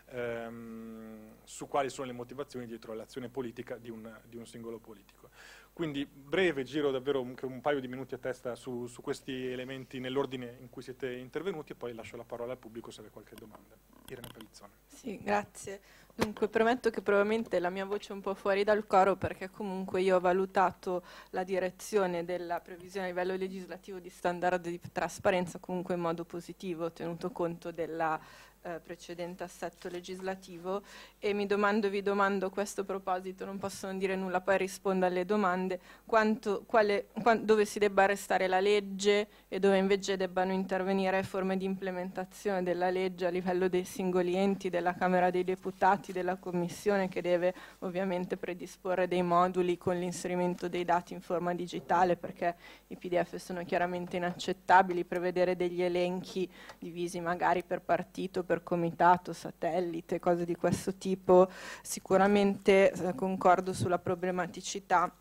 ehm, su quali sono le motivazioni dietro all'azione politica di un, di un, singolo politico. Quindi breve, giro davvero un, un paio di minuti a testa su, su questi elementi nell'ordine in cui siete intervenuti e poi lascio la parola al pubblico se avete qualche domanda. Irene Pellizzone. Sì, grazie. Dunque, premetto che probabilmente la mia voce è un po' fuori dal coro perché comunque io ho valutato la direzione della previsione a livello legislativo di standard di trasparenza comunque in modo positivo, tenuto conto della eh, precedente assetto legislativo e mi domando, vi domando a questo proposito, non posso non dire nulla, poi rispondo alle domande, quanto, quale, quant, dove si debba restare la legge e dove invece debbano intervenire forme di implementazione della legge a livello dei singoli enti, della Camera dei Deputati, della Commissione che deve ovviamente predisporre dei moduli con l'inserimento dei dati in forma digitale perché i pdf sono chiaramente inaccettabili, prevedere degli elenchi divisi magari per partito, per per comitato, satellite, cose di questo tipo, sicuramente eh, concordo sulla problematicità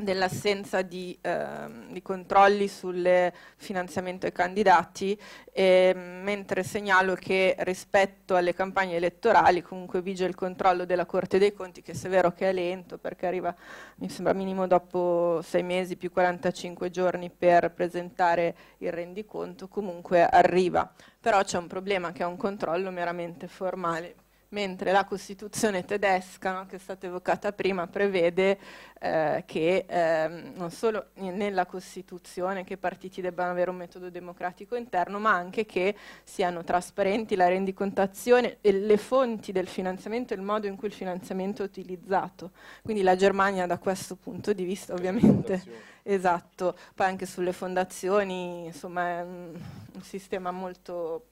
dell'assenza di, ehm, di, controlli sul finanziamento ai candidati, e, ehm, mentre segnalo che rispetto alle campagne elettorali comunque vige il controllo della Corte dei Conti, che se è vero che è lento perché arriva, mi sembra, minimo dopo sei mesi più 45 giorni per presentare il rendiconto, comunque arriva. Però c'è un problema che è un controllo meramente formale mentre la Costituzione tedesca, no, che è stata evocata prima, prevede eh, che eh, non solo nella Costituzione che i partiti debbano avere un metodo democratico interno, ma anche che siano trasparenti la rendicontazione e le fonti del finanziamento e il modo in cui il finanziamento è utilizzato. Quindi la Germania da questo punto di vista ovviamente... Esatto, poi anche sulle fondazioni, insomma è un, un sistema molto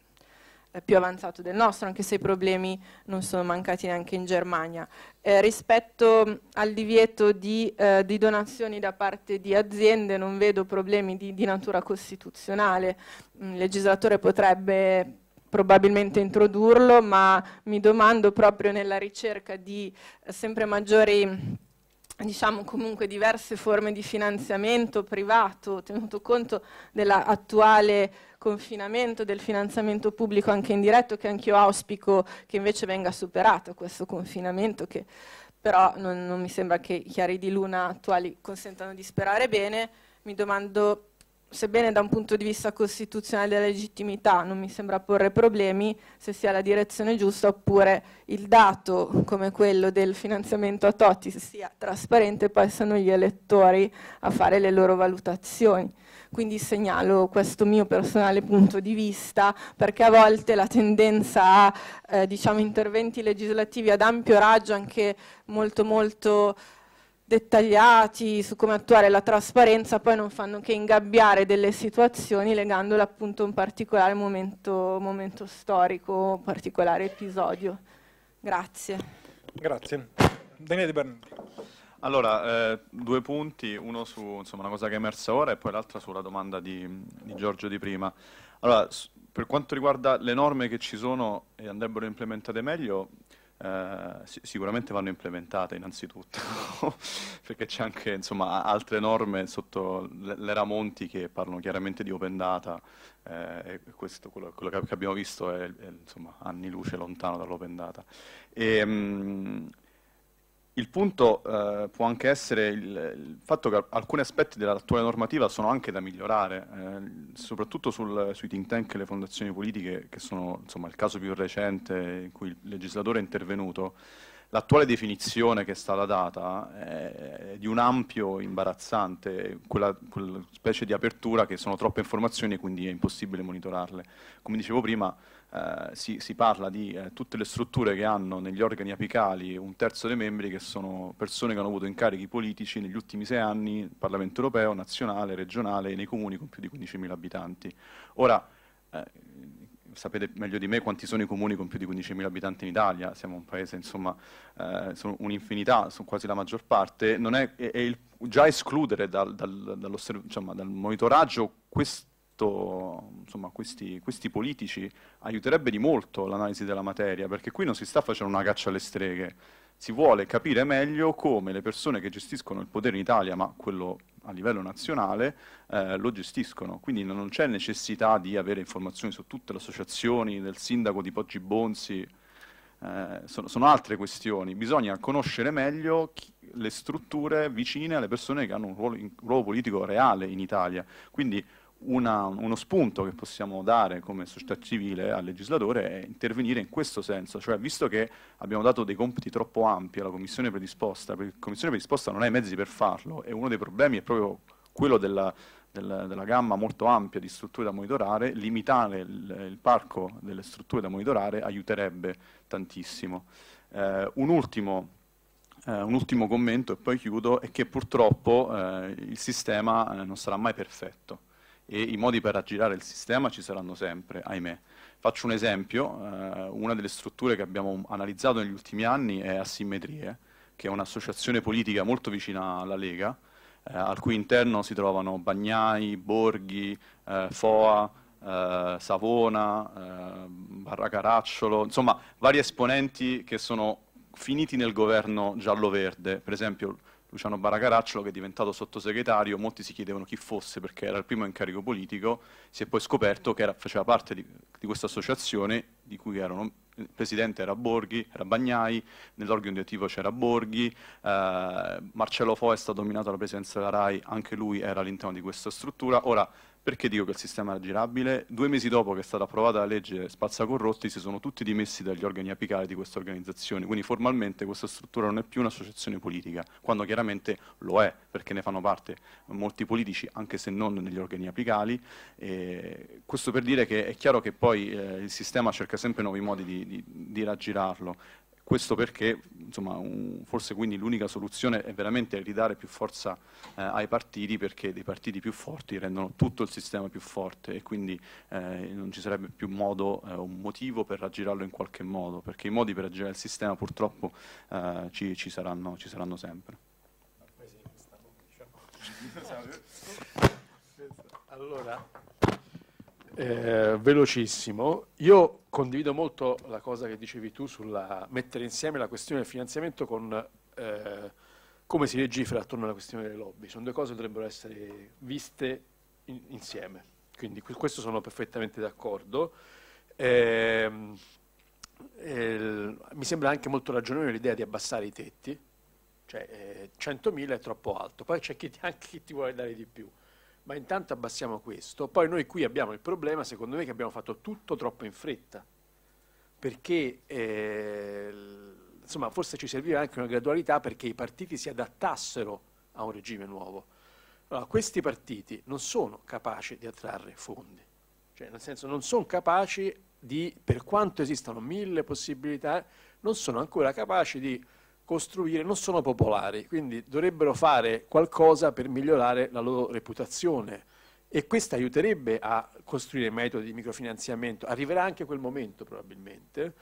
eh, più avanzato del nostro, anche se i problemi non sono mancati neanche in Germania. Eh, rispetto al divieto di, eh, di, donazioni da parte di aziende non vedo problemi di, di natura costituzionale, il legislatore potrebbe probabilmente introdurlo, ma mi domando proprio nella ricerca di eh, sempre maggiori diciamo comunque diverse forme di finanziamento privato, tenuto conto dell'attuale confinamento del finanziamento pubblico anche indiretto, che anch'io auspico che invece venga superato questo confinamento, che però non, non mi sembra che i chiari di luna attuali consentano di sperare bene, mi domando sebbene da un punto di vista costituzionale della legittimità non mi sembra porre problemi se sia la direzione giusta oppure il dato come quello del finanziamento a Totis sia trasparente e poi sono gli elettori a fare le loro valutazioni. Quindi segnalo questo mio personale punto di vista perché a volte la tendenza a eh, diciamo, interventi legislativi ad ampio raggio anche molto molto dettagliati su come attuare la trasparenza poi non fanno che ingabbiare delle situazioni legandole appunto a un particolare momento, momento storico, un particolare episodio. Grazie. Grazie. Daniele Di Bernardi. Allora, eh, due punti, uno su insomma, una cosa che è emersa ora e poi l'altra sulla domanda di, di Giorgio di prima. Allora, per quanto riguarda le norme che ci sono e andrebbero implementate meglio, Uh, sicuramente vanno implementate innanzitutto, perché c'è anche insomma, altre norme sotto l'era Monti che parlano chiaramente di open data, eh, e questo, quello, quello, che abbiamo visto è, è insomma, anni luce lontano dall'open data. E, ehm, mh, il punto eh, può anche essere il, il, fatto che alcuni aspetti dell'attuale normativa sono anche da migliorare, eh, soprattutto sul, sui think tank e le fondazioni politiche, che sono insomma, il caso più recente in cui il legislatore è intervenuto. L'attuale definizione che è stata data è di un ampio imbarazzante, quella, quella specie di apertura che sono troppe informazioni e quindi è impossibile monitorarle. Come dicevo prima, eh, si, si, parla di eh, tutte le strutture che hanno negli organi apicali un terzo dei membri che sono persone che hanno avuto incarichi politici negli ultimi sei anni, Parlamento europeo, nazionale, regionale e nei comuni con più di 15.000 abitanti. Ora, eh, sapete meglio di me quanti sono i comuni con più di 15.000 abitanti in Italia, siamo un paese, insomma, eh, sono un'infinità, sono quasi la maggior parte, è, è, è il, già escludere dal, dal, dal monitoraggio questo detto insomma, questi, questi, politici aiuterebbe di molto l'analisi della materia, perché qui non si sta facendo una caccia alle streghe, si vuole capire meglio come le persone che gestiscono il potere in Italia, ma quello a livello nazionale, eh, lo gestiscono. Quindi non c'è necessità di avere informazioni su tutte le associazioni del sindaco di Poggi Bonzi, eh, sono, sono, altre questioni, bisogna conoscere meglio chi, le strutture vicine alle persone che hanno un ruolo, un ruolo, politico reale in Italia. Quindi una, uno spunto che possiamo dare come società civile al legislatore è intervenire in questo senso, cioè visto che abbiamo dato dei compiti troppo ampi alla Commissione predisposta, perché la Commissione predisposta non ha i mezzi per farlo e uno dei problemi è proprio quello della, della, della gamma molto ampia di strutture da monitorare, limitare il, il parco delle strutture da monitorare aiuterebbe tantissimo. Eh, un ultimo Uh, un ultimo commento e poi chiudo, è che purtroppo uh, il sistema uh, non sarà mai perfetto e i modi per aggirare il sistema ci saranno sempre, ahimè. Faccio un esempio, eh, una delle strutture che abbiamo analizzato negli ultimi anni è Assimmetrie, che è un'associazione politica molto vicina alla Lega, eh, al cui interno si trovano Bagnai, Borghi, eh, Foa, eh, Savona, eh, Barracaracciolo, insomma vari esponenti che sono finiti nel governo giallo-verde, per esempio Luciano Baracaracciolo che è diventato sottosegretario, molti si chiedevano chi fosse perché era il primo incarico politico, si è poi scoperto che era, faceva parte di, di questa associazione di cui erano, il presidente era Borghi, era Bagnai, nell'organo direttivo c'era Borghi, eh, Marcello Foe è stato nominato alla presidenza della RAI, anche lui era all'interno di questa struttura. Ora, perché dico che il sistema era girabile? Due mesi dopo che è stata approvata la legge Spazzacorrotti si sono tutti dimessi dagli organi apicali di questa organizzazione, quindi formalmente questa struttura non è più un'associazione politica, quando chiaramente lo è, perché ne fanno parte molti politici, anche se non negli organi apicali. E questo per dire che è chiaro che poi eh, il sistema cerca sempre nuovi modi di, di, di raggirarlo. Questo perché insomma, un, forse quindi l'unica soluzione è veramente ridare più forza eh, ai partiti perché dei partiti più forti rendono tutto il sistema più forte e quindi eh, non ci sarebbe più modo eh, un motivo per aggirarlo in qualche modo, perché i modi per aggirare il sistema purtroppo eh, ci, ci, saranno, ci saranno sempre. Allora, eh, velocissimo. Io condivido molto la cosa che dicevi tu sulla mettere insieme la questione del finanziamento con eh, come si legifera attorno alla questione delle lobby. Sono due cose che dovrebbero essere viste in, insieme. Quindi su questo sono perfettamente d'accordo. Eh, eh, mi sembra anche molto ragionevole l'idea di abbassare i tetti, cioè 100.000 eh, è troppo alto, poi c'è chi, anche chi ti vuole dare di più ma intanto abbassiamo questo. Poi noi qui abbiamo il problema, secondo me, che abbiamo fatto tutto troppo in fretta, perché eh, insomma, forse ci serviva anche una gradualità perché i partiti si adattassero a un regime nuovo. Allora, questi partiti non sono capaci di attrarre fondi, cioè nel senso non sono capaci di, per quanto esistano mille possibilità, non sono ancora capaci di costruire non sono popolari, quindi dovrebbero fare qualcosa per migliorare la loro reputazione e questo aiuterebbe a costruire metodi di microfinanziamento. Arriverà anche quel momento probabilmente,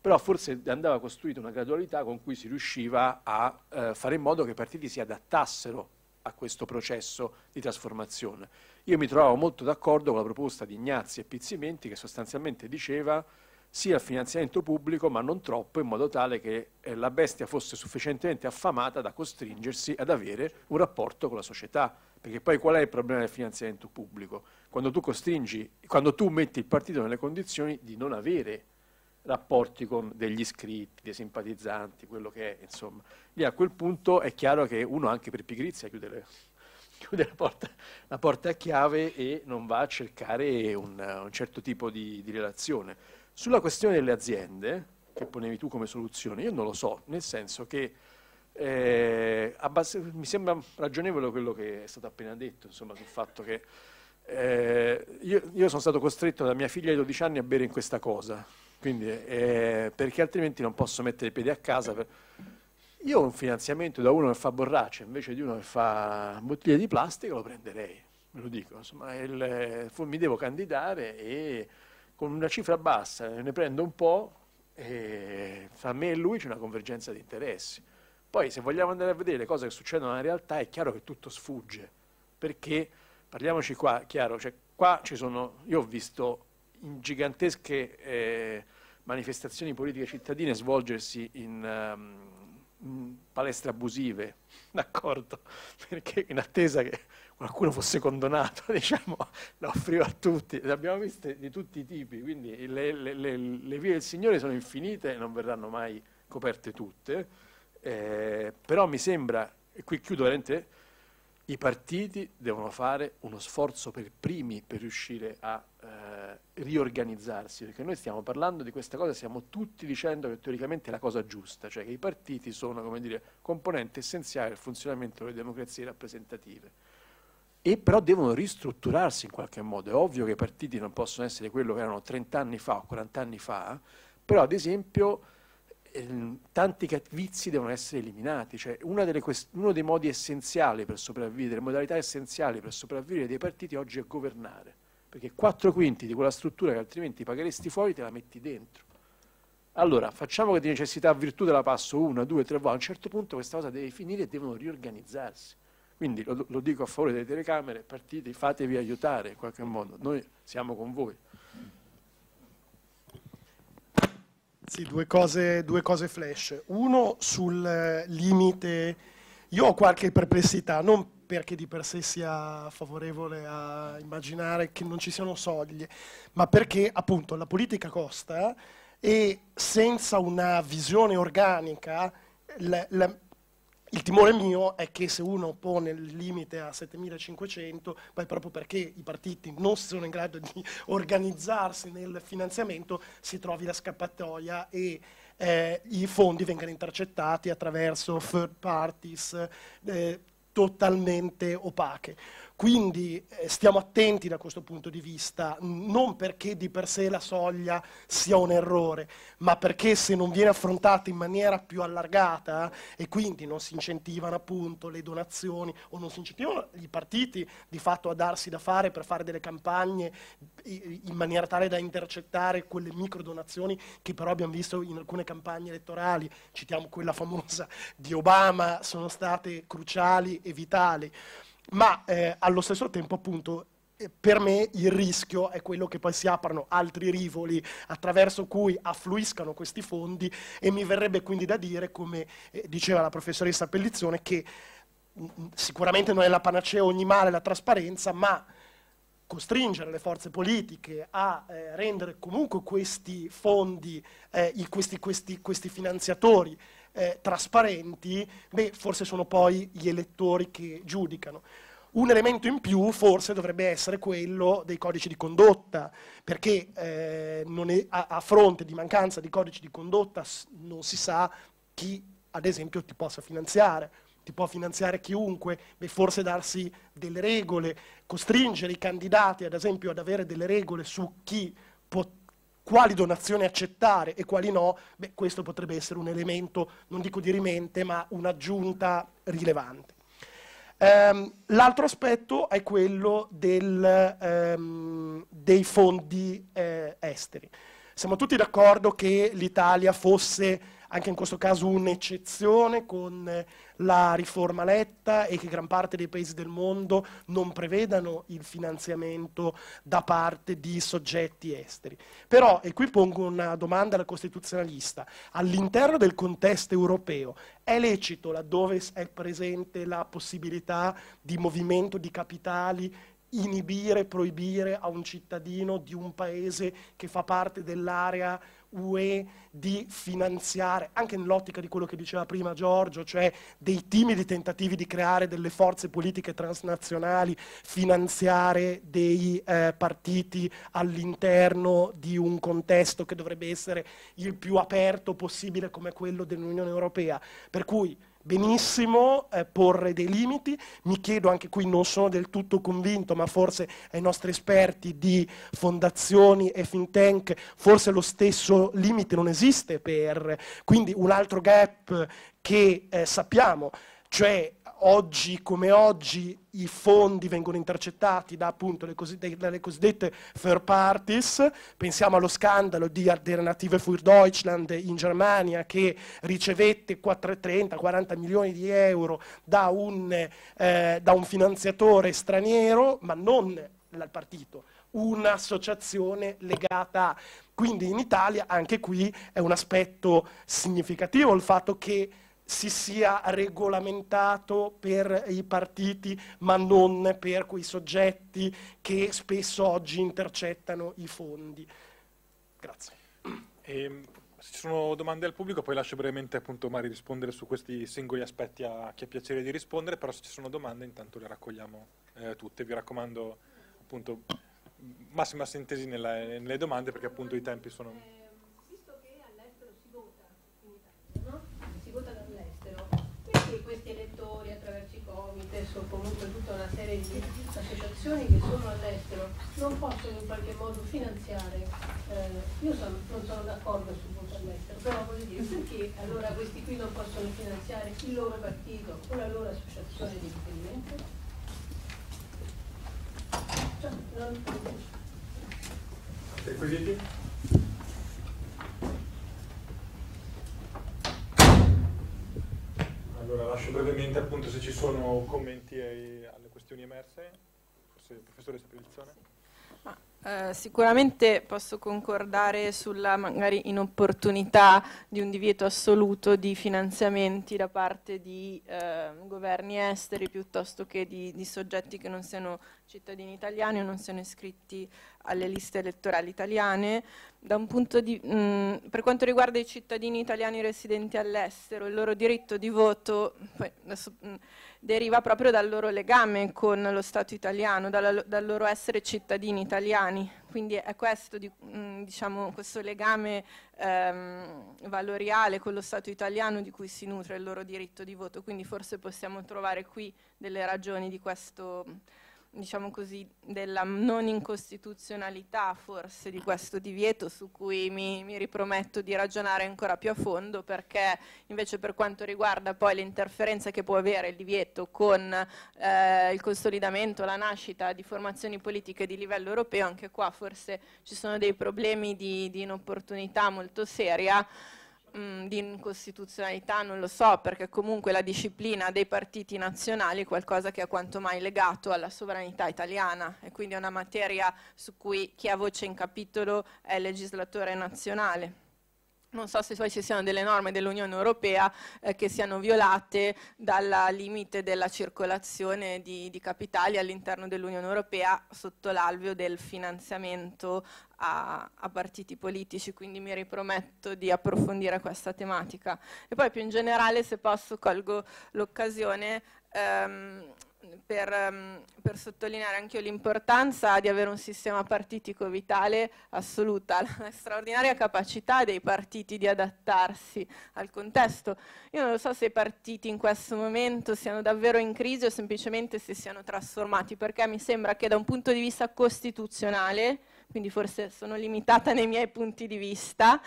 però forse andava costruita una gradualità con cui si riusciva a eh, fare in modo che i partiti si adattassero a questo processo di trasformazione. Io mi trovavo molto d'accordo con la proposta di Ignazzi e Pizzimenti che sostanzialmente diceva sia il finanziamento pubblico, ma non troppo, in modo tale che eh, la bestia fosse sufficientemente affamata da costringersi ad avere un rapporto con la società. Perché poi qual è il problema del finanziamento pubblico? Quando tu, costringi, quando tu metti il partito nelle condizioni di non avere rapporti con degli iscritti, dei simpatizzanti, quello che è, insomma. Lì a quel punto è chiaro che uno anche per pigrizia chiude, le, chiude la, porta, la, porta, a chiave e non va a cercare un, un certo tipo di, di relazione. Sulla questione delle aziende, che ponevi tu come soluzione, io non lo so, nel senso che eh, abbas- mi sembra ragionevole quello che è stato appena detto, insomma, sul fatto che eh, io, io, sono stato costretto da mia figlia di 12 anni a bere in questa cosa, quindi, eh, perché altrimenti non posso mettere i piedi a casa. Per... Io un finanziamento da uno che fa borracce invece di uno che fa bottiglie di plastica lo prenderei, ve lo dico. Insomma, il, mi devo candidare e con una cifra bassa, ne prendo un po' e tra me e lui c'è una convergenza di interessi. Poi se vogliamo andare a vedere le cose che succedono nella realtà è chiaro che tutto sfugge, perché parliamoci qua, chiaro, cioè, qua ci sono, io ho visto gigantesche eh, manifestazioni politiche cittadine svolgersi in, um, in palestre abusive, d'accordo? Perché in attesa che qualcuno fosse condonato, diciamo, la offriva a tutti, le abbiamo viste di tutti i tipi, quindi le, le, le, le vie del Signore sono infinite e non verranno mai coperte tutte, eh, però mi sembra, e qui chiudo veramente, i partiti devono fare uno sforzo per primi per riuscire a eh, riorganizzarsi, perché noi stiamo parlando di questa cosa, stiamo tutti dicendo che teoricamente è la cosa giusta, cioè che i partiti sono, come dire, componente essenziale del funzionamento delle democrazie rappresentative e però devono ristrutturarsi in qualche modo. È ovvio che i partiti non possono essere quello che erano 30 anni fa o 40 anni fa, però ad esempio ehm, tanti vizi devono essere eliminati, cioè uno dei modi essenziali per sopravvivere, le modalità essenziali per sopravvivere dei partiti oggi è governare, perché 4 quinti di quella struttura che altrimenti pagheresti fuori te la metti dentro. Allora, facciamo che di necessità virtù te la passo una, due, tre volte, a un certo punto questa cosa deve finire e devono riorganizzarsi. Quindi lo, lo dico a favore delle telecamere, partite, fatevi aiutare in qualche modo, noi siamo con voi. Sì, due cose, due cose, flash. Uno sul eh, limite, io ho qualche perplessità, non perché di per sé sia favorevole a immaginare che non ci siano soglie, ma perché appunto la politica costa e senza una visione organica la, la, il timore mio è che se uno pone il limite a 7500, poi proprio perché i partiti non sono in grado di organizzarsi nel finanziamento, si trovi la scappatoia e eh, i fondi vengano intercettati attraverso third parties eh, totalmente opache. Quindi eh, stiamo attenti da questo punto di vista, non perché di per sé la soglia sia un errore, ma perché se non viene affrontata in maniera più allargata e quindi non si incentivano appunto le donazioni o non si incentivano i partiti di fatto a darsi da fare per fare delle campagne in maniera tale da intercettare quelle micro donazioni che però abbiamo visto in alcune campagne elettorali, citiamo quella famosa di Obama, sono state cruciali e vitali ma eh, allo stesso tempo appunto eh, per me il rischio è quello che poi si aprano altri rivoli attraverso cui affluiscano questi fondi e mi verrebbe quindi da dire, come eh, diceva la professoressa Pellizzone, che mm, mm, sicuramente non è la panacea ogni male la trasparenza, ma costringere le forze politiche a eh, rendere comunque questi fondi, eh, questi, questi, questi finanziatori eh, trasparenti, beh, forse sono poi gli elettori che giudicano. Un elemento in più forse dovrebbe essere quello dei codici di condotta, perché eh, è, a, a, fronte di mancanza di codici di condotta non si sa chi ad esempio ti possa finanziare, ti può finanziare chiunque, beh, forse darsi delle regole, costringere i candidati ad esempio ad avere delle regole su chi può quali donazioni accettare e quali no, beh, questo potrebbe essere un elemento, non dico di rimente, ma un'aggiunta rilevante. Um, l'altro aspetto è quello del, um, dei fondi eh, esteri. Siamo tutti d'accordo che l'Italia fosse anche in questo caso un'eccezione con eh, la riforma letta e che gran parte dei paesi del mondo non prevedano il finanziamento da parte di soggetti esteri. Però, e qui pongo una domanda alla costituzionalista, all'interno del contesto europeo è lecito laddove è presente la possibilità di movimento di capitali inibire, proibire a un cittadino di un paese che fa parte dell'area UE di finanziare, anche nell'ottica di quello che diceva prima Giorgio, cioè dei timidi tentativi di creare delle forze politiche transnazionali, finanziare dei eh, partiti all'interno di un contesto che dovrebbe essere il più aperto possibile come quello dell'Unione Europea. Per cui benissimo eh, porre dei limiti, mi chiedo anche qui, non sono del tutto convinto, ma forse ai nostri esperti di fondazioni e think tank, forse lo stesso limite non esiste per, quindi un altro gap che eh, sappiamo cioè oggi come oggi i fondi vengono intercettati da, appunto, cosidd- dalle cosiddette third parties, pensiamo allo scandalo di Alternative für Deutschland in Germania che ricevette 30-40 milioni di euro da un, eh, da un finanziatore straniero, ma non dal partito, un'associazione legata a. Quindi in Italia anche qui è un aspetto significativo il fatto che si sia regolamentato per i partiti ma non per quei soggetti che spesso oggi intercettano i fondi. Grazie. E, ehm, se ci sono domande al pubblico poi lascio brevemente appunto Mari rispondere su questi singoli aspetti a chi ha piacere di rispondere, però se ci sono domande intanto le raccogliamo eh, tutte. Vi raccomando appunto massima sintesi nella, nelle domande perché appunto i tempi sono... o comunque tutta una serie di associazioni che sono all'estero non possono in qualche modo finanziare, eh, io sono, non sono d'accordo sul punto all'estero, però voglio dire perché allora questi qui non possono finanziare il loro partito o la loro associazione di riferimento? Cioè, non... Allora lascio brevemente appunto se ci sono commenti ai, alle questioni emerse, forse il professore Saprilzone. Sì. Eh, sicuramente posso concordare sulla magari inopportunità di un divieto assoluto di finanziamenti da parte di eh, governi esteri piuttosto che di, di, soggetti che non siano cittadini italiani o non siano iscritti alle liste elettorali italiane. Di, mh, per quanto riguarda i cittadini italiani residenti all'estero, il loro diritto di voto, poi adesso, mh, deriva proprio dal loro legame con lo Stato italiano, dalla, dal loro essere cittadini italiani. Quindi è questo, mm, diciamo, questo legame ehm, valoriale con lo Stato italiano di cui si nutre il loro diritto di voto. Quindi forse possiamo trovare qui delle ragioni di questo diciamo così, della non incostituzionalità forse di questo divieto su cui mi, mi, riprometto di ragionare ancora più a fondo perché invece per quanto riguarda poi l'interferenza che può avere il divieto con eh, il consolidamento, la nascita di formazioni politiche di livello europeo, anche qua forse ci sono dei problemi di, di inopportunità molto seria mh, mm, di incostituzionalità non lo so, perché comunque la disciplina dei partiti nazionali è qualcosa che è quanto mai legato alla sovranità italiana e quindi è una materia su cui chi ha voce in capitolo è il legislatore nazionale non so se poi ci siano delle norme dell'Unione Europea eh, che siano violate dal limite della circolazione di, di capitali all'interno dell'Unione Europea sotto l'alveo del finanziamento a, a, partiti politici, quindi mi riprometto di approfondire questa tematica. E poi più in generale, se posso, colgo l'occasione. Ehm, per, ehm, per sottolineare anche io l'importanza di avere un sistema partitico vitale assoluta, la straordinaria capacità dei partiti di adattarsi al contesto. Io non lo so se i partiti in questo momento siano davvero in crisi o semplicemente si siano trasformati, perché mi sembra che da un punto di vista costituzionale, quindi forse sono limitata nei miei punti di vista,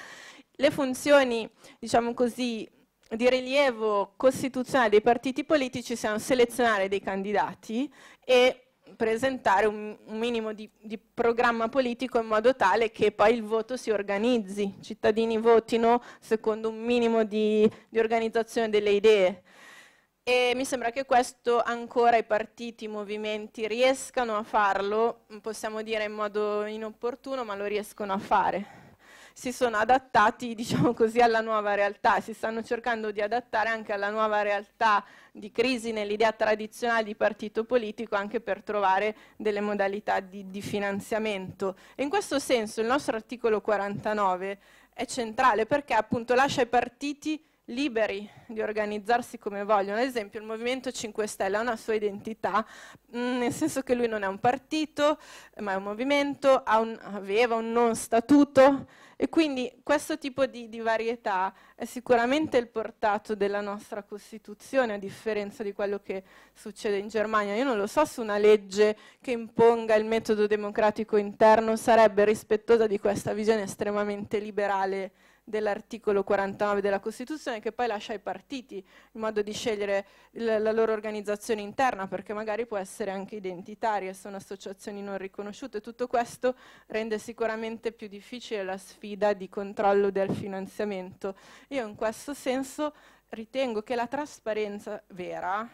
le funzioni, diciamo così, di rilievo costituzionale dei partiti politici siano selezionare dei candidati e presentare un, un minimo di, di, programma politico in modo tale che poi il voto si organizzi, i cittadini votino secondo un minimo di, di organizzazione delle idee. E mi sembra che questo ancora i partiti, i movimenti riescano a farlo, possiamo dire in modo inopportuno, ma lo riescono a fare si sono adattati diciamo così, alla nuova realtà, si stanno cercando di adattare anche alla nuova realtà di crisi nell'idea tradizionale di partito politico anche per trovare delle modalità di, di finanziamento. E in questo senso il nostro articolo 49 è centrale perché appunto lascia i partiti liberi di organizzarsi come vogliono. Ad esempio il Movimento 5 Stelle ha una sua identità, mm, nel senso che lui non è un partito, ma è un movimento, un, aveva un non statuto, e quindi questo tipo di, di, varietà è sicuramente il portato della nostra Costituzione, a differenza di quello che succede in Germania. Io non lo so se una legge che imponga il metodo democratico interno sarebbe rispettosa di questa visione estremamente liberale dell'articolo 49 della Costituzione che poi lascia ai partiti il modo di scegliere la loro organizzazione interna perché magari può essere anche identitaria, sono associazioni non riconosciute, tutto questo rende sicuramente più difficile la sfida di controllo del finanziamento. Io in questo senso ritengo che la trasparenza vera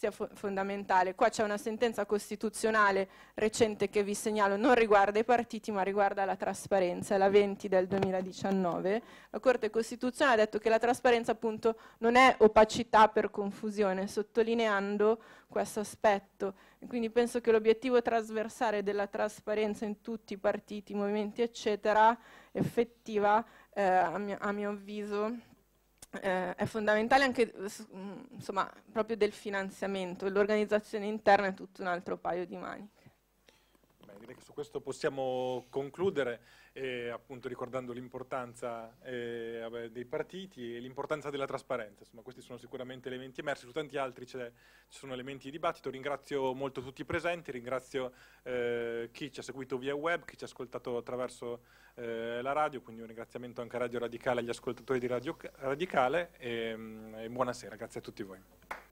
sia fo- fondamentale. Qua c'è una sentenza costituzionale recente che vi segnalo, non riguarda i partiti ma riguarda la trasparenza, la 20 del 2019. La Corte Costituzionale ha detto che la trasparenza appunto non è opacità per confusione, sottolineando questo aspetto. E quindi penso che l'obiettivo trasversale della trasparenza in tutti i partiti, movimenti eccetera, effettiva eh, a, mio, a mio avviso eh, è fondamentale anche insomma, proprio del finanziamento, l'organizzazione interna è tutto un altro paio di maniche direi che su questo possiamo concludere, eh, appunto ricordando l'importanza eh, dei partiti e l'importanza della trasparenza. Insomma, questi sono sicuramente elementi emersi, su tanti altri ci sono elementi di dibattito. Ringrazio molto tutti i presenti, ringrazio eh, chi ci ha seguito via web, chi ci ha ascoltato attraverso eh, la radio, quindi un ringraziamento anche a Radio Radicale, e agli ascoltatori di Radio Radicale e, ehm, e buonasera, grazie a tutti voi.